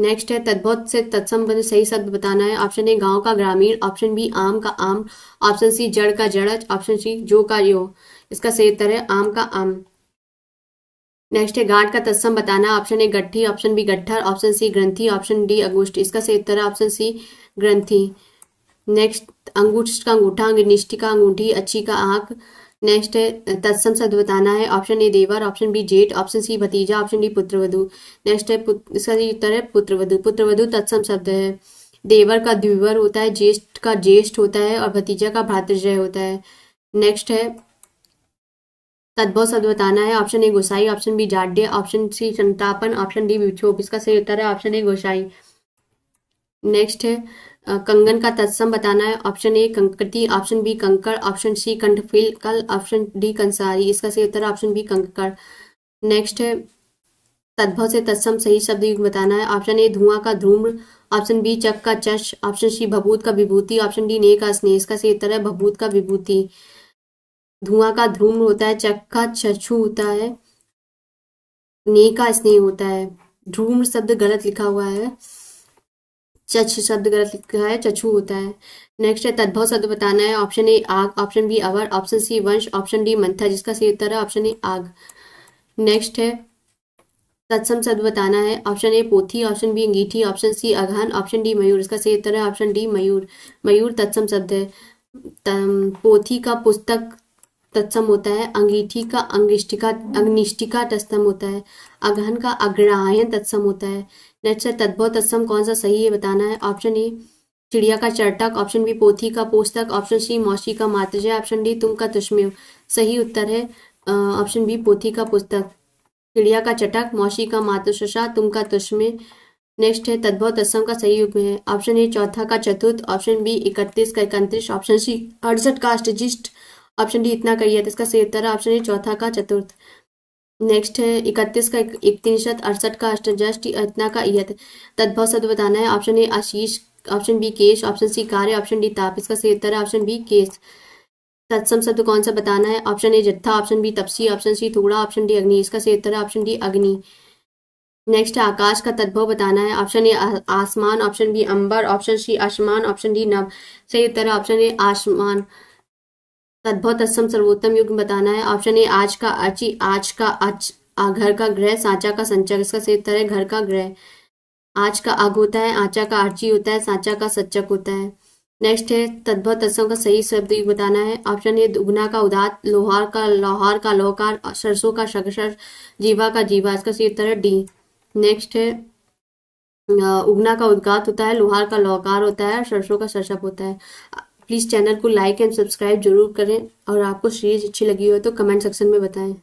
नेक्स्ट है तद्भव से तत्सम सही शब्द बताना है ऑप्शन ए गांव का ग्रामीण ऑप्शन बी आम का आम ऑप्शन सी जड़ का जड़ ऑप्शन सी जो का यो इसका सही उत्तर है आम का आम नेक्स्ट है गांठ का तत्सम बताना ऑप्शन ए गठी ऑप्शन बी गठर ऑप्शन सी ग्रंथि ऑप्शन डी अगुष्ठ इसका सही उत्तर है ऑप्शन सी ग्रंथि नेक्स्ट अंगूठ का अंगूठा अंगनिष्ठ का अंगूठी अच्छी का आंख नेक्स्ट है तत्सम शब्द बताना है ऑप्शन ए देवर ऑप्शन बी जेठ ऑप्शन सी भतीजा ऑप्शन डी पुत्रवधु नेक्स्ट है इसका उत्तर है पुत्रवधु पुत्रवधु तत्सम शब्द है देवर का द्विवर होता है ज्येष्ठ का ज्येष्ठ होता है और भतीजा का भ्रातृजय होता है नेक्स्ट है तद्भव शब्द बताना है ऑप्शन ए गोसाई ऑप्शन बी जाड्य ऑप्शन सी संतापन ऑप्शन डी विक्षोभ इसका सही उत्तर है ऑप्शन ए गोसाई नेक्स्ट है कंगन का तत्सम बताना है ऑप्शन ए कंकृति ऑप्शन बी कंकड़ ऑप्शन सी कंठफिल कल ऑप्शन डी कंसारी इसका सही उत्तर ऑप्शन बी कंकड़ नेक्स्ट है तद्भव से तत्सम सही शब्द बताना है ऑप्शन ए धुआं का धूम्र ऑप्शन बी चक का चश ऑप्शन सी भभूत का विभूति ऑप्शन डी ने का स्नेह इसका सही उत्तर है भभूत का विभूति धुआं का ध्रुम होता है चक्का चछु होता है ने का स्नेह होता है ध्रुम शब्द गलत लिखा हुआ है चछ शब्द गलत लिखा है चछु होता है नेक्स्ट है तद्भव शब्द बताना है ऑप्शन ए आग ऑप्शन बी अवर ऑप्शन सी वंश ऑप्शन डी मंथा जिसका सही उत्तर है ऑप्शन ए आग नेक्स्ट है तत्सम शब्द बताना है ऑप्शन ए पोथी ऑप्शन बी अंगीठी ऑप्शन सी अघान ऑप्शन डी मयूर इसका सही उत्तर है ऑप्शन डी मयूर मयूर तत्सम शब्द है पोथी का पुस्तक तत्सम होता है अंगीठी का अंगिष्टिका अग्निष्टिका तत्सम होता है अगहन का अग्रायन तत्सम होता है नेक्स्ट है तद्भव तत्सम कौन सा सही है बताना है ऑप्शन ए चिड़िया का चरटक ऑप्शन बी पोथी का पोस्तक ऑप्शन सी मौसी का मातृजय ऑप्शन डी तुम का तुष्मेव सही उत्तर है ऑप्शन बी पोथी का पुस्तक चिड़िया का चटक मौसी का मातृशा तुम का तुष्मेव नेक्स्ट है तद्भव तत्सम का सही युग है ऑप्शन ए चौथा का चतुर्थ ऑप्शन बी इकतीस का इकतीस ऑप्शन सी अड़सठ का अष्टजिष्ट ऑप्शन डी इतना करिए तो इसका सही उत्तर है ऑप्शन ए चौथा का चतुर्थ नेक्स्ट है इकतीस का इकतीसत अड़सठ का अष्टजस्ट इतना का इयत तद्भव सद बताना है ऑप्शन ए आशीष ऑप्शन बी केश ऑप्शन सी कार्य ऑप्शन डी ताप इसका सही उत्तर है ऑप्शन बी केश तत्सम शब्द कौन सा बताना है ऑप्शन ए जत्था ऑप्शन बी तपसी ऑप्शन सी थोड़ा ऑप्शन डी अग्नि इसका सही उत्तर है ऑप्शन डी अग्नि नेक्स्ट आकाश का तद्भव बताना है ऑप्शन ए आसमान ऑप्शन बी अंबर ऑप्शन सी आसमान ऑप्शन डी नव सही उत्तर है ऑप्शन ए आसमान तद्भुत असम सर्वोत्तम युग बताना है ऑप्शन ए आज का अची आज का अच आ, घर का ग्रह सांचा का संचक इसका सही उत्तर है घर का ग्रह आज का अग होता है आचा का अर्ची होता है सांचा का सचक होता है नेक्स्ट है तद्भुत असम का सही शब्द युग बताना है ऑप्शन ए दुगना का उदात लोहार का लोहार का लोहकार सरसों का शकसर जीवा का जीवा इसका सही उत्तर है डी नेक्स्ट है उगना का उद्गात होता है लोहार का लोहकार होता है और सरसों का सरसप होता है प्लीज़ चैनल को लाइक एंड सब्सक्राइब जरूर करें और आपको सीरीज अच्छी लगी हो तो कमेंट सेक्शन में बताएं